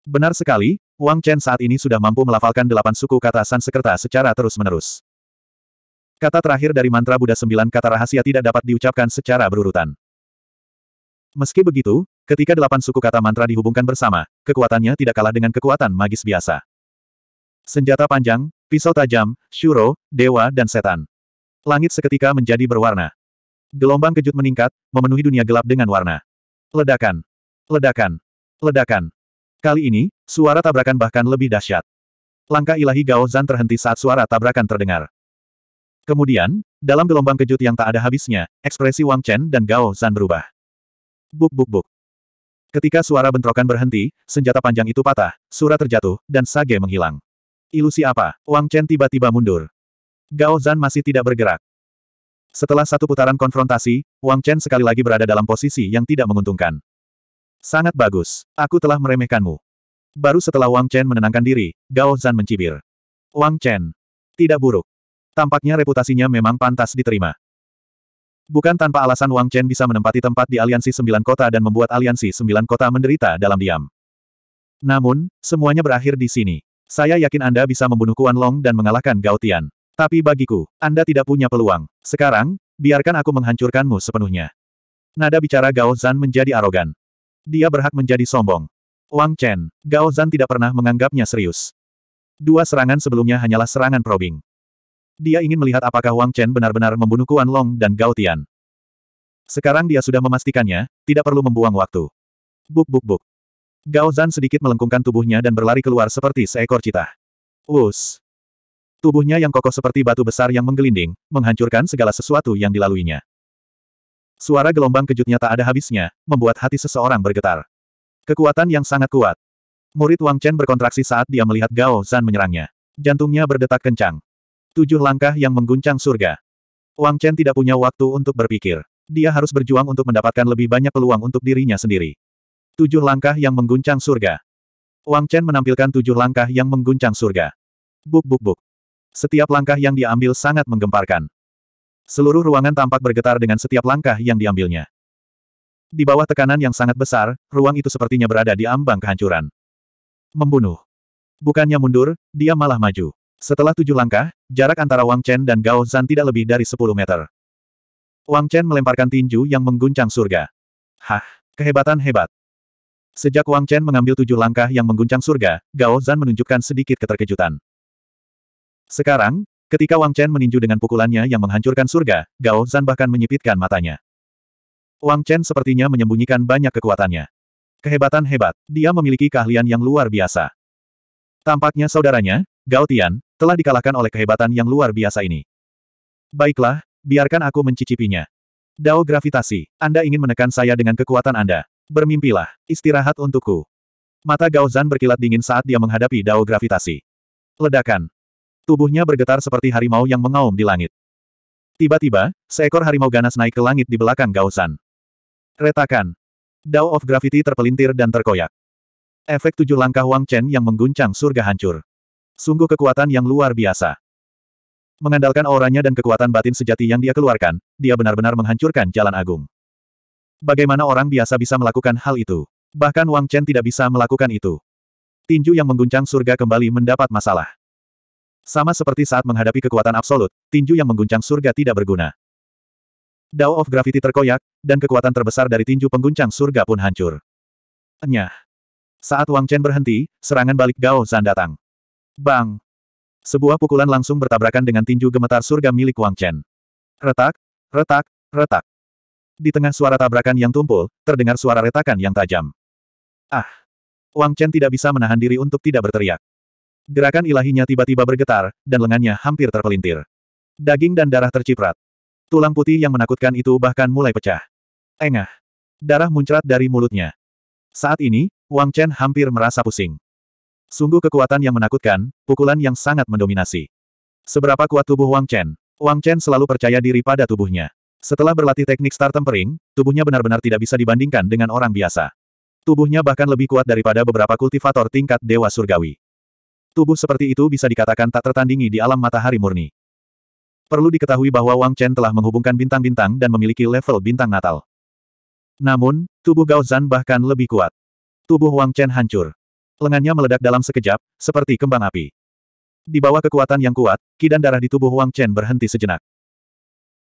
[SPEAKER 1] Benar sekali, Wang Chen saat ini sudah mampu melafalkan delapan suku kata Sansekerta secara terus-menerus. Kata terakhir dari mantra Buddha sembilan kata rahasia tidak dapat diucapkan secara berurutan. Meski begitu, ketika delapan suku kata mantra dihubungkan bersama, kekuatannya tidak kalah dengan kekuatan magis biasa. Senjata panjang, pisau tajam, syuro, dewa dan setan. Langit seketika menjadi berwarna. Gelombang kejut meningkat, memenuhi dunia gelap dengan warna. Ledakan. Ledakan. Ledakan. Kali ini, Suara tabrakan bahkan lebih dahsyat. Langkah ilahi Gao Zan terhenti saat suara tabrakan terdengar. Kemudian, dalam gelombang kejut yang tak ada habisnya, ekspresi Wang Chen dan Gao Zan berubah. Buk buk buk. Ketika suara bentrokan berhenti, senjata panjang itu patah, surat terjatuh, dan sage menghilang. Ilusi apa? Wang Chen tiba-tiba mundur. Gao Zan masih tidak bergerak. Setelah satu putaran konfrontasi, Wang Chen sekali lagi berada dalam posisi yang tidak menguntungkan. Sangat bagus. Aku telah meremehkanmu. Baru setelah Wang Chen menenangkan diri, Gao Zan mencibir. Wang Chen. Tidak buruk. Tampaknya reputasinya memang pantas diterima. Bukan tanpa alasan Wang Chen bisa menempati tempat di aliansi sembilan kota dan membuat aliansi sembilan kota menderita dalam diam. Namun, semuanya berakhir di sini. Saya yakin Anda bisa membunuh Kuan Long dan mengalahkan Gao Tian. Tapi bagiku, Anda tidak punya peluang. Sekarang, biarkan aku menghancurkanmu sepenuhnya. Nada bicara Gao Zan menjadi arogan. Dia berhak menjadi sombong. Wang Chen, Gao Zan tidak pernah menganggapnya serius. Dua serangan sebelumnya hanyalah serangan probing. Dia ingin melihat apakah Wang Chen benar-benar membunuh Kuan Long dan Gao Tian. Sekarang dia sudah memastikannya, tidak perlu membuang waktu. Buk buk buk. Gao Zan sedikit melengkungkan tubuhnya dan berlari keluar seperti seekor cita. Wus. Tubuhnya yang kokoh seperti batu besar yang menggelinding, menghancurkan segala sesuatu yang dilaluinya. Suara gelombang kejutnya tak ada habisnya, membuat hati seseorang bergetar. Kekuatan yang sangat kuat. Murid Wang Chen berkontraksi saat dia melihat Gao Zan menyerangnya. Jantungnya berdetak kencang. Tujuh langkah yang mengguncang surga. Wang Chen tidak punya waktu untuk berpikir. Dia harus berjuang untuk mendapatkan lebih banyak peluang untuk dirinya sendiri. Tujuh langkah yang mengguncang surga. Wang Chen menampilkan tujuh langkah yang mengguncang surga. Buk buk buk. Setiap langkah yang diambil sangat menggemparkan. Seluruh ruangan tampak bergetar dengan setiap langkah yang diambilnya. Di bawah tekanan yang sangat besar, ruang itu sepertinya berada di ambang kehancuran. Membunuh. Bukannya mundur, dia malah maju. Setelah tujuh langkah, jarak antara Wang Chen dan Gao Zan tidak lebih dari sepuluh meter. Wang Chen melemparkan tinju yang mengguncang surga. Hah, kehebatan hebat. Sejak Wang Chen mengambil tujuh langkah yang mengguncang surga, Gao Zan menunjukkan sedikit keterkejutan. Sekarang, ketika Wang Chen meninju dengan pukulannya yang menghancurkan surga, Gao Zan bahkan menyipitkan matanya. Wang Chen sepertinya menyembunyikan banyak kekuatannya. Kehebatan hebat, dia memiliki keahlian yang luar biasa. Tampaknya saudaranya, Gao Tian, telah dikalahkan oleh kehebatan yang luar biasa ini. Baiklah, biarkan aku mencicipinya. Dao gravitasi, Anda ingin menekan saya dengan kekuatan Anda. Bermimpilah, istirahat untukku. Mata Gao Zan berkilat dingin saat dia menghadapi Dao gravitasi. Ledakan. Tubuhnya bergetar seperti harimau yang mengaum di langit. Tiba-tiba, seekor harimau ganas naik ke langit di belakang Gao Zan. Retakan. Dao of Gravity terpelintir dan terkoyak. Efek tujuh langkah Wang Chen yang mengguncang surga hancur. Sungguh kekuatan yang luar biasa. Mengandalkan auranya dan kekuatan batin sejati yang dia keluarkan, dia benar-benar menghancurkan jalan agung. Bagaimana orang biasa bisa melakukan hal itu? Bahkan Wang Chen tidak bisa melakukan itu. Tinju yang mengguncang surga kembali mendapat masalah. Sama seperti saat menghadapi kekuatan absolut, tinju yang mengguncang surga tidak berguna. Dao of Gravity terkoyak, dan kekuatan terbesar dari tinju pengguncang surga pun hancur. Enyah. Saat Wang Chen berhenti, serangan balik Gao Zan datang. Bang! Sebuah pukulan langsung bertabrakan dengan tinju gemetar surga milik Wang Chen. Retak, retak, retak. Di tengah suara tabrakan yang tumpul, terdengar suara retakan yang tajam. Ah! Wang Chen tidak bisa menahan diri untuk tidak berteriak. Gerakan ilahinya tiba-tiba bergetar, dan lengannya hampir terpelintir. Daging dan darah terciprat. Tulang putih yang menakutkan itu bahkan mulai pecah. Engah. Darah muncrat dari mulutnya. Saat ini, Wang Chen hampir merasa pusing. Sungguh kekuatan yang menakutkan, pukulan yang sangat mendominasi. Seberapa kuat tubuh Wang Chen? Wang Chen selalu percaya diri pada tubuhnya. Setelah berlatih teknik star tempering, tubuhnya benar-benar tidak bisa dibandingkan dengan orang biasa. Tubuhnya bahkan lebih kuat daripada beberapa kultivator tingkat Dewa Surgawi. Tubuh seperti itu bisa dikatakan tak tertandingi di alam matahari murni. Perlu diketahui bahwa Wang Chen telah menghubungkan bintang-bintang dan memiliki level bintang natal. Namun, tubuh Gao Zan bahkan lebih kuat. Tubuh Wang Chen hancur. Lengannya meledak dalam sekejap, seperti kembang api. Di bawah kekuatan yang kuat, kidan darah di tubuh Wang Chen berhenti sejenak.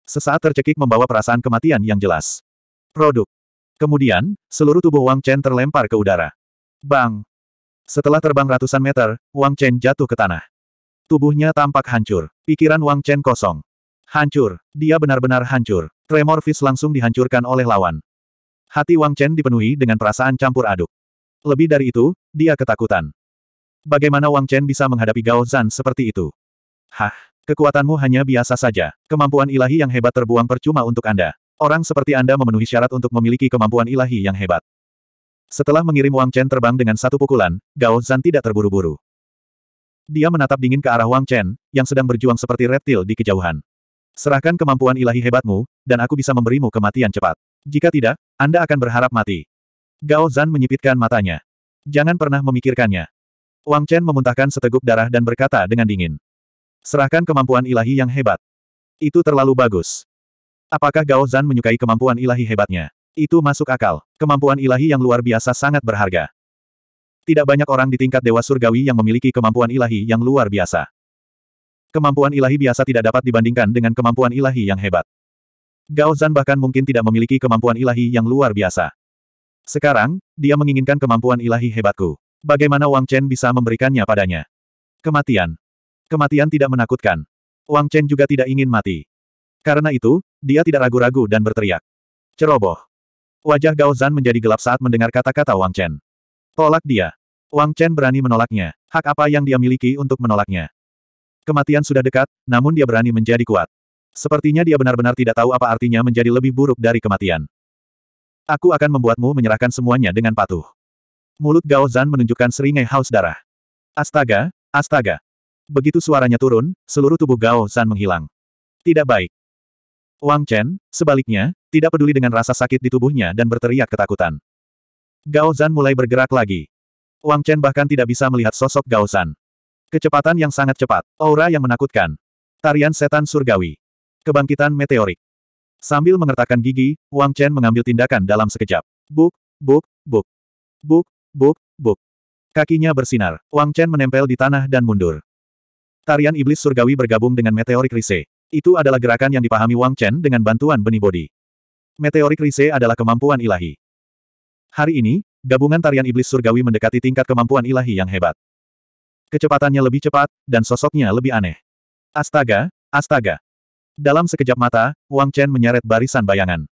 [SPEAKER 1] Sesaat tercekik membawa perasaan kematian yang jelas. Produk. Kemudian, seluruh tubuh Wang Chen terlempar ke udara. Bang! Setelah terbang ratusan meter, Wang Chen jatuh ke tanah. Tubuhnya tampak hancur. Pikiran Wang Chen kosong. Hancur. Dia benar-benar hancur. Tremor Fist langsung dihancurkan oleh lawan. Hati Wang Chen dipenuhi dengan perasaan campur aduk. Lebih dari itu, dia ketakutan. Bagaimana Wang Chen bisa menghadapi Gao Zan seperti itu? Hah, kekuatanmu hanya biasa saja. Kemampuan ilahi yang hebat terbuang percuma untuk Anda. Orang seperti Anda memenuhi syarat untuk memiliki kemampuan ilahi yang hebat. Setelah mengirim Wang Chen terbang dengan satu pukulan, Gao Zan tidak terburu-buru. Dia menatap dingin ke arah Wang Chen, yang sedang berjuang seperti reptil di kejauhan. Serahkan kemampuan ilahi hebatmu, dan aku bisa memberimu kematian cepat. Jika tidak, Anda akan berharap mati. Gao Zan menyipitkan matanya. Jangan pernah memikirkannya. Wang Chen memuntahkan seteguk darah dan berkata dengan dingin. Serahkan kemampuan ilahi yang hebat. Itu terlalu bagus. Apakah Gao Zan menyukai kemampuan ilahi hebatnya? Itu masuk akal. Kemampuan ilahi yang luar biasa sangat berharga. Tidak banyak orang di tingkat Dewa Surgawi yang memiliki kemampuan ilahi yang luar biasa. Kemampuan ilahi biasa tidak dapat dibandingkan dengan kemampuan ilahi yang hebat. Gao Zan bahkan mungkin tidak memiliki kemampuan ilahi yang luar biasa. Sekarang, dia menginginkan kemampuan ilahi hebatku. Bagaimana Wang Chen bisa memberikannya padanya? Kematian. Kematian tidak menakutkan. Wang Chen juga tidak ingin mati. Karena itu, dia tidak ragu-ragu dan berteriak. Ceroboh. Wajah Gao Zan menjadi gelap saat mendengar kata-kata Wang Chen. Tolak dia. Wang Chen berani menolaknya. Hak apa yang dia miliki untuk menolaknya? Kematian sudah dekat, namun dia berani menjadi kuat. Sepertinya dia benar-benar tidak tahu apa artinya menjadi lebih buruk dari kematian. Aku akan membuatmu menyerahkan semuanya dengan patuh. Mulut Gao Zan menunjukkan seringai haus darah. Astaga, astaga. Begitu suaranya turun, seluruh tubuh Gao Zan menghilang. Tidak baik. Wang Chen, sebaliknya, tidak peduli dengan rasa sakit di tubuhnya dan berteriak ketakutan. Gao Zan mulai bergerak lagi. Wang Chen bahkan tidak bisa melihat sosok Gao Zan. Kecepatan yang sangat cepat, aura yang menakutkan. Tarian setan surgawi. Kebangkitan meteorik. Sambil mengertakkan gigi, Wang Chen mengambil tindakan dalam sekejap. Buk, buk, buk. Buk, buk, buk. Kakinya bersinar. Wang Chen menempel di tanah dan mundur. Tarian iblis surgawi bergabung dengan meteorik rise. Itu adalah gerakan yang dipahami Wang Chen dengan bantuan benih bodi. Meteorik rise adalah kemampuan ilahi. Hari ini, gabungan tarian iblis surgawi mendekati tingkat kemampuan ilahi yang hebat. Kecepatannya lebih cepat, dan sosoknya lebih aneh. Astaga, astaga. Dalam sekejap mata, Wang Chen menyeret barisan bayangan.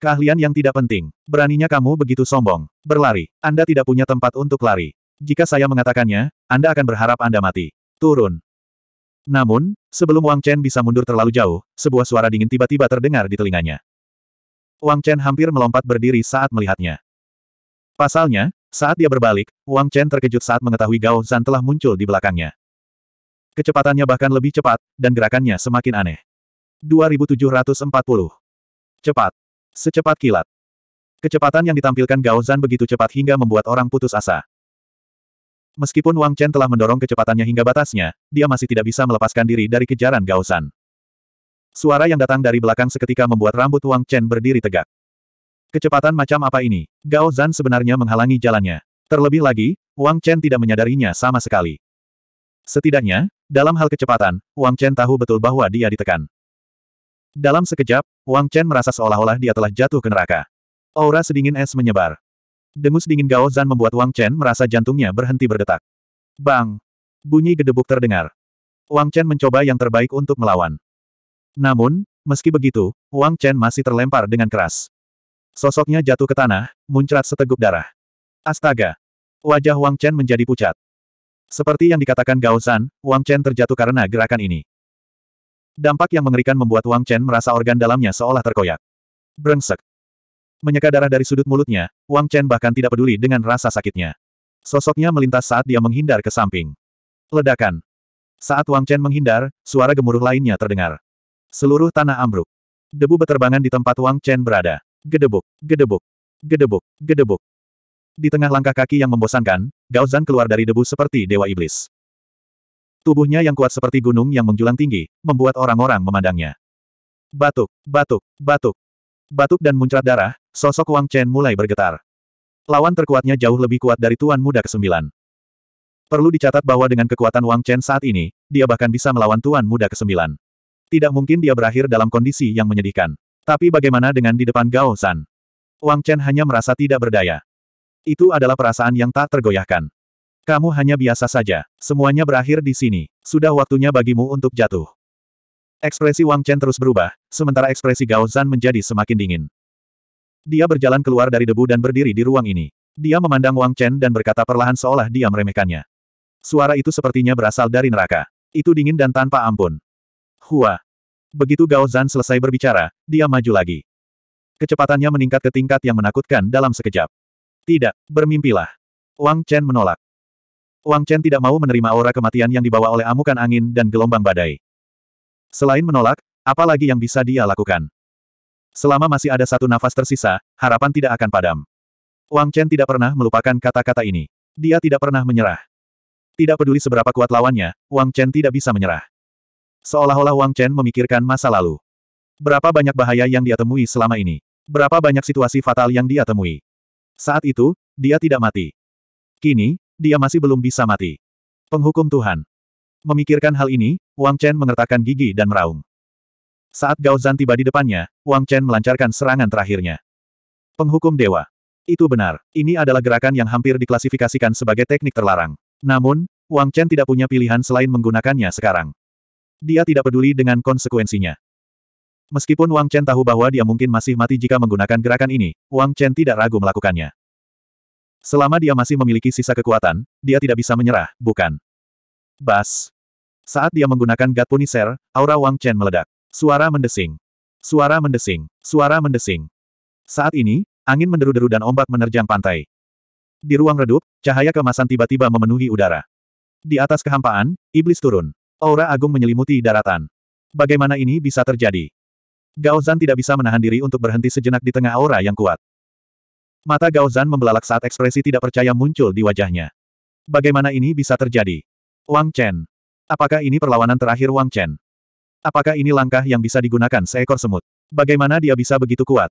[SPEAKER 1] Keahlian yang tidak penting. Beraninya kamu begitu sombong. Berlari. Anda tidak punya tempat untuk lari. Jika saya mengatakannya, Anda akan berharap Anda mati. Turun. Namun, sebelum Wang Chen bisa mundur terlalu jauh, sebuah suara dingin tiba-tiba terdengar di telinganya. Wang Chen hampir melompat berdiri saat melihatnya. Pasalnya, saat dia berbalik, Wang Chen terkejut saat mengetahui Gao Zan telah muncul di belakangnya. Kecepatannya bahkan lebih cepat, dan gerakannya semakin aneh. 2740. Cepat. Secepat kilat. Kecepatan yang ditampilkan Gao Zan begitu cepat hingga membuat orang putus asa. Meskipun Wang Chen telah mendorong kecepatannya hingga batasnya, dia masih tidak bisa melepaskan diri dari kejaran Gao Zan. Suara yang datang dari belakang seketika membuat rambut Wang Chen berdiri tegak. Kecepatan macam apa ini? Gao Zan sebenarnya menghalangi jalannya. Terlebih lagi, Wang Chen tidak menyadarinya sama sekali. Setidaknya, dalam hal kecepatan, Wang Chen tahu betul bahwa dia ditekan. Dalam sekejap, Wang Chen merasa seolah-olah dia telah jatuh ke neraka. Aura sedingin es menyebar. Dengus dingin Gao Zan membuat Wang Chen merasa jantungnya berhenti berdetak. Bang! Bunyi gedebuk terdengar. Wang Chen mencoba yang terbaik untuk melawan. Namun, meski begitu, Wang Chen masih terlempar dengan keras. Sosoknya jatuh ke tanah, muncrat seteguk darah. Astaga! Wajah Wang Chen menjadi pucat. Seperti yang dikatakan Gao Zan, Wang Chen terjatuh karena gerakan ini. Dampak yang mengerikan membuat Wang Chen merasa organ dalamnya seolah terkoyak. Brengsek. Menyeka darah dari sudut mulutnya, Wang Chen bahkan tidak peduli dengan rasa sakitnya. Sosoknya melintas saat dia menghindar ke samping. Ledakan. Saat Wang Chen menghindar, suara gemuruh lainnya terdengar. Seluruh tanah ambruk. Debu beterbangan di tempat Wang Chen berada. Gedebuk, gedebuk, gedebuk, gedebuk. Di tengah langkah kaki yang membosankan, Gao Zhan keluar dari debu seperti dewa iblis. Tubuhnya yang kuat seperti gunung yang menjulang tinggi, membuat orang-orang memandangnya. Batuk, batuk, batuk. Batuk dan muncrat darah, sosok Wang Chen mulai bergetar. Lawan terkuatnya jauh lebih kuat dari Tuan Muda ke-9. Perlu dicatat bahwa dengan kekuatan Wang Chen saat ini, dia bahkan bisa melawan Tuan Muda ke-9. Tidak mungkin dia berakhir dalam kondisi yang menyedihkan. Tapi bagaimana dengan di depan Gao San? Wang Chen hanya merasa tidak berdaya. Itu adalah perasaan yang tak tergoyahkan. Kamu hanya biasa saja. Semuanya berakhir di sini. Sudah waktunya bagimu untuk jatuh. Ekspresi Wang Chen terus berubah, sementara ekspresi Gao San menjadi semakin dingin. Dia berjalan keluar dari debu dan berdiri di ruang ini. Dia memandang Wang Chen dan berkata perlahan seolah dia meremehkannya. Suara itu sepertinya berasal dari neraka. Itu dingin dan tanpa ampun. Hua, Begitu Gao Zan selesai berbicara, dia maju lagi. Kecepatannya meningkat ke tingkat yang menakutkan dalam sekejap. Tidak, bermimpilah. Wang Chen menolak. Wang Chen tidak mau menerima aura kematian yang dibawa oleh amukan angin dan gelombang badai. Selain menolak, apa lagi yang bisa dia lakukan? Selama masih ada satu nafas tersisa, harapan tidak akan padam. Wang Chen tidak pernah melupakan kata-kata ini. Dia tidak pernah menyerah. Tidak peduli seberapa kuat lawannya, Wang Chen tidak bisa menyerah. Seolah-olah Wang Chen memikirkan masa lalu. Berapa banyak bahaya yang dia temui selama ini? Berapa banyak situasi fatal yang dia temui? Saat itu, dia tidak mati. Kini, dia masih belum bisa mati. Penghukum Tuhan. Memikirkan hal ini, Wang Chen mengertakkan gigi dan meraung. Saat Gao Zan tiba di depannya, Wang Chen melancarkan serangan terakhirnya. Penghukum Dewa. Itu benar, ini adalah gerakan yang hampir diklasifikasikan sebagai teknik terlarang. Namun, Wang Chen tidak punya pilihan selain menggunakannya sekarang. Dia tidak peduli dengan konsekuensinya. Meskipun Wang Chen tahu bahwa dia mungkin masih mati jika menggunakan gerakan ini, Wang Chen tidak ragu melakukannya. Selama dia masih memiliki sisa kekuatan, dia tidak bisa menyerah, bukan? Bas. Saat dia menggunakan Gat Punisher, aura Wang Chen meledak. Suara mendesing. Suara mendesing. Suara mendesing. Saat ini, angin menderu-deru dan ombak menerjang pantai. Di ruang redup, cahaya kemasan tiba-tiba memenuhi udara. Di atas kehampaan, iblis turun. Aura agung menyelimuti daratan. Bagaimana ini bisa terjadi? Gao Zan tidak bisa menahan diri untuk berhenti sejenak di tengah aura yang kuat. Mata Gao Zan membelalak saat ekspresi tidak percaya muncul di wajahnya. Bagaimana ini bisa terjadi? Wang Chen. Apakah ini perlawanan terakhir Wang Chen? Apakah ini langkah yang bisa digunakan seekor semut? Bagaimana dia bisa begitu kuat?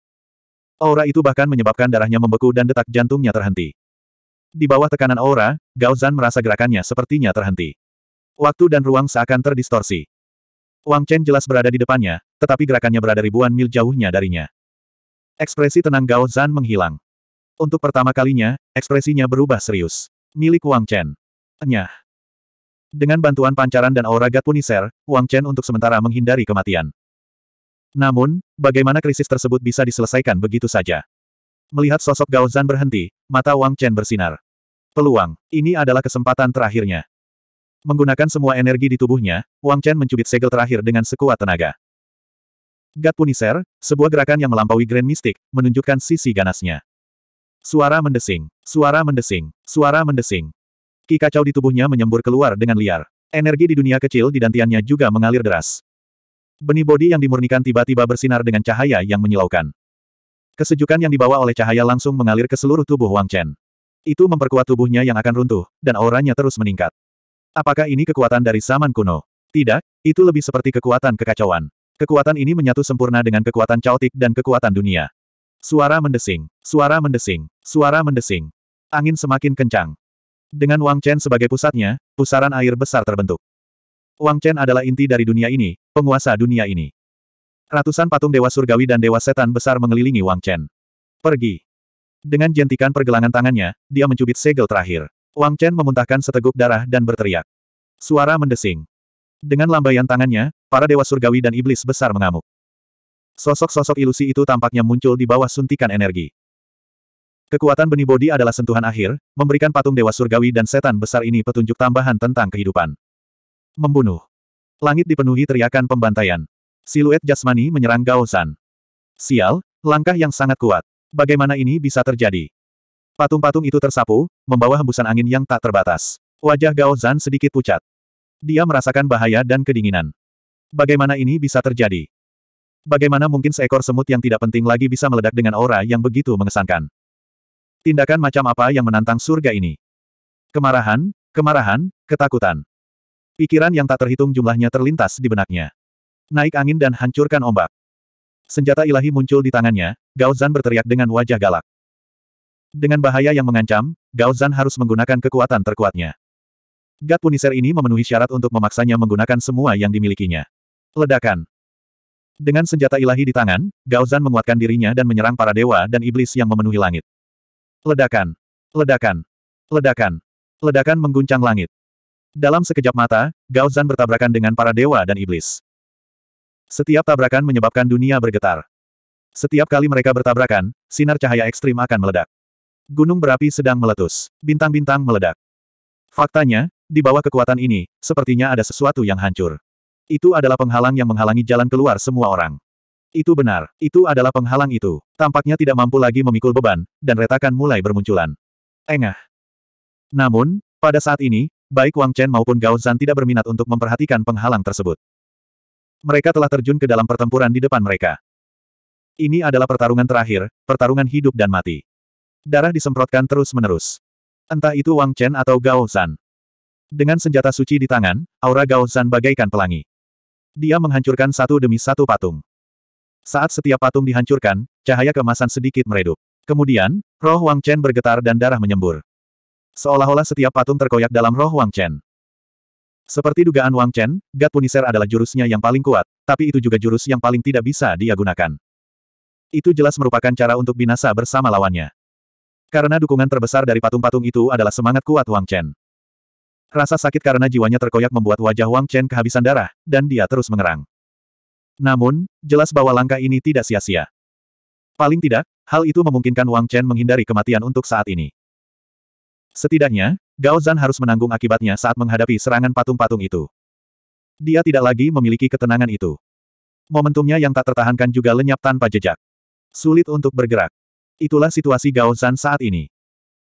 [SPEAKER 1] Aura itu bahkan menyebabkan darahnya membeku dan detak jantungnya terhenti. Di bawah tekanan aura, Gao Zan merasa gerakannya sepertinya terhenti. Waktu dan ruang seakan terdistorsi. Wang Chen jelas berada di depannya, tetapi gerakannya berada ribuan mil jauhnya darinya. Ekspresi tenang Gao Zan menghilang. Untuk pertama kalinya, ekspresinya berubah serius. Milik Wang Chen. Enyah. Dengan bantuan pancaran dan aura Gat Puniser, Wang Chen untuk sementara menghindari kematian. Namun, bagaimana krisis tersebut bisa diselesaikan begitu saja? Melihat sosok Gao Zan berhenti, mata Wang Chen bersinar. Peluang, ini adalah kesempatan terakhirnya. Menggunakan semua energi di tubuhnya, Wang Chen mencubit segel terakhir dengan sekuat tenaga. Gat Punisher, sebuah gerakan yang melampaui Grand Mystic, menunjukkan sisi ganasnya. Suara mendesing, suara mendesing, suara mendesing. Ki kacau di tubuhnya menyembur keluar dengan liar. Energi di dunia kecil di dantiannya juga mengalir deras. Benih bodi yang dimurnikan tiba-tiba bersinar dengan cahaya yang menyilaukan. Kesejukan yang dibawa oleh cahaya langsung mengalir ke seluruh tubuh Wang Chen. Itu memperkuat tubuhnya yang akan runtuh, dan auranya terus meningkat. Apakah ini kekuatan dari zaman kuno? Tidak, itu lebih seperti kekuatan kekacauan. Kekuatan ini menyatu sempurna dengan kekuatan caotik dan kekuatan dunia. Suara mendesing, suara mendesing, suara mendesing. Angin semakin kencang. Dengan Wang Chen sebagai pusatnya, pusaran air besar terbentuk. Wang Chen adalah inti dari dunia ini, penguasa dunia ini. Ratusan patung dewa surgawi dan dewa setan besar mengelilingi Wang Chen. Pergi. Dengan jentikan pergelangan tangannya, dia mencubit segel terakhir. Wang Chen memuntahkan seteguk darah dan berteriak. Suara mendesing. Dengan lambaian tangannya, para dewa surgawi dan iblis besar mengamuk. Sosok-sosok ilusi itu tampaknya muncul di bawah suntikan energi. Kekuatan benih bodi adalah sentuhan akhir, memberikan patung dewa surgawi dan setan besar ini petunjuk tambahan tentang kehidupan. Membunuh. Langit dipenuhi teriakan pembantaian. Siluet jasmani menyerang Gao Sial, langkah yang sangat kuat. Bagaimana ini bisa terjadi? Patung-patung itu tersapu, membawa hembusan angin yang tak terbatas. Wajah Gao Zan sedikit pucat. Dia merasakan bahaya dan kedinginan. Bagaimana ini bisa terjadi? Bagaimana mungkin seekor semut yang tidak penting lagi bisa meledak dengan aura yang begitu mengesankan? Tindakan macam apa yang menantang surga ini? Kemarahan, kemarahan, ketakutan. Pikiran yang tak terhitung jumlahnya terlintas di benaknya. Naik angin dan hancurkan ombak. Senjata ilahi muncul di tangannya, Gao Zan berteriak dengan wajah galak. Dengan bahaya yang mengancam, Gao Zan harus menggunakan kekuatan terkuatnya. Gad Punisher ini memenuhi syarat untuk memaksanya menggunakan semua yang dimilikinya. Ledakan. Dengan senjata ilahi di tangan, Gao Zan menguatkan dirinya dan menyerang para dewa dan iblis yang memenuhi langit. Ledakan. Ledakan. Ledakan. Ledakan mengguncang langit. Dalam sekejap mata, Gao Zan bertabrakan dengan para dewa dan iblis. Setiap tabrakan menyebabkan dunia bergetar. Setiap kali mereka bertabrakan, sinar cahaya ekstrim akan meledak. Gunung berapi sedang meletus. Bintang-bintang meledak. Faktanya, di bawah kekuatan ini, sepertinya ada sesuatu yang hancur. Itu adalah penghalang yang menghalangi jalan keluar semua orang. Itu benar, itu adalah penghalang itu. Tampaknya tidak mampu lagi memikul beban, dan retakan mulai bermunculan. Engah. Namun, pada saat ini, baik Wang Chen maupun Gao Zan tidak berminat untuk memperhatikan penghalang tersebut. Mereka telah terjun ke dalam pertempuran di depan mereka. Ini adalah pertarungan terakhir, pertarungan hidup dan mati. Darah disemprotkan terus-menerus. Entah itu Wang Chen atau Gao Zan. Dengan senjata suci di tangan, aura Gao Zan bagaikan pelangi. Dia menghancurkan satu demi satu patung. Saat setiap patung dihancurkan, cahaya kemasan sedikit meredup. Kemudian, roh Wang Chen bergetar dan darah menyembur. Seolah-olah setiap patung terkoyak dalam roh Wang Chen. Seperti dugaan Wang Chen, Gat Punisher adalah jurusnya yang paling kuat, tapi itu juga jurus yang paling tidak bisa dia gunakan. Itu jelas merupakan cara untuk binasa bersama lawannya. Karena dukungan terbesar dari patung-patung itu adalah semangat kuat Wang Chen. Rasa sakit karena jiwanya terkoyak membuat wajah Wang Chen kehabisan darah, dan dia terus mengerang. Namun, jelas bahwa langkah ini tidak sia-sia. Paling tidak, hal itu memungkinkan Wang Chen menghindari kematian untuk saat ini. Setidaknya, Gao Zan harus menanggung akibatnya saat menghadapi serangan patung-patung itu. Dia tidak lagi memiliki ketenangan itu. Momentumnya yang tak tertahankan juga lenyap tanpa jejak. Sulit untuk bergerak. Itulah situasi Gao Zan saat ini.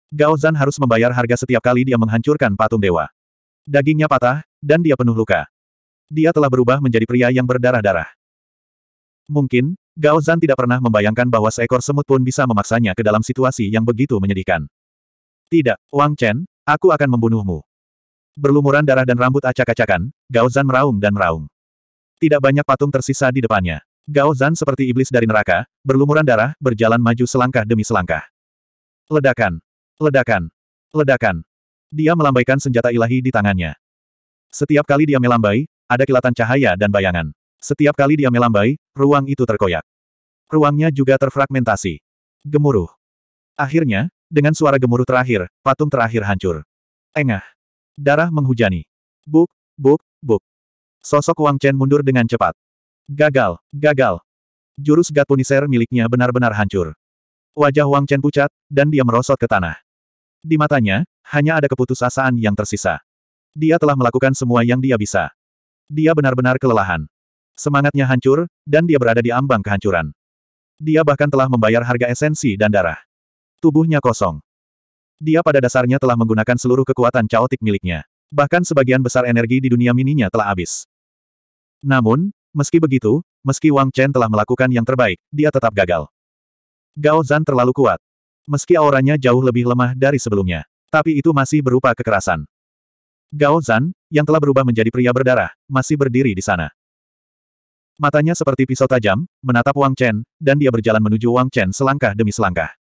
[SPEAKER 1] Gao Zan harus membayar harga setiap kali dia menghancurkan patung dewa. Dagingnya patah, dan dia penuh luka. Dia telah berubah menjadi pria yang berdarah-darah. Mungkin, Gao Zan tidak pernah membayangkan bahwa seekor semut pun bisa memaksanya ke dalam situasi yang begitu menyedihkan. Tidak, Wang Chen, aku akan membunuhmu. Berlumuran darah dan rambut acak-acakan, Gao Zan meraung dan meraung. Tidak banyak patung tersisa di depannya. Gao Zan seperti iblis dari neraka, berlumuran darah, berjalan maju selangkah demi selangkah. Ledakan! Ledakan! Ledakan! Dia melambaikan senjata ilahi di tangannya. Setiap kali dia melambai, ada kilatan cahaya dan bayangan. Setiap kali dia melambai, ruang itu terkoyak. Ruangnya juga terfragmentasi. Gemuruh. Akhirnya, dengan suara gemuruh terakhir, patung terakhir hancur. Engah. Darah menghujani. Buk, buk, buk. Sosok Wang Chen mundur dengan cepat. Gagal, gagal. Jurus Gatpuniser miliknya benar-benar hancur. Wajah Wang Chen pucat, dan dia merosot ke tanah. Di matanya, hanya ada keputusasaan yang tersisa. Dia telah melakukan semua yang dia bisa. Dia benar-benar kelelahan. Semangatnya hancur, dan dia berada di ambang kehancuran. Dia bahkan telah membayar harga esensi dan darah. Tubuhnya kosong. Dia pada dasarnya telah menggunakan seluruh kekuatan caotik miliknya. Bahkan sebagian besar energi di dunia mininya telah habis. Namun, Meski begitu, meski Wang Chen telah melakukan yang terbaik, dia tetap gagal. Gao Zan terlalu kuat. Meski auranya jauh lebih lemah dari sebelumnya. Tapi itu masih berupa kekerasan. Gao Zan, yang telah berubah menjadi pria berdarah, masih berdiri di sana. Matanya seperti pisau tajam, menatap Wang Chen, dan dia berjalan menuju Wang Chen selangkah demi selangkah.